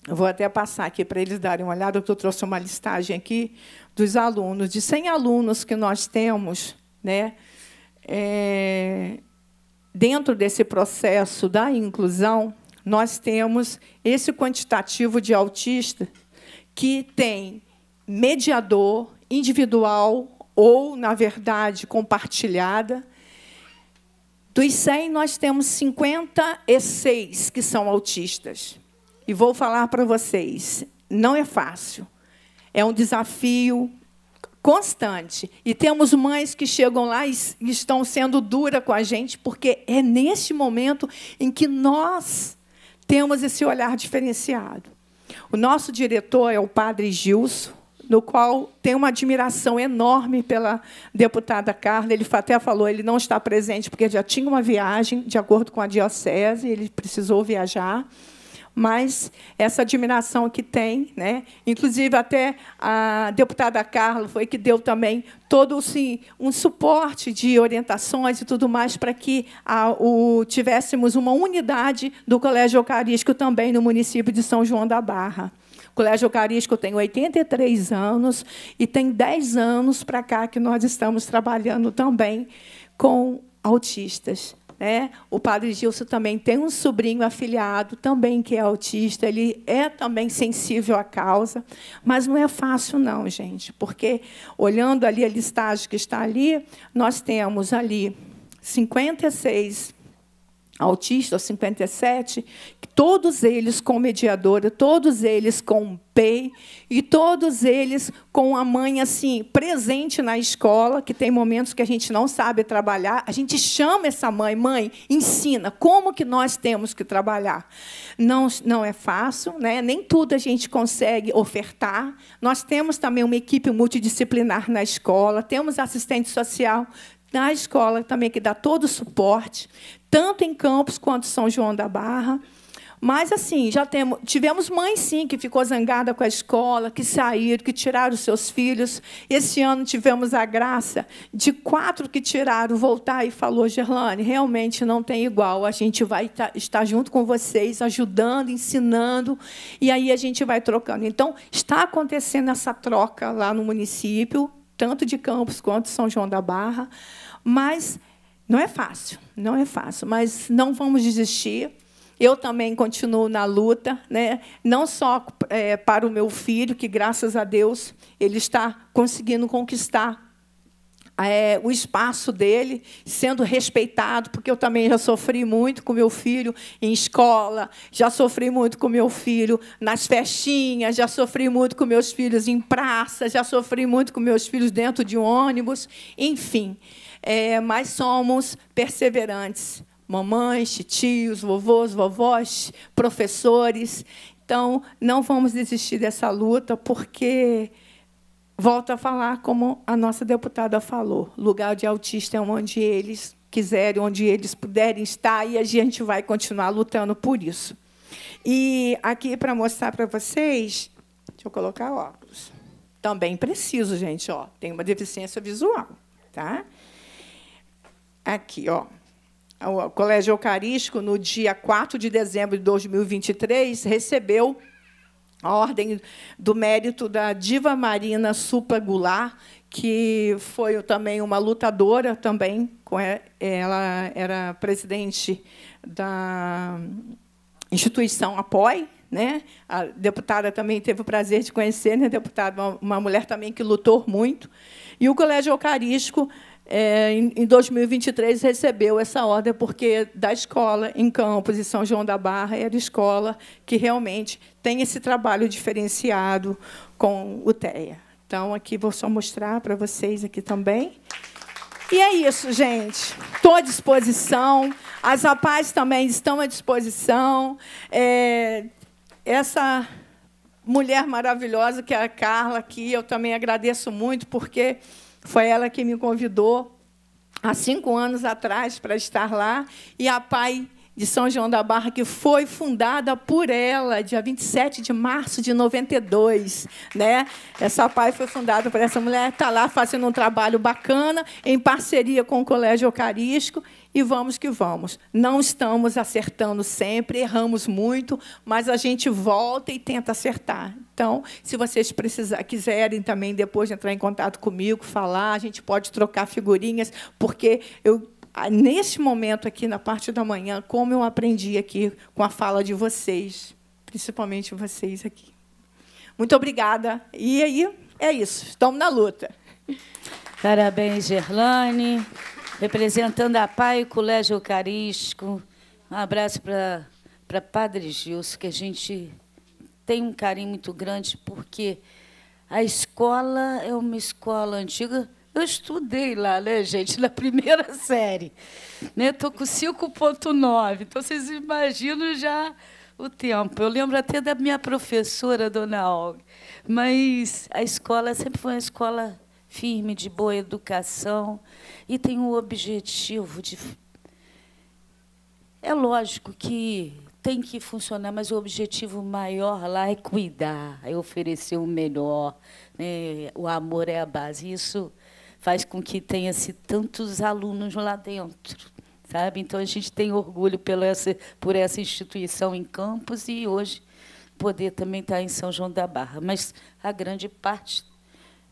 eu vou até passar aqui para eles darem uma olhada, porque eu trouxe uma listagem aqui dos alunos, de 100 alunos que nós temos, né? é, dentro desse processo da inclusão, nós temos esse quantitativo de autista que tem mediador individual ou, na verdade, compartilhada. Dos 100, nós temos 56 que são autistas. E vou falar para vocês, não é fácil. É um desafio, constante. E temos mães que chegam lá e estão sendo dura com a gente, porque é neste momento em que nós temos esse olhar diferenciado. O nosso diretor é o padre Gilson, no qual tem uma admiração enorme pela deputada Carla. Ele até falou, ele não está presente porque já tinha uma viagem, de acordo com a diocese, ele precisou viajar mas essa admiração que tem, né? Inclusive até a deputada Carla foi que deu também todo assim, um suporte de orientações e tudo mais para que a, o, tivéssemos uma unidade do Colégio Eucarístico também no município de São João da Barra. O Colégio Eucarístico tem 83 anos e tem 10 anos para cá que nós estamos trabalhando também com autistas. Né? O padre Gilson também tem um sobrinho afiliado, também que é autista, ele é também sensível à causa, mas não é fácil, não, gente, porque olhando ali a listagem que está ali, nós temos ali 56 autista, 57, todos eles com mediadora, todos eles com PEI, e todos eles com a mãe assim presente na escola, que tem momentos que a gente não sabe trabalhar. A gente chama essa mãe, mãe, ensina como que nós temos que trabalhar. Não, não é fácil, né? nem tudo a gente consegue ofertar. Nós temos também uma equipe multidisciplinar na escola, temos assistente social, na escola também que dá todo o suporte, tanto em Campos quanto São João da Barra. Mas assim, já temos, tivemos mães sim que ficou zangada com a escola, que saíram, que tiraram seus filhos. Esse ano tivemos a graça de quatro que tiraram voltar e falou, Gerlane, realmente não tem igual. A gente vai tá, estar junto com vocês, ajudando, ensinando, e aí a gente vai trocando. Então, está acontecendo essa troca lá no município, tanto de Campos quanto São João da Barra. Mas não é fácil, não é fácil. Mas não vamos desistir. Eu também continuo na luta, né? não só é, para o meu filho, que graças a Deus ele está conseguindo conquistar é, o espaço dele, sendo respeitado, porque eu também já sofri muito com meu filho em escola, já sofri muito com meu filho nas festinhas, já sofri muito com meus filhos em praça, já sofri muito com meus filhos dentro de um ônibus, enfim é, mas somos perseverantes. Mamães, tios, vovôs, vovós, professores. Então, não vamos desistir dessa luta, porque, volto a falar como a nossa deputada falou, lugar de autista é onde eles quiserem, onde eles puderem estar, e a gente vai continuar lutando por isso. E aqui, para mostrar para vocês, deixa eu colocar óculos. Também preciso, gente, ó, tem uma deficiência visual. Tá? aqui, ó. O Colégio Eucarístico, no dia 4 de dezembro de 2023, recebeu a Ordem do Mérito da Diva Marina Supa Goulart, que foi também uma lutadora também. Ela era presidente da instituição Apoi né? A deputada também teve o prazer de conhecer, né, deputada, uma mulher também que lutou muito. E o Colégio Eucarístico é, em 2023 recebeu essa ordem porque da escola em Campos e São João da Barra era escola que realmente tem esse trabalho diferenciado com o TEA. Então aqui vou só mostrar para vocês aqui também. E é isso, gente. Estou à disposição. As rapazes também estão à disposição. É, essa mulher maravilhosa que é a Carla aqui, eu também agradeço muito porque foi ela que me convidou há cinco anos atrás para estar lá. E a Pai de São João da Barra, que foi fundada por ela, dia 27 de março de 92. Né? Essa PAI foi fundada por essa mulher, está lá fazendo um trabalho bacana, em parceria com o Colégio Eucarístico, e vamos que vamos. Não estamos acertando sempre, erramos muito, mas a gente volta e tenta acertar. Então, se vocês precisar, quiserem também depois entrar em contato comigo, falar, a gente pode trocar figurinhas, porque eu neste momento aqui na parte da manhã, como eu aprendi aqui com a fala de vocês, principalmente vocês aqui. Muito obrigada. E aí, é isso. Estamos na luta. Parabéns, Gerlane, representando a PAI Colégio Eucarístico. Um abraço para Padre Gilson, que a gente tenho um carinho muito grande, porque a escola é uma escola antiga. Eu estudei lá, né, gente, na primeira série. Né? Estou com 5,9, então vocês imaginam já o tempo. Eu lembro até da minha professora, dona Olga. Mas a escola sempre foi uma escola firme, de boa educação, e tem o objetivo de. É lógico que tem que funcionar, mas o objetivo maior lá é cuidar, é oferecer o melhor. Né? O amor é a base. Isso faz com que tenha-se tantos alunos lá dentro. Sabe? Então, a gente tem orgulho pelo essa, por essa instituição em Campos e hoje poder também estar em São João da Barra. Mas a grande parte,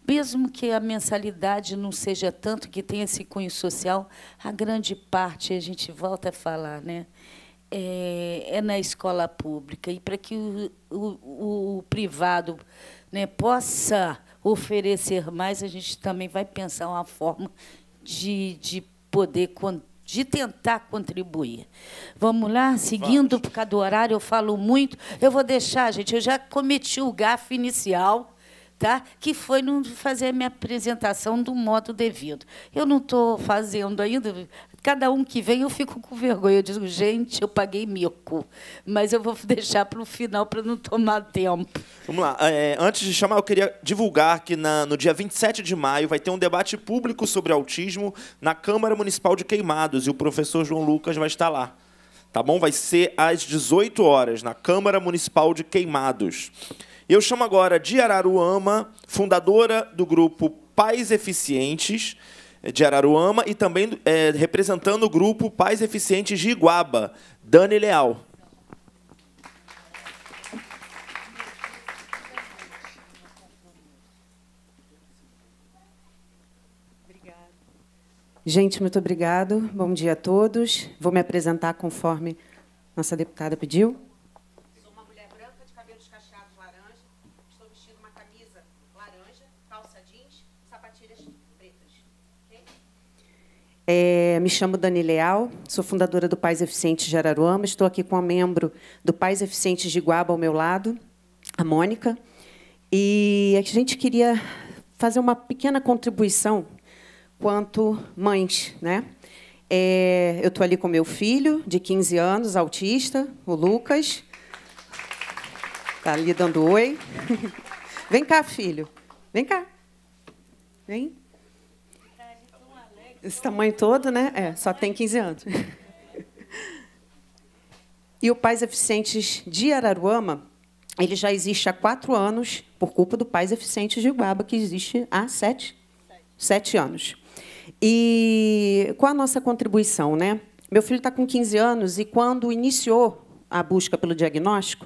mesmo que a mensalidade não seja tanto, que tenha esse cunho social, a grande parte, a gente volta a falar, né? é, é na escola pública e para que o, o, o privado né, possa oferecer mais, a gente também vai pensar uma forma de, de poder de tentar contribuir. Vamos lá, seguindo Vamos. por causa do horário, eu falo muito. Eu vou deixar, gente, eu já cometi o gafo inicial tá? que foi não fazer a minha apresentação do modo devido. Eu não estou fazendo ainda. Cada um que vem, eu fico com vergonha. Eu digo, gente, eu paguei mico. Mas eu vou deixar para o final para não tomar tempo. Vamos lá. É, antes de chamar, eu queria divulgar que na, no dia 27 de maio vai ter um debate público sobre autismo na Câmara Municipal de Queimados. E o professor João Lucas vai estar lá tá bom? Vai ser às 18 horas na Câmara Municipal de Queimados. Eu chamo agora de Araruama, fundadora do grupo Pais Eficientes eh, de Araruama e também é, representando o grupo Pais Eficientes de Iguaba, Dani Leal. Gente, muito obrigado. Bom dia a todos. Vou me apresentar conforme nossa deputada pediu. É, me chamo Dani Leal, sou fundadora do Pais Eficientes de Araruama. Estou aqui com a membro do Pais Eficientes de Iguaba ao meu lado, a Mônica. E a gente queria fazer uma pequena contribuição quanto mães. Né? É, eu estou ali com meu filho, de 15 anos, autista, o Lucas. Está ali dando oi. Vem cá, filho. Vem cá. Vem. Esse tamanho todo, né? É, só tem 15 anos. E o Pais Eficientes de Araruama, ele já existe há quatro anos, por culpa do Pais Eficientes de Guaba, que existe há sete, sete anos. E qual a nossa contribuição? Né? Meu filho está com 15 anos e, quando iniciou a busca pelo diagnóstico,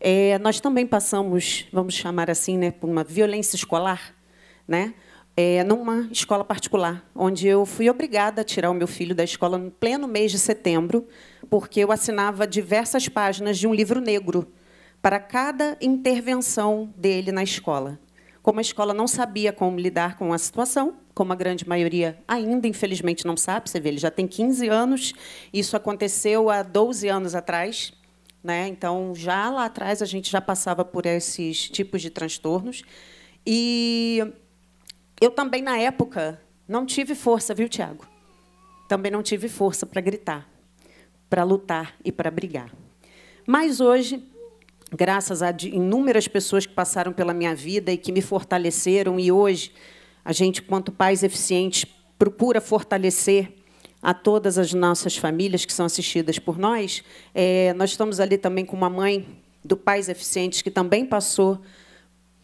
é, nós também passamos, vamos chamar assim, né, por uma violência escolar, né? é, numa escola particular, onde eu fui obrigada a tirar o meu filho da escola no pleno mês de setembro, porque eu assinava diversas páginas de um livro negro para cada intervenção dele na escola. Como a escola não sabia como lidar com a situação, como a grande maioria ainda, infelizmente, não sabe, você vê, ele já tem 15 anos, isso aconteceu há 12 anos atrás, né? então já lá atrás a gente já passava por esses tipos de transtornos. E eu também, na época, não tive força, viu, Tiago? Também não tive força para gritar, para lutar e para brigar. Mas hoje, graças a inúmeras pessoas que passaram pela minha vida e que me fortaleceram, e hoje a gente, quanto pais eficientes, procura fortalecer a todas as nossas famílias que são assistidas por nós. É, nós estamos ali também com uma mãe do Pais Eficientes que também passou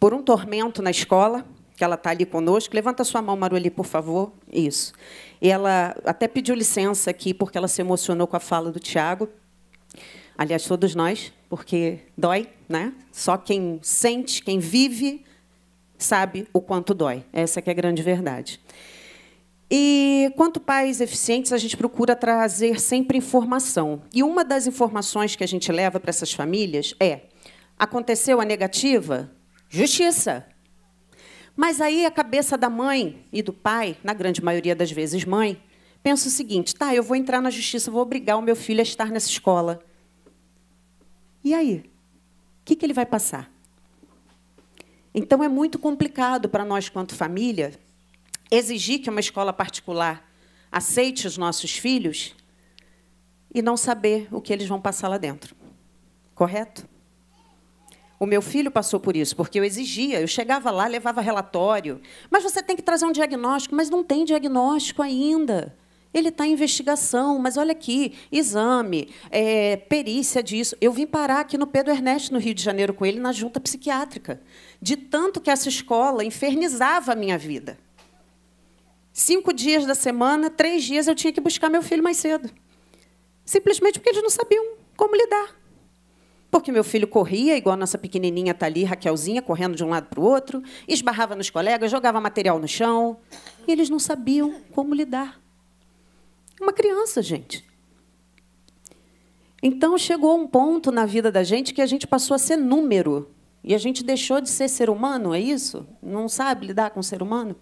por um tormento na escola, que ela está ali conosco. Levanta sua mão, Maruli, por favor. Isso. Ela até pediu licença aqui, porque ela se emocionou com a fala do Tiago. Aliás, todos nós, porque dói, né? Só quem sente, quem vive, sabe o quanto dói. Essa que é a grande verdade. E quanto pais eficientes, a gente procura trazer sempre informação. E uma das informações que a gente leva para essas famílias é: aconteceu a negativa? Justiça. Mas aí a cabeça da mãe e do pai, na grande maioria das vezes mãe, pensa o seguinte: tá, eu vou entrar na justiça, vou obrigar o meu filho a estar nessa escola. E aí? O que, que ele vai passar? Então é muito complicado para nós, quanto família, exigir que uma escola particular aceite os nossos filhos e não saber o que eles vão passar lá dentro. Correto? O meu filho passou por isso, porque eu exigia, eu chegava lá, levava relatório. Mas você tem que trazer um diagnóstico, mas não tem diagnóstico ainda. Ele está em investigação, mas olha aqui, exame, é, perícia disso. Eu vim parar aqui no Pedro Ernesto, no Rio de Janeiro, com ele, na junta psiquiátrica, de tanto que essa escola infernizava a minha vida. Cinco dias da semana, três dias eu tinha que buscar meu filho mais cedo. Simplesmente porque eles não sabiam como lidar porque meu filho corria, igual a nossa pequenininha está ali, Raquelzinha, correndo de um lado para o outro, esbarrava nos colegas, jogava material no chão, e eles não sabiam como lidar. Uma criança, gente. Então chegou um ponto na vida da gente que a gente passou a ser número e a gente deixou de ser ser humano, é isso? Não sabe lidar com o ser humano?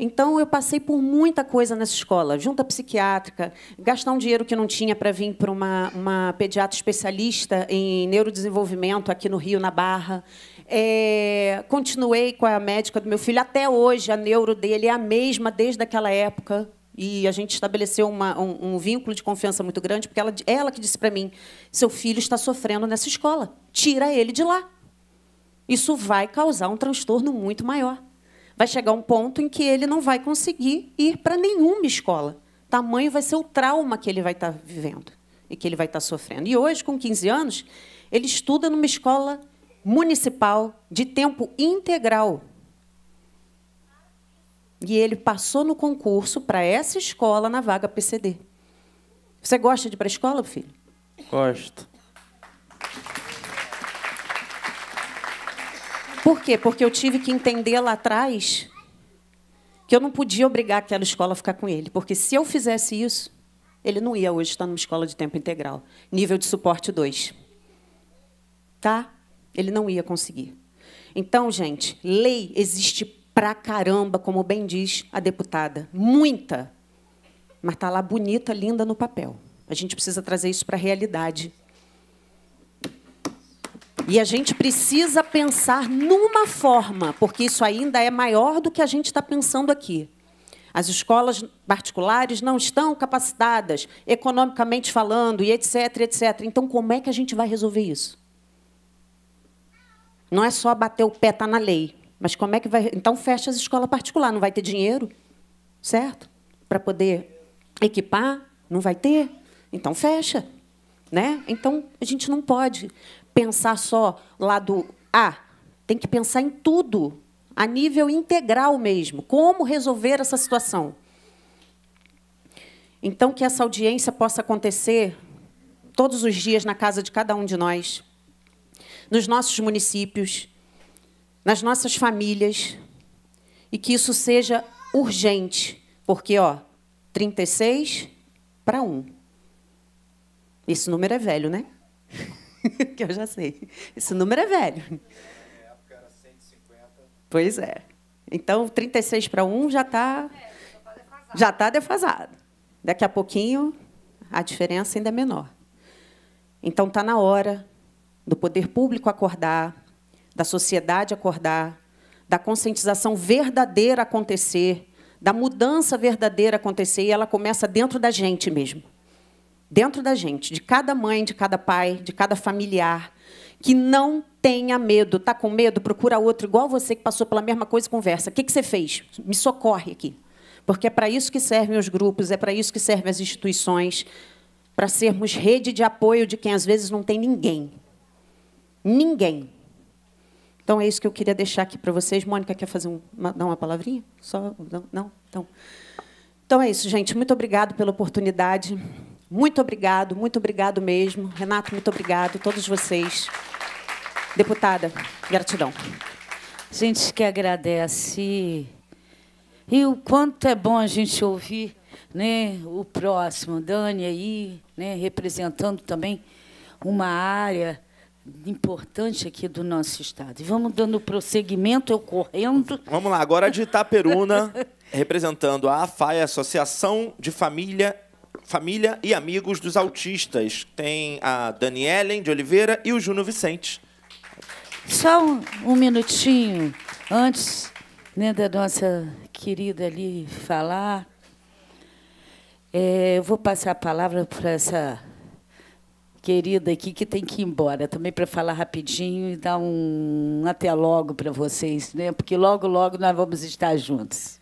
Então, eu passei por muita coisa nessa escola: junta psiquiátrica, gastar um dinheiro que não tinha para vir para uma, uma pediatra especialista em neurodesenvolvimento aqui no Rio, na Barra. É, continuei com a médica do meu filho até hoje, a neuro dele é a mesma desde aquela época. E a gente estabeleceu uma, um, um, vínculo de confiança muito grande, porque ela, ela que disse para mim: seu filho está sofrendo nessa escola, tira ele de lá. Isso vai causar um transtorno muito maior vai chegar um ponto em que ele não vai conseguir ir para nenhuma escola. Tamanho vai ser o trauma que ele vai estar tá vivendo e que ele vai estar tá sofrendo. E hoje, com 15 anos, ele estuda numa escola municipal de tempo integral. E ele passou no concurso para essa escola na vaga PCD. Você gosta de ir para a escola, filho? Gosto. Por quê? Porque eu tive que entender lá atrás que eu não podia obrigar aquela escola a ficar com ele, porque se eu fizesse isso, ele não ia hoje estar numa escola de tempo integral, nível de suporte 2. Tá? Ele não ia conseguir. Então, gente, lei existe pra caramba, como bem diz a deputada, muita. Mas tá lá bonita, linda no papel. A gente precisa trazer isso para a realidade e a gente precisa pensar numa forma, porque isso ainda é maior do que a gente está pensando aqui. As escolas particulares não estão capacitadas, economicamente falando, e etc, etc. Então, como é que a gente vai resolver isso? Não é só bater o pé, está na lei. Mas como é que vai. Então, fecha as escolas particulares, não vai ter dinheiro, certo? Para poder equipar, não vai ter? Então, fecha. Né? Então, a gente não pode pensar só lado A, tem que pensar em tudo, a nível integral mesmo, como resolver essa situação. Então, que essa audiência possa acontecer todos os dias na casa de cada um de nós, nos nossos municípios, nas nossas famílias, e que isso seja urgente, porque ó, 36 para 1. Esse número é velho, né? que eu já sei. Esse número é velho. Na é, época era 150. Pois é. Então, 36 para 1 já está é, então tá já está defasado. Daqui a pouquinho, a diferença ainda é menor. Então, está na hora do poder público acordar, da sociedade acordar, da conscientização verdadeira acontecer, da mudança verdadeira acontecer, e ela começa dentro da gente mesmo dentro da gente, de cada mãe, de cada pai, de cada familiar, que não tenha medo. Está com medo? Procura outro igual você que passou pela mesma coisa e conversa. O que, que você fez? Me socorre aqui. Porque é para isso que servem os grupos, é para isso que servem as instituições, para sermos rede de apoio de quem às vezes não tem ninguém. Ninguém. Então é isso que eu queria deixar aqui para vocês. Mônica quer fazer uma, dar uma palavrinha? Só não, não? Então. Então é isso, gente. Muito obrigado pela oportunidade. Muito obrigado, muito obrigado mesmo. Renato, muito obrigado. Todos vocês. Deputada, gratidão. Gente que agradece. E o quanto é bom a gente ouvir né, o próximo, Dani aí, né, representando também uma área importante aqui do nosso estado. E vamos dando prosseguimento, eu correndo. Vamos lá, agora de Itaperuna, representando a AFAI, Associação de Família família e amigos dos autistas. Tem a Daniela de Oliveira e o Juno Vicente. Só um, um minutinho antes né, da nossa querida ali falar. É, eu vou passar a palavra para essa querida aqui que tem que ir embora também para falar rapidinho e dar um até logo para vocês, né? Porque logo, logo nós vamos estar juntos.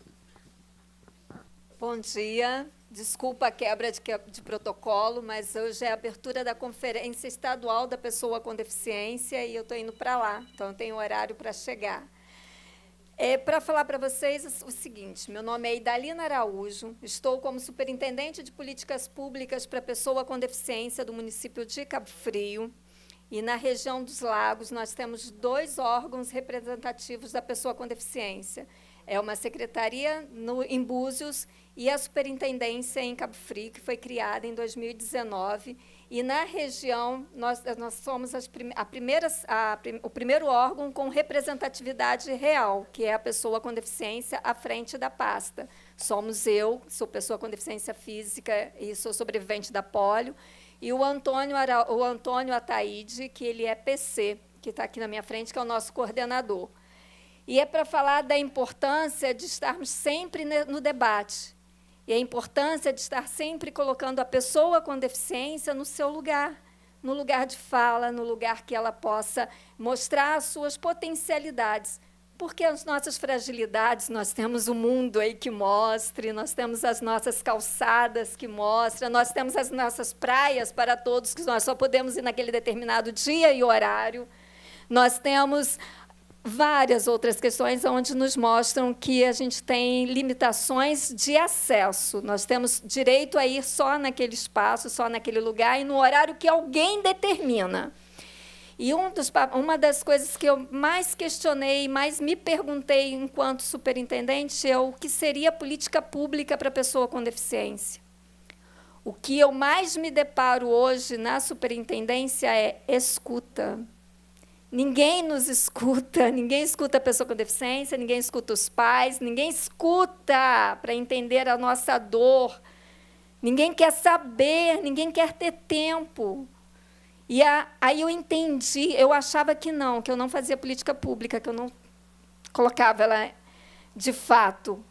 Bom dia. Desculpa a quebra de, de, protocolo, mas hoje é a abertura da Conferência Estadual da Pessoa com Deficiência e eu estou indo para lá, então eu tenho horário para chegar. É, para falar para vocês o seguinte, meu nome é Idalina Araújo, estou como Superintendente de Políticas Públicas para Pessoa com Deficiência do município de Cabo Frio. E na região dos lagos nós temos dois órgãos representativos da pessoa com deficiência. É uma secretaria no, em Búzios e a superintendência em Cabo Frio, que foi criada em 2019. E na região, nós, nós somos prime a primeira, a prim o primeiro órgão com representatividade real, que é a pessoa com deficiência à frente da pasta. Somos eu, sou pessoa com deficiência física e sou sobrevivente da polio, e o Antônio, Ara o Antônio Ataíde, que ele é PC, que está aqui na minha frente, que é o nosso coordenador. E é para falar da importância de estarmos sempre no debate e a importância de estar sempre colocando a pessoa com deficiência no seu lugar, no lugar de fala, no lugar que ela possa mostrar as suas potencialidades. Porque as nossas fragilidades, nós temos o mundo aí que mostre, nós temos as nossas calçadas que mostra, nós temos as nossas praias para todos que nós só podemos ir naquele determinado dia e horário. Nós temos várias outras questões onde nos mostram que a gente tem limitações de acesso. Nós temos direito a ir só naquele espaço, só naquele lugar e no horário que alguém determina. E um dos, uma das coisas que eu mais questionei, mais me perguntei enquanto superintendente, é o que seria política pública para pessoa com deficiência. O que eu mais me deparo hoje na superintendência é escuta Ninguém nos escuta, ninguém escuta a pessoa com deficiência, ninguém escuta os pais, ninguém escuta para entender a nossa dor. Ninguém quer saber, ninguém quer ter tempo. E a, aí eu entendi, eu achava que não, que eu não fazia política pública, que eu não colocava ela de fato.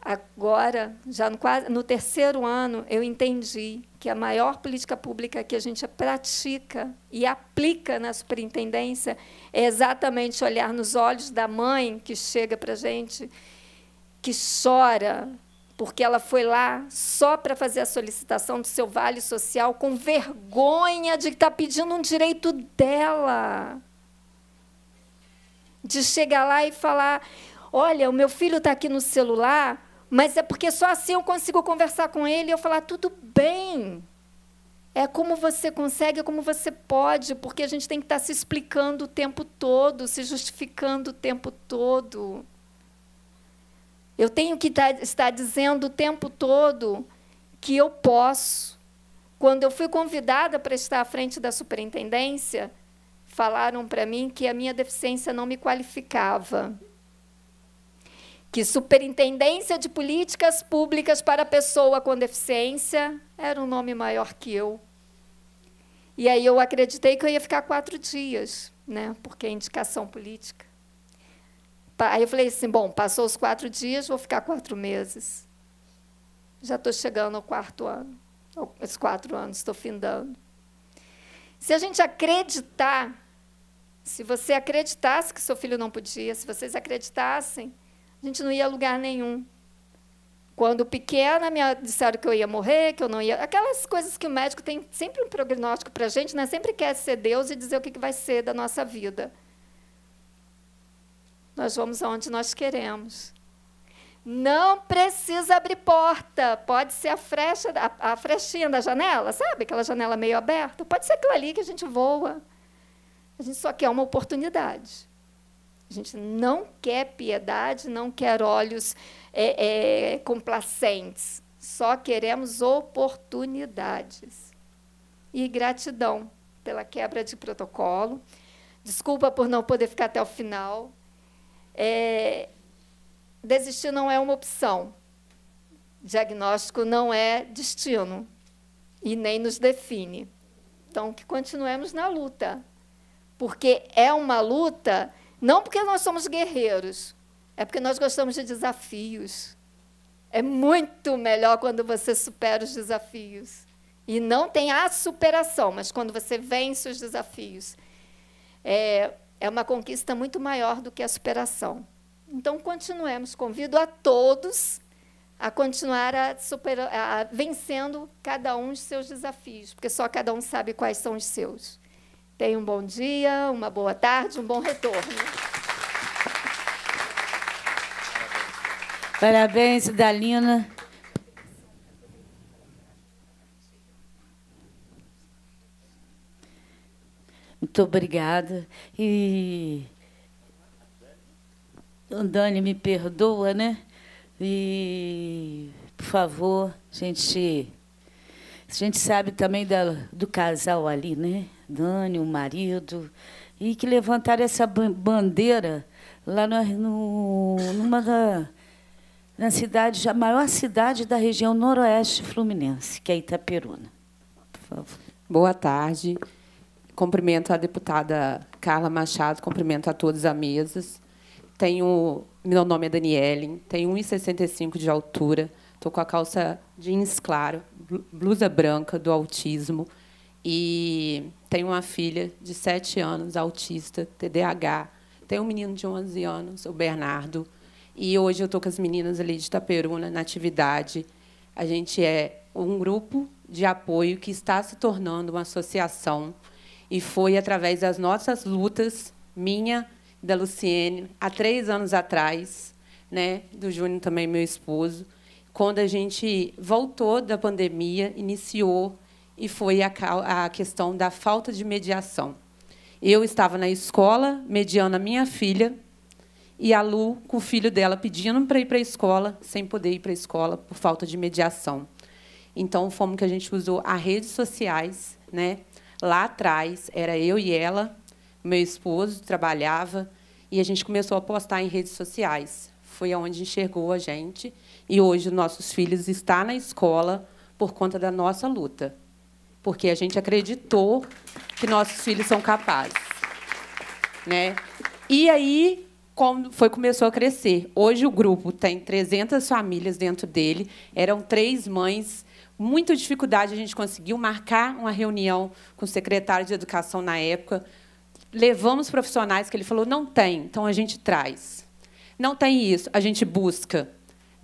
Agora, já no, no terceiro ano, eu entendi que a maior política pública que a gente pratica e aplica na superintendência é exatamente olhar nos olhos da mãe que chega para a gente, que chora, porque ela foi lá só para fazer a solicitação do seu vale social com vergonha de estar tá pedindo um direito dela. De chegar lá e falar: Olha, o meu filho está aqui no celular mas é porque só assim eu consigo conversar com ele e eu falar: tudo bem. É como você consegue, é como você pode, porque a gente tem que estar tá se explicando o tempo todo, se justificando o tempo todo. Eu tenho que tá, estar dizendo o tempo todo que eu posso. Quando eu fui convidada para estar à frente da superintendência, falaram para mim que a minha deficiência não me qualificava que Superintendência de Políticas Públicas para Pessoa com Deficiência era um nome maior que eu. E aí eu acreditei que eu ia ficar quatro dias, né, porque é indicação política. Aí eu falei assim, bom, passou os quatro dias, vou ficar quatro meses. Já estou chegando ao quarto ano. Os quatro anos estou findando. Se a gente acreditar, se você acreditasse que seu filho não podia, se vocês acreditassem a gente não ia a lugar nenhum. Quando pequena, me disseram que eu ia morrer, que eu não ia. Aquelas coisas que o médico tem sempre um prognóstico para a gente, né? sempre quer ser Deus e dizer o que vai ser da nossa vida. Nós vamos aonde nós queremos. Não precisa abrir porta. Pode ser a, frecha, a, a frechinha da janela, sabe? Aquela janela meio aberta. Pode ser aquilo ali que a gente voa. A gente só quer uma oportunidade. A gente não quer piedade, não quer olhos é, é, complacentes. Só queremos oportunidades. E gratidão pela quebra de protocolo. Desculpa por não poder ficar até o final. É, desistir não é uma opção. Diagnóstico não é destino e nem nos define. Então, que continuemos na luta, porque é uma luta não porque nós somos guerreiros, é porque nós gostamos de desafios. É muito melhor quando você supera os desafios. E não tem a superação, mas quando você vence os desafios. É, é uma conquista muito maior do que a superação. Então, continuemos. Convido a todos a continuar a, superar, a vencendo cada um de seus desafios, porque só cada um sabe quais são os seus. Tenha um bom dia, uma boa tarde, um bom retorno. Parabéns, Dalina. Muito obrigada. E o Dani me perdoa, né? E por favor, gente a gente sabe também da, do casal ali, né? Dani, o marido, e que levantaram essa bandeira lá no, no, numa da, na cidade, a maior cidade da região noroeste fluminense, que é Itaperuna. Por favor. Boa tarde. Cumprimento a deputada Carla Machado, cumprimento a todos a mesas. Tenho, meu nome é Daniele, tenho 1,65 de altura, Estou com a calça jeans claro, blusa branca do autismo e tenho uma filha de 7 anos, autista, TDAH. Tenho um menino de 11 anos, o Bernardo. E hoje eu estou com as meninas ali de Itaperuna, na atividade. A gente é um grupo de apoio que está se tornando uma associação. E foi através das nossas lutas, minha da Luciene, há três anos atrás, né, do Júnior também, meu esposo, quando a gente voltou da pandemia, iniciou e foi a, a questão da falta de mediação. Eu estava na escola, mediando a minha filha, e a Lu, com o filho dela, pedindo para ir para a escola, sem poder ir para a escola por falta de mediação. Então, fomos que a gente usou as redes sociais. Né? Lá atrás, era eu e ela, meu esposo trabalhava, e a gente começou a postar em redes sociais. Foi onde enxergou a gente e hoje nossos filhos estão na escola por conta da nossa luta, porque a gente acreditou que nossos filhos são capazes. Né? E aí como foi começou a crescer. Hoje o grupo tem tá 300 famílias dentro dele, eram três mães. Muita dificuldade a gente conseguiu marcar uma reunião com o secretário de Educação na época. Levamos profissionais que ele falou: não tem, então a gente traz. Não tem isso, a gente busca.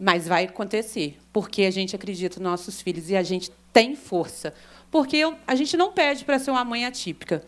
Mas vai acontecer, porque a gente acredita nos nossos filhos e a gente tem força. Porque a gente não pede para ser uma mãe atípica,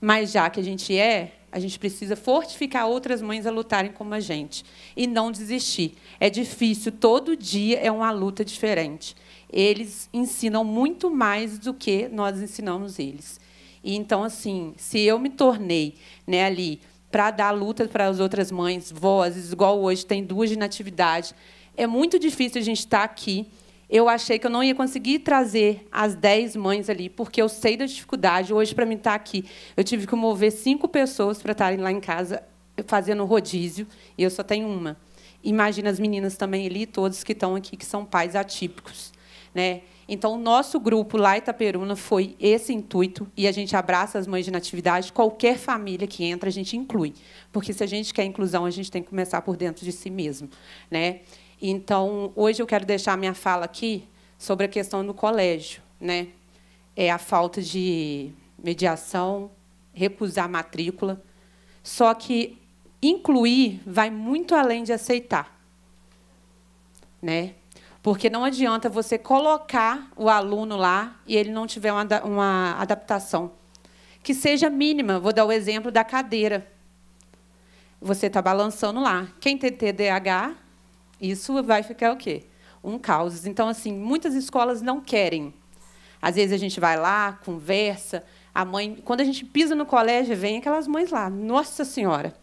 mas já que a gente é, a gente precisa fortificar outras mães a lutarem como a gente e não desistir. É difícil, todo dia é uma luta diferente. Eles ensinam muito mais do que nós ensinamos eles. E então assim, se eu me tornei, né, ali para dar luta para as outras mães, vozes, igual hoje tem duas de natividade, é muito difícil a gente estar tá aqui. Eu achei que eu não ia conseguir trazer as 10 mães ali, porque eu sei da dificuldade. Hoje, para mim estar tá aqui, eu tive que mover cinco pessoas para estarem lá em casa fazendo rodízio, e eu só tenho uma. Imagina as meninas também ali, todos que estão aqui, que são pais atípicos. Né? Então, o nosso grupo lá em Itaperuna foi esse intuito, e a gente abraça as mães de natividade. Qualquer família que entra, a gente inclui. Porque se a gente quer inclusão, a gente tem que começar por dentro de si mesmo. Né? Então, hoje eu quero deixar minha fala aqui sobre a questão do colégio, né? É a falta de mediação, recusar matrícula. Só que incluir vai muito além de aceitar, né? Porque não adianta você colocar o aluno lá e ele não tiver uma, uma adaptação que seja mínima. Vou dar o exemplo da cadeira. Você está balançando lá. Quem tem TDAH isso vai ficar o quê? Um caos. Então, assim, muitas escolas não querem. Às vezes a gente vai lá, conversa, a mãe, quando a gente pisa no colégio, vem aquelas mães lá, nossa senhora.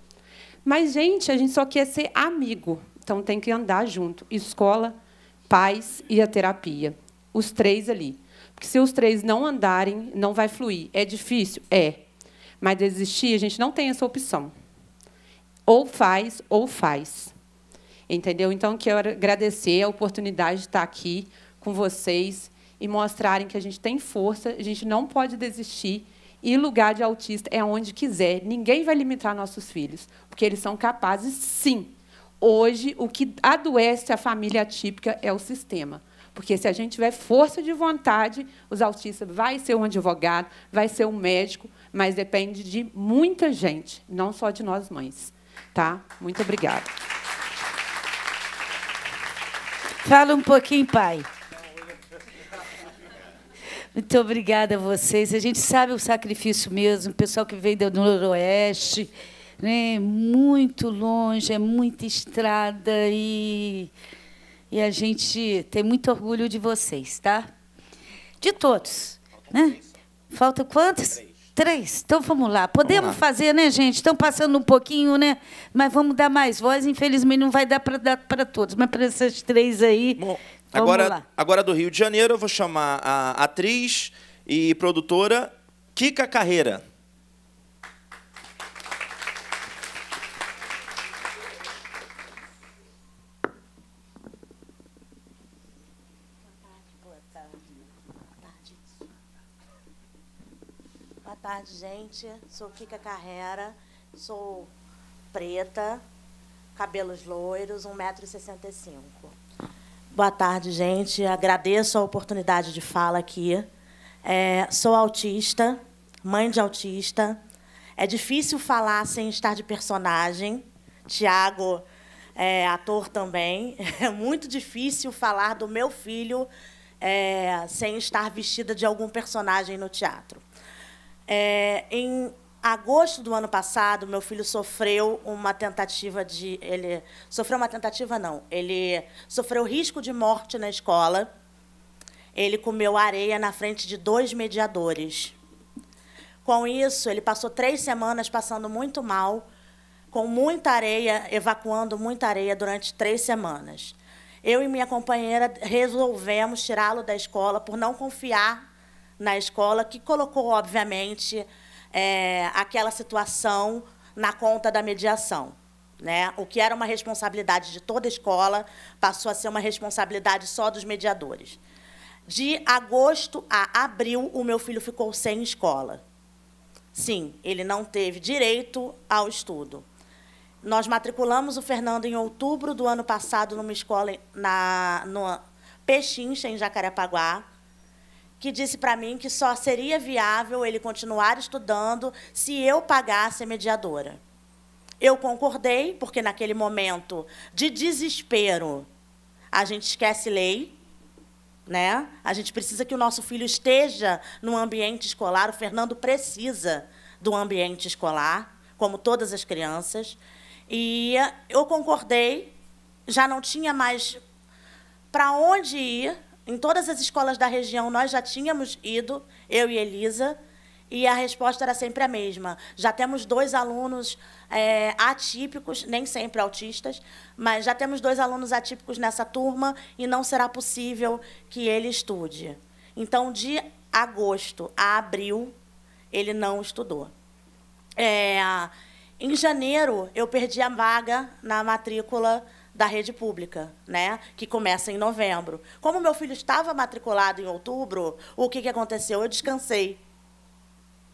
Mas gente, a gente só quer ser amigo, então tem que andar junto, escola, paz e a terapia, os três ali. Porque se os três não andarem, não vai fluir. É difícil, é. Mas desistir, a gente não tem essa opção. Ou faz ou faz. Entendeu? Então, quero agradecer a oportunidade de estar aqui com vocês e mostrarem que a gente tem força, a gente não pode desistir. E lugar de autista é onde quiser. Ninguém vai limitar nossos filhos, porque eles são capazes, sim. Hoje, o que adoece a família atípica é o sistema. Porque se a gente tiver força de vontade, os autistas vai ser um advogado, vai ser um médico, mas depende de muita gente, não só de nós mães, tá? Muito obrigada. Fala um pouquinho, pai. Muito obrigada a vocês. A gente sabe o sacrifício mesmo, o pessoal que veio do Noroeste, né? muito longe, é muita estrada e, e a gente tem muito orgulho de vocês, tá? De todos. Faltam né? Faltam quantos? Três. Três? Então vamos lá. Podemos vamos lá. fazer, né, gente? Estão passando um pouquinho, né? Mas vamos dar mais voz. Infelizmente não vai dar para dar para todos, mas para essas três aí. Bom, agora, lá. agora do Rio de Janeiro, eu vou chamar a atriz e produtora Kika Carreira. tarde, gente. Sou Kika Carrera, sou preta, cabelos loiros, 1,65m. Boa tarde, gente. Agradeço a oportunidade de fala aqui. É, sou autista, mãe de autista. É difícil falar sem estar de personagem. Tiago é ator também. É muito difícil falar do meu filho é, sem estar vestida de algum personagem no teatro. É, em agosto do ano passado, meu filho sofreu uma tentativa de. Ele sofreu uma tentativa, não. Ele sofreu risco de morte na escola. Ele comeu areia na frente de dois mediadores. Com isso, ele passou três semanas passando muito mal, com muita areia, evacuando muita areia durante três semanas. Eu e minha companheira resolvemos tirá-lo da escola por não confiar na escola, que colocou, obviamente, é, aquela situação na conta da mediação. Né? O que era uma responsabilidade de toda a escola passou a ser uma responsabilidade só dos mediadores. De agosto a abril, o meu filho ficou sem escola. Sim, ele não teve direito ao estudo. Nós matriculamos o Fernando em outubro do ano passado numa escola na, no Pechincha, em Jacarepaguá que disse para mim que só seria viável ele continuar estudando se eu pagasse a mediadora. Eu concordei, porque naquele momento de desespero, a gente esquece lei, né? A gente precisa que o nosso filho esteja no ambiente escolar, o Fernando precisa do ambiente escolar, como todas as crianças. E eu concordei, já não tinha mais para onde ir, em todas as escolas da região nós já tínhamos ido, eu e Elisa, e a resposta era sempre a mesma. Já temos dois alunos é, atípicos, nem sempre autistas, mas já temos dois alunos atípicos nessa turma e não será possível que ele estude. Então, de agosto a abril, ele não estudou. É, em janeiro, eu perdi a vaga na matrícula da rede pública, né? Que começa em novembro. Como meu filho estava matriculado em outubro, o que, que aconteceu? Eu descansei.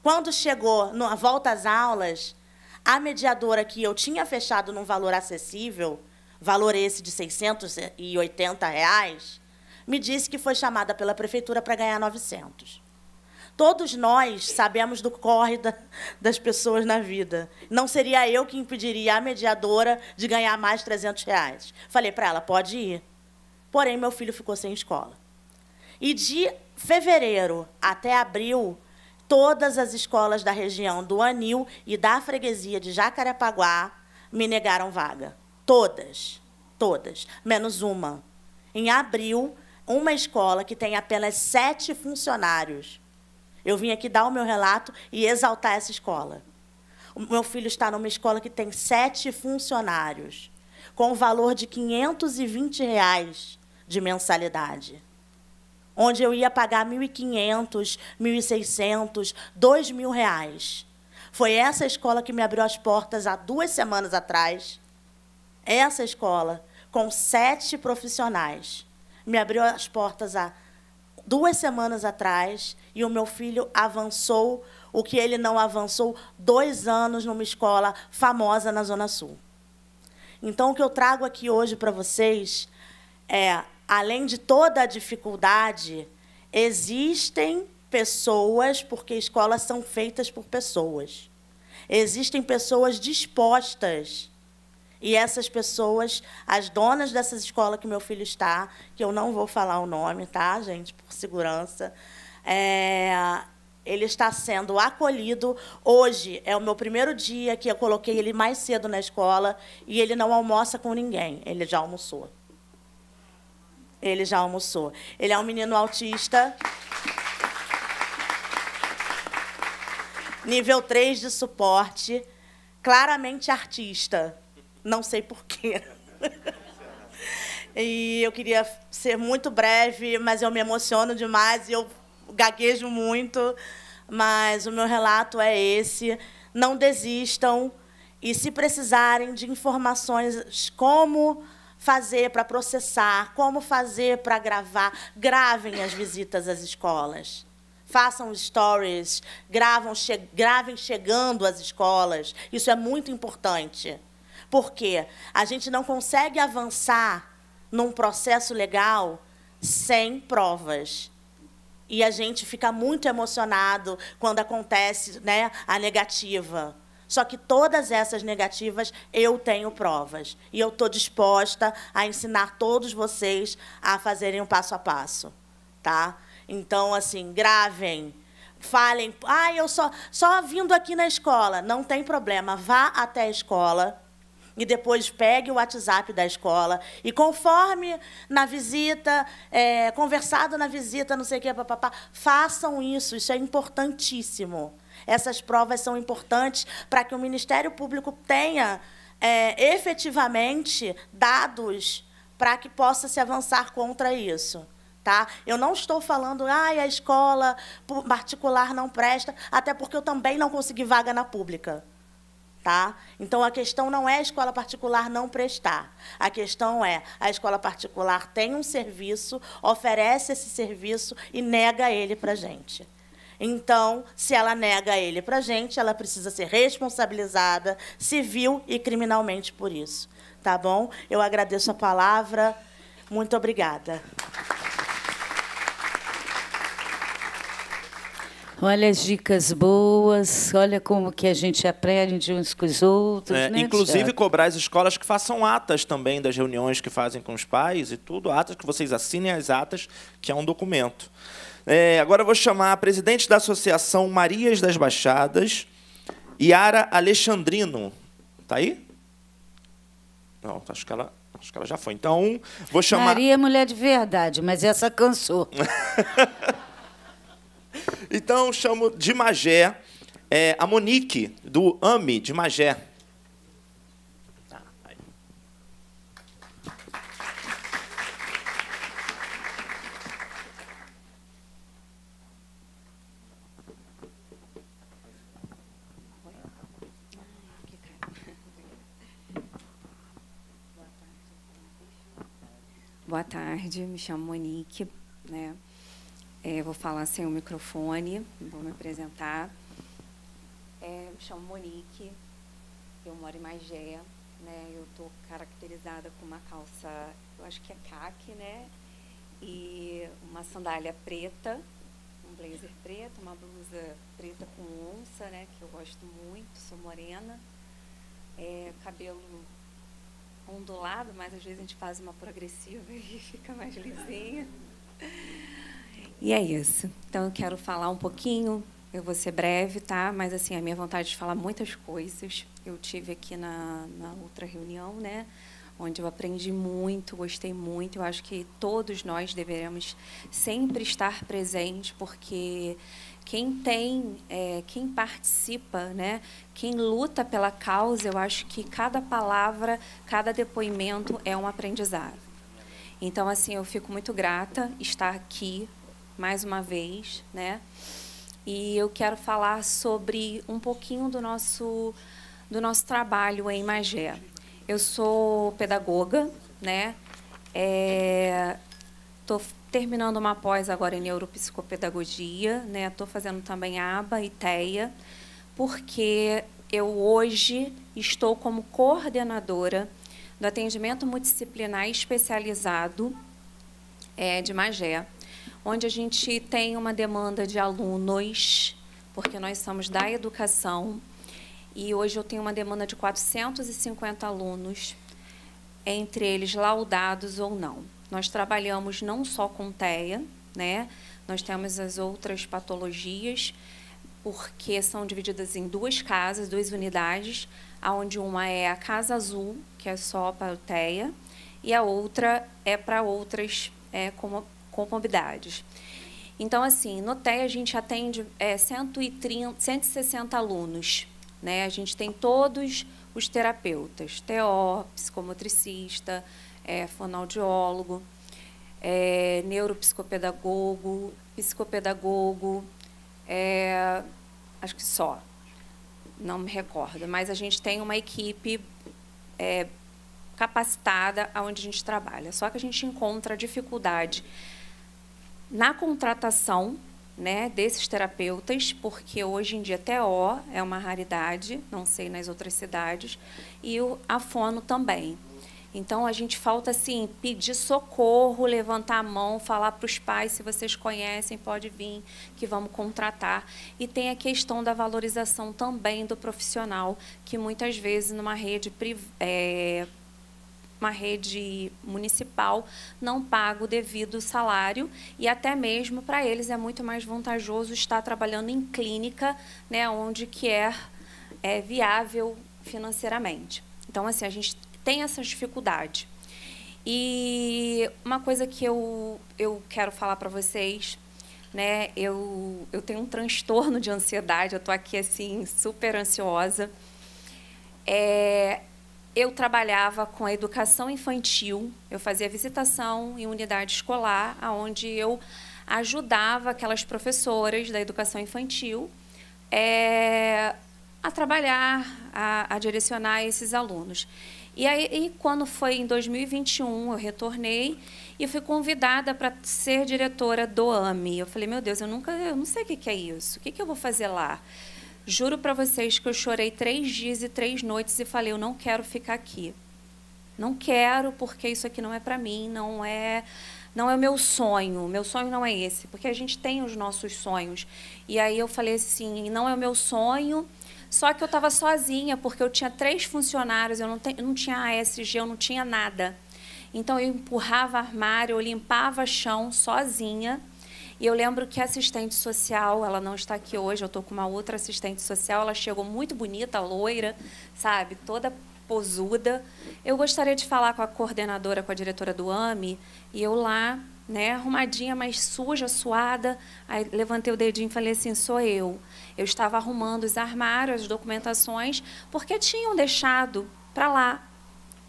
Quando chegou na volta às aulas, a mediadora que eu tinha fechado num valor acessível, valor esse de 680 reais, me disse que foi chamada pela prefeitura para ganhar 900. Todos nós sabemos do corre da, das pessoas na vida. Não seria eu que impediria a mediadora de ganhar mais 300 reais. Falei para ela, pode ir. Porém, meu filho ficou sem escola. E de fevereiro até abril, todas as escolas da região do Anil e da freguesia de Jacarepaguá me negaram vaga. Todas. Todas. Menos uma. Em abril, uma escola que tem apenas sete funcionários eu vim aqui dar o meu relato e exaltar essa escola. O meu filho está numa escola que tem sete funcionários, com o valor de 520 reais de mensalidade. Onde eu ia pagar 1.500, 1.600, 2.000 reais. Foi essa escola que me abriu as portas há duas semanas atrás. Essa escola, com sete profissionais, me abriu as portas há duas semanas atrás e o meu filho avançou o que ele não avançou dois anos numa escola famosa na Zona Sul. Então, o que eu trago aqui hoje para vocês é, além de toda a dificuldade, existem pessoas, porque escolas são feitas por pessoas. Existem pessoas dispostas e essas pessoas, as donas dessas escolas que meu filho está, que eu não vou falar o nome, tá, gente, por segurança, é, ele está sendo acolhido. Hoje é o meu primeiro dia que eu coloquei ele mais cedo na escola e ele não almoça com ninguém. Ele já almoçou. Ele já almoçou. Ele é um menino autista. Nível 3 de suporte, claramente artista não sei porquê. e eu queria ser muito breve, mas eu me emociono demais e eu gaguejo muito. Mas o meu relato é esse. Não desistam. E se precisarem de informações como fazer para processar, como fazer para gravar, gravem as visitas às escolas. Façam stories, gravam, che gravem chegando às escolas. Isso é muito importante. Porque a gente não consegue avançar num processo legal sem provas. E a gente fica muito emocionado quando acontece né, a negativa. Só que todas essas negativas eu tenho provas. E eu estou disposta a ensinar todos vocês a fazerem um passo a passo. tá? Então, assim, gravem. Falem, ah, eu só, só vindo aqui na escola. Não tem problema, vá até a escola e depois pegue o WhatsApp da escola. E conforme na visita, é, conversado na visita, não sei o que, papapá, façam isso, isso é importantíssimo. Essas provas são importantes para que o Ministério Público tenha é, efetivamente dados para que possa se avançar contra isso. Tá? Eu não estou falando, ai, a escola particular não presta, até porque eu também não consegui vaga na pública. Tá? Então a questão não é a escola particular não prestar. A questão é a escola particular tem um serviço, oferece esse serviço e nega ele para a gente. Então, se ela nega ele para a gente, ela precisa ser responsabilizada civil e criminalmente por isso. Tá bom? Eu agradeço a palavra. Muito obrigada. Olha as dicas boas, olha como que a gente aprende uns com os outros. É, né, inclusive Tiago? cobrar as escolas que façam atas também das reuniões que fazem com os pais e tudo, atas que vocês assinem as atas, que é um documento. É, agora eu vou chamar a presidente da Associação Marias das Baixadas, Yara Alexandrino. Tá aí? Não, acho que ela Acho que ela já foi. Então, vou chamar. Maria é mulher de verdade, mas essa cansou. Então, chamo de Magé é, a Monique, do AMI, de Magé. Tá, Boa tarde, me chamo Monique, né? É, vou falar sem o microfone, vou me apresentar. É, me chamo Monique, eu moro em Magé, né? Eu estou caracterizada com uma calça, eu acho que é caque, né? E uma sandália preta, um blazer preto, uma blusa preta com onça, né? Que eu gosto muito, sou morena. É, cabelo ondulado, mas às vezes a gente faz uma progressiva e fica mais lisinha e é isso. Então eu quero falar um pouquinho, eu vou ser breve, tá? Mas assim, a minha vontade é de falar muitas coisas. Eu tive aqui na, na outra reunião, né? Onde eu aprendi muito, gostei muito. Eu acho que todos nós deveremos sempre estar presentes, porque quem tem, é, quem participa, né? quem luta pela causa, eu acho que cada palavra, cada depoimento é um aprendizado. Então, assim, eu fico muito grata estar aqui mais uma vez, né? E eu quero falar sobre um pouquinho do nosso do nosso trabalho em Magé. Eu sou pedagoga, né? Estou é, terminando uma pós agora em neuropsicopedagogia, né? Estou fazendo também ABA e teia, porque eu hoje estou como coordenadora do atendimento multidisciplinar especializado é, de Magé onde a gente tem uma demanda de alunos, porque nós somos da educação, e hoje eu tenho uma demanda de 450 alunos, entre eles laudados ou não. Nós trabalhamos não só com TEA, né? nós temos as outras patologias, porque são divididas em duas casas, duas unidades, aonde uma é a Casa Azul, que é só para o TEA, e a outra é para outras é, como comorbidades. Então, assim, no TEI a gente atende é, 130, 160 alunos. Né? A gente tem todos os terapeutas, TO, psicomotricista, é, fonoaudiólogo, é, neuropsicopedagogo, psicopedagogo, é, acho que só, não me recordo. Mas a gente tem uma equipe é, capacitada aonde a gente trabalha. Só que a gente encontra dificuldade na contratação né, desses terapeutas, porque hoje em dia até O é uma raridade, não sei nas outras cidades, e o afono também. Então a gente falta assim pedir socorro, levantar a mão, falar para os pais se vocês conhecem, pode vir, que vamos contratar. E tem a questão da valorização também do profissional, que muitas vezes numa rede é, uma rede municipal não paga o devido salário e até mesmo para eles é muito mais vantajoso estar trabalhando em clínica, né, onde que é, é viável financeiramente. Então, assim, a gente tem essa dificuldade. E uma coisa que eu, eu quero falar para vocês, né? Eu, eu tenho um transtorno de ansiedade, eu estou aqui assim super ansiosa. É, eu trabalhava com a educação infantil, eu fazia visitação em unidade escolar, onde eu ajudava aquelas professoras da educação infantil é, a trabalhar, a, a, direcionar esses alunos. E aí, e quando foi em 2021, eu retornei e fui convidada para ser diretora do AMI. Eu falei, meu Deus, eu nunca, eu não sei o que é isso, o que eu vou fazer lá? Juro para vocês que eu chorei três dias e três noites e falei: eu não quero ficar aqui. Não quero porque isso aqui não é para mim, não é, não é o meu sonho. Meu sonho não é esse, porque a gente tem os nossos sonhos. E aí eu falei assim: não é o meu sonho. Só que eu estava sozinha porque eu tinha três funcionários, eu não, te, eu não tinha ASG, eu não tinha nada. Então eu empurrava armário, eu limpava chão sozinha e eu lembro que a assistente social, ela não está aqui hoje, eu estou com uma outra assistente social, ela chegou muito bonita, loira, sabe, toda posuda. Eu gostaria de falar com a coordenadora, com a diretora do AMI, e eu lá, né, arrumadinha, mas suja, suada, aí levantei o dedinho e falei assim, sou eu. Eu estava arrumando os armários, as documentações, porque tinham deixado para lá.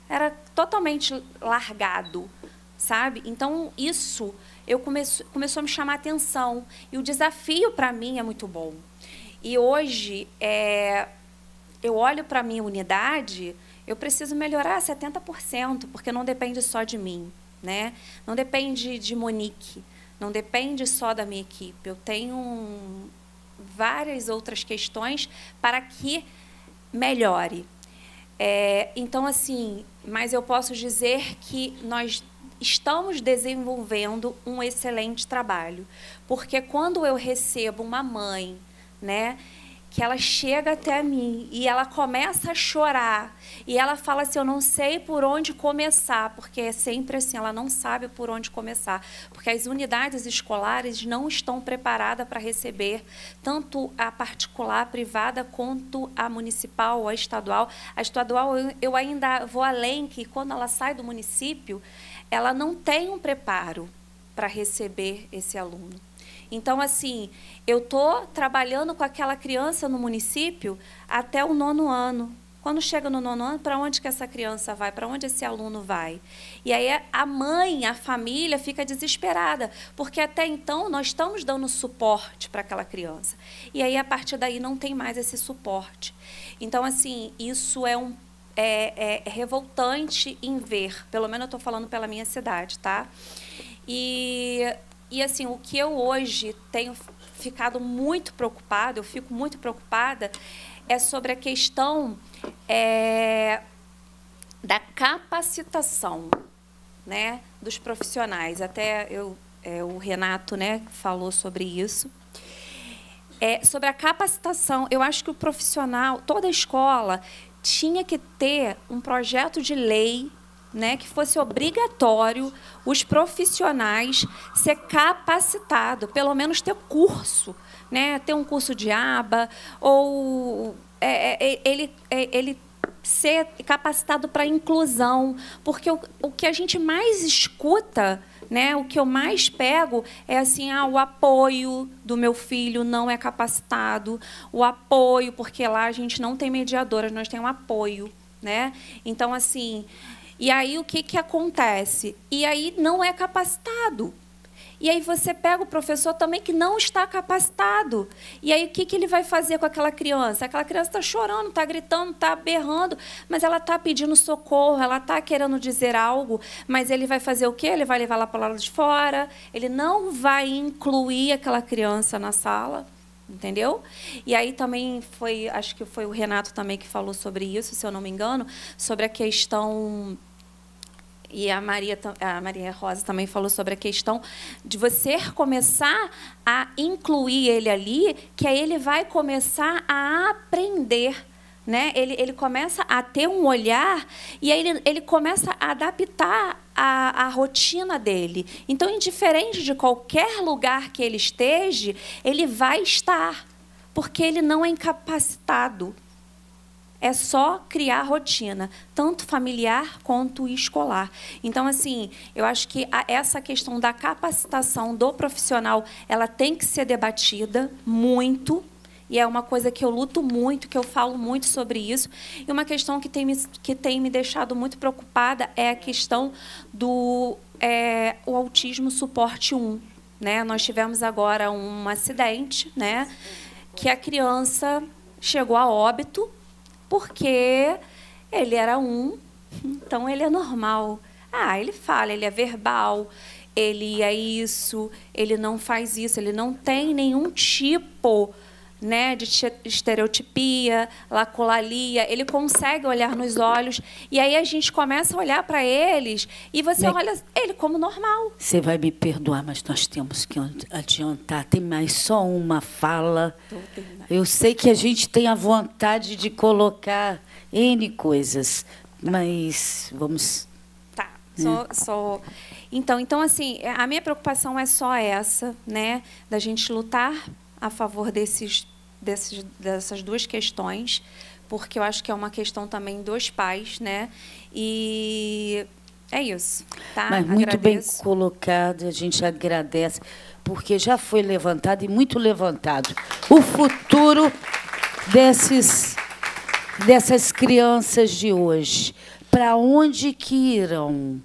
Era totalmente largado, sabe? Então, isso eu comece, começou a me chamar a atenção. E o desafio para mim é muito bom. E hoje, é, eu olho para a minha unidade, eu preciso melhorar 70%, porque não depende só de mim. Né? Não depende de Monique, não depende só da minha equipe. Eu tenho várias outras questões para que melhore. É, então, assim, mas eu posso dizer que nós estamos desenvolvendo um excelente trabalho. Porque quando eu recebo uma mãe, né, que ela chega até mim e ela começa a chorar e ela fala assim, eu não sei por onde começar, porque é sempre assim, ela não sabe por onde começar, porque as unidades escolares não estão preparadas para receber tanto a particular, a privada, quanto a municipal ou a estadual. A estadual eu ainda vou além que quando ela sai do município, ela não tem um preparo para receber esse aluno. Então, assim, eu estou trabalhando com aquela criança no município até o nono ano. Quando chega no nono ano, para onde que essa criança vai? Para onde esse aluno vai? E aí a mãe, a família fica desesperada, porque até então nós estamos dando suporte para aquela criança. E aí a partir daí não tem mais esse suporte. Então, assim, isso é um é, é, é revoltante em ver, pelo menos eu estou falando pela minha cidade, tá? E, e assim, o que eu hoje tenho ficado muito preocupada, eu fico muito preocupada, é sobre a questão é, da capacitação né, dos profissionais. Até eu, é, o Renato né, falou sobre isso. É, sobre a capacitação, eu acho que o profissional, toda a escola tinha que ter um projeto de lei né, que fosse obrigatório os profissionais ser capacitados, pelo menos ter curso, né, ter um curso de aba, ou é, é, é ele, é, ele ser capacitado para inclusão, porque o, o que a gente mais escuta né? O que eu mais pego é assim, ah, o apoio do meu filho não é capacitado, o apoio, porque lá a gente não tem mediadoras, nós temos apoio, né? Então assim, e aí o que que acontece? E aí não é capacitado. E aí você pega o professor também que não está capacitado. E aí o que, que ele vai fazer com aquela criança? Aquela criança está chorando, está gritando, está berrando, mas ela está pedindo socorro, ela está querendo dizer algo, mas ele vai fazer o quê? Ele vai levar ela para lá de fora, ele não vai incluir aquela criança na sala entendeu? E aí também foi, acho que foi o Renato também que falou sobre isso, se eu não me engano, sobre a questão e a Maria, a Maria Rosa também falou sobre a questão de você começar a incluir ele ali, que aí ele vai começar a aprender. Né? Ele, ele começa a ter um olhar e aí ele, ele começa a adaptar a, a, rotina dele. Então, indiferente de qualquer lugar que ele esteja, ele vai estar, porque ele não é incapacitado é só criar rotina, tanto familiar quanto escolar. Então, assim, eu acho que essa questão da capacitação do profissional, ela tem que ser debatida muito, e é uma coisa que eu luto muito, que eu falo muito sobre isso. E uma questão que tem me, que tem me deixado muito preocupada é a questão do é, o autismo suporte 1. Né? Nós tivemos agora um acidente, né? que a criança chegou a óbito, porque ele era um, então ele é normal. Ah, ele fala, ele é verbal, ele é isso, ele não faz isso, ele não tem nenhum tipo né, de estereotipia, laculalia, ele consegue olhar nos olhos e aí a gente começa a olhar para eles e você olha ele como normal. Você vai me perdoar, mas nós temos que adiantar. Tem mais só uma fala. Eu sei que a gente tem a vontade de colocar N coisas, mas vamos. Tá, né? só. só... Então, então, assim, a minha preocupação é só essa, né? Da gente lutar a favor desses desses, dessas duas questões, porque eu acho que é uma questão também dos pais, né? E é isso. Tá? Mas muito Agradeço. bem colocado, a gente agradece, porque já foi levantado e muito levantado. O futuro desses, dessas crianças de hoje. Para onde que irão?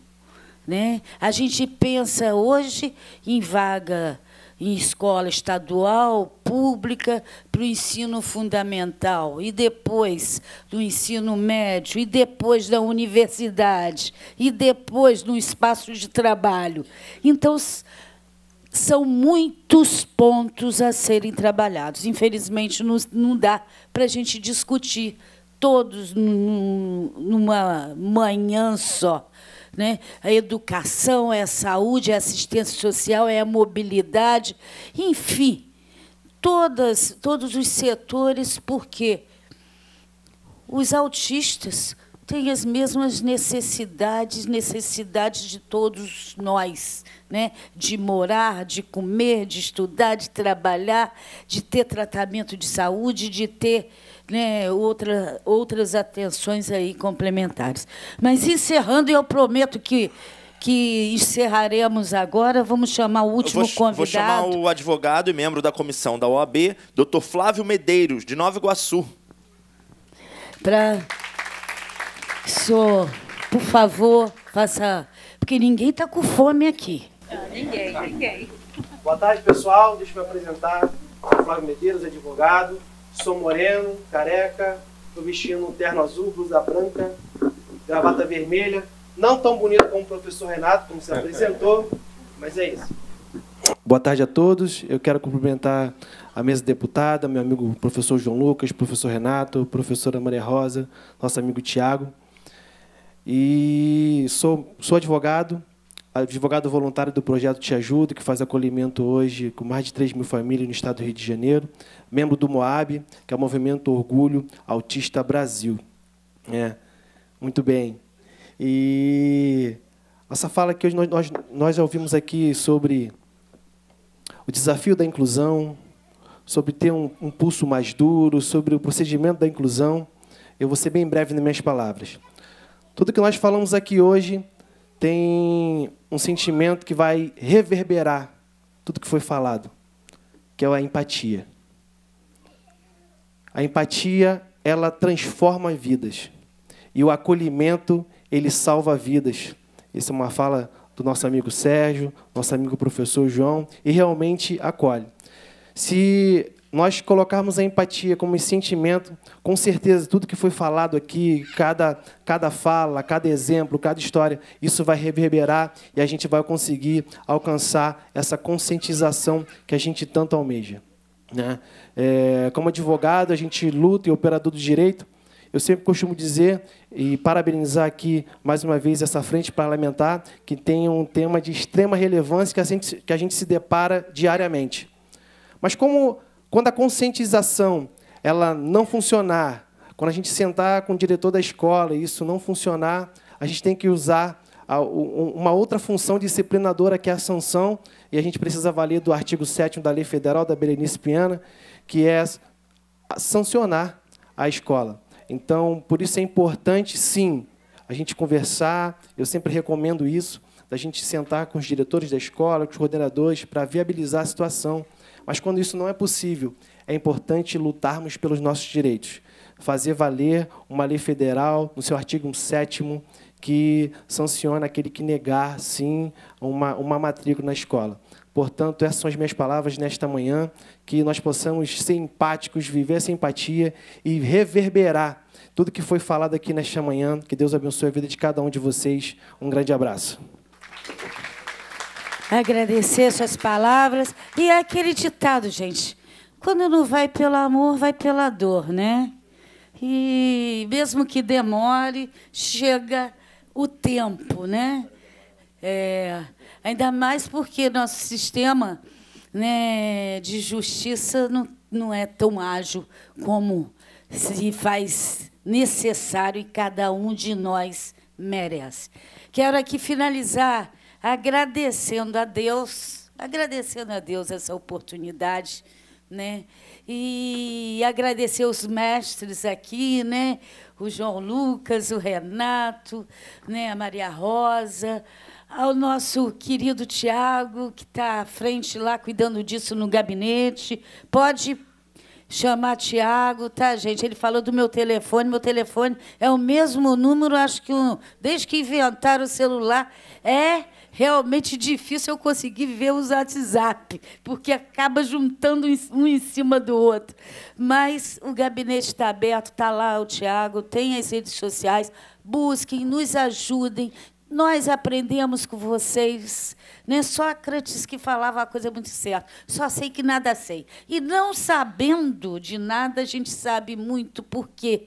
Né? A gente pensa hoje em vaga em escola estadual, pública, para o ensino fundamental, e depois do ensino médio, e depois da universidade, e depois no espaço de trabalho. Então, são muitos pontos a serem trabalhados. Infelizmente, não, dá para a gente discutir todos numa manhã só né? a educação, é a saúde, é a assistência social, é a mobilidade, enfim, todas, todos os setores, porque os autistas têm as mesmas necessidades, necessidades de todos nós, né? de morar, de comer, de estudar, de trabalhar, de ter tratamento de saúde, de ter né, outra, outras atenções aí complementares. Mas encerrando, eu prometo que que encerraremos agora. Vamos chamar o último vou, convidado. Vou chamar o advogado e membro da comissão da OAB, Dr. Flávio Medeiros, de Nova Iguaçu. Para. Senhor, por favor, faça. Porque ninguém está com fome aqui. ninguém, ninguém. Boa tarde, pessoal. Deixa eu me apresentar. Flávio Medeiros, advogado. Sou moreno, careca, Estou vestindo um terno azul, blusa branca, gravata vermelha. Não tão bonito como o professor Renato, como se apresentou, mas é isso. Boa tarde a todos. Eu quero cumprimentar a mesa deputada, meu amigo professor João Lucas, professor Renato, professora Maria Rosa, nosso amigo Tiago. E sou, sou advogado, advogado voluntário do projeto Te Ajudo, que faz acolhimento hoje com mais de 3 mil famílias no estado do Rio de Janeiro, membro do MOAB, que é o Movimento Orgulho Autista Brasil. É, muito bem. E essa fala que hoje nós, nós, nós ouvimos aqui sobre o desafio da inclusão, sobre ter um, um pulso mais duro, sobre o procedimento da inclusão. Eu vou ser bem breve nas minhas palavras. Tudo que nós falamos aqui hoje tem um sentimento que vai reverberar tudo que foi falado, que é a empatia. A empatia, ela transforma vidas. E o acolhimento, ele salva vidas. Essa é uma fala do nosso amigo Sérgio, nosso amigo professor João, e realmente acolhe. Se nós colocarmos a empatia como um sentimento, com certeza tudo que foi falado aqui, cada, cada fala, cada exemplo, cada história, isso vai reverberar e a gente vai conseguir alcançar essa conscientização que a gente tanto almeja. Né? É, como advogado, a gente luta e é operador do direito, eu sempre costumo dizer e parabenizar aqui mais uma vez essa frente parlamentar, que tem um tema de extrema relevância que a gente, que a gente se depara diariamente. Mas como quando a conscientização ela não funcionar, quando a gente sentar com o diretor da escola e isso não funcionar, a gente tem que usar uma outra função disciplinadora que é a sanção, e a gente precisa valer do artigo 7 da Lei Federal da Berenice Piana, que é sancionar a escola. Então, por isso é importante, sim, a gente conversar, eu sempre recomendo isso, da gente sentar com os diretores da escola, com os coordenadores, para viabilizar a situação. Mas quando isso não é possível, é importante lutarmos pelos nossos direitos, fazer valer uma lei federal, no seu artigo 7 que sanciona aquele que negar, sim, uma, uma matrícula na escola. Portanto, essas são as minhas palavras nesta manhã, que nós possamos ser empáticos, viver essa empatia e reverberar tudo que foi falado aqui nesta manhã. Que Deus abençoe a vida de cada um de vocês. Um grande abraço agradecer suas palavras. E é aquele ditado, gente: quando não vai pelo amor, vai pela dor, né? E mesmo que demore, chega o tempo, né? É, ainda mais porque nosso sistema né, de justiça não, não é tão ágil como se faz necessário e cada um de nós merece. Quero aqui finalizar agradecendo a Deus, agradecendo a Deus essa oportunidade, né? E agradecer os mestres aqui, né? O João Lucas, o Renato, né? A Maria Rosa, ao nosso querido Tiago, que está à frente lá cuidando disso no gabinete. Pode chamar Tiago, tá, gente? Ele falou do meu telefone. Meu telefone é o mesmo número, acho que um, desde que inventaram o celular. É realmente difícil eu conseguir ver os WhatsApp, porque acaba juntando um em cima do outro. Mas o gabinete está aberto, está lá o Tiago, tem as redes sociais, busquem, nos ajudem. Nós aprendemos com vocês. Né? Sócrates que falava a coisa muito certa. Só sei que nada sei. E não sabendo de nada, a gente sabe muito por quê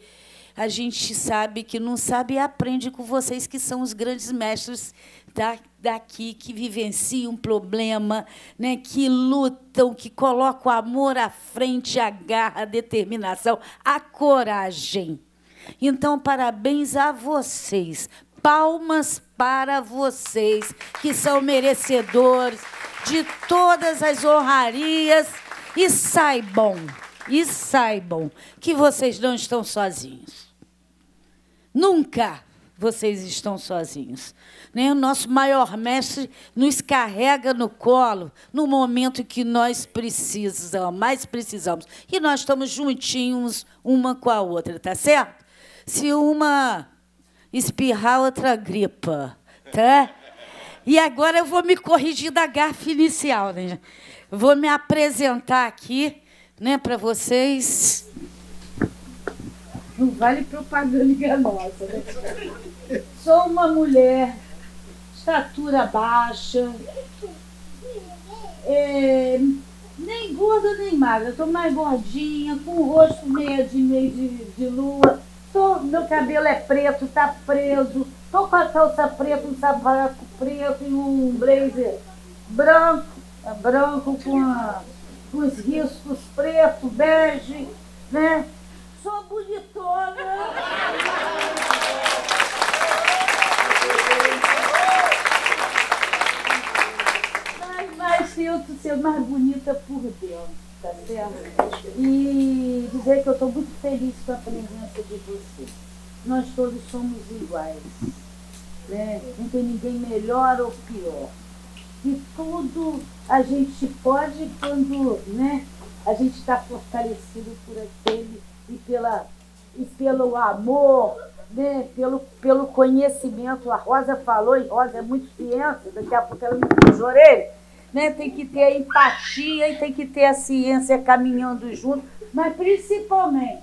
a gente sabe que não sabe e aprende com vocês, que são os grandes mestres da, daqui, que vivenciam um problema, né, que lutam, que colocam o amor à frente, a garra, a determinação, a coragem. Então, parabéns a vocês. Palmas para vocês, que são merecedores de todas as honrarias. E saibam, e saibam que vocês não estão sozinhos. Nunca vocês estão sozinhos. nem O nosso maior mestre nos carrega no colo no momento que nós precisamos, mais precisamos. E nós estamos juntinhos uma com a outra, tá certo? Se uma espirrar, outra gripa, tá? E agora eu vou me corrigir da garfa inicial, né? Vou me apresentar aqui, né, para vocês. Não vale propaganda enganosa. Né? Sou uma mulher, estatura baixa, é, nem gorda nem magra. Estou mais gordinha, com o rosto meio de, meio de, de lua. Tô, meu cabelo é preto, está preso. estou com a calça preta, um sapato preto e um blazer branco, é branco com, a, com os riscos preto, bege, né? sou bonitona. Mas, mas estou ser mais bonita por dentro tá certo? E dizer que eu estou muito feliz com a presença de vocês. Nós todos somos iguais. Né? Não tem ninguém melhor ou pior. E tudo a gente pode quando né, a gente está fortalecido por aquele e, pela, e pelo amor, né? pelo, pelo conhecimento. A Rosa falou, e Rosa é muito ciência, daqui a pouco ela me diz orelha. Né? Tem que ter a empatia e tem que ter a ciência caminhando junto, mas principalmente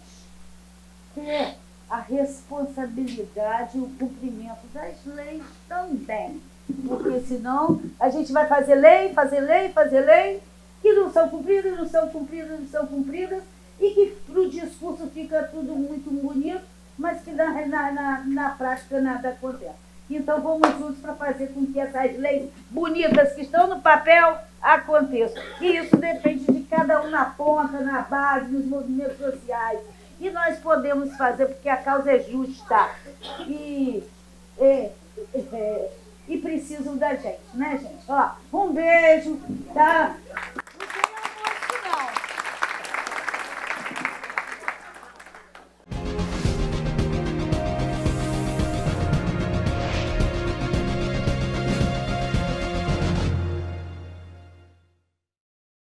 ter a responsabilidade e o cumprimento das leis também. Porque senão a gente vai fazer lei, fazer lei, fazer lei, que não são cumpridas, não são cumpridas, não são cumpridas e que no discurso fica tudo muito bonito, mas que na, na, na, na prática nada acontece. Então vamos juntos para fazer com que essas leis bonitas que estão no papel aconteçam. E isso depende de cada um na ponta, na base, nos movimentos sociais. E nós podemos fazer porque a causa é justa e, é, é, e precisam da gente, né, gente? Ó, um beijo, tá?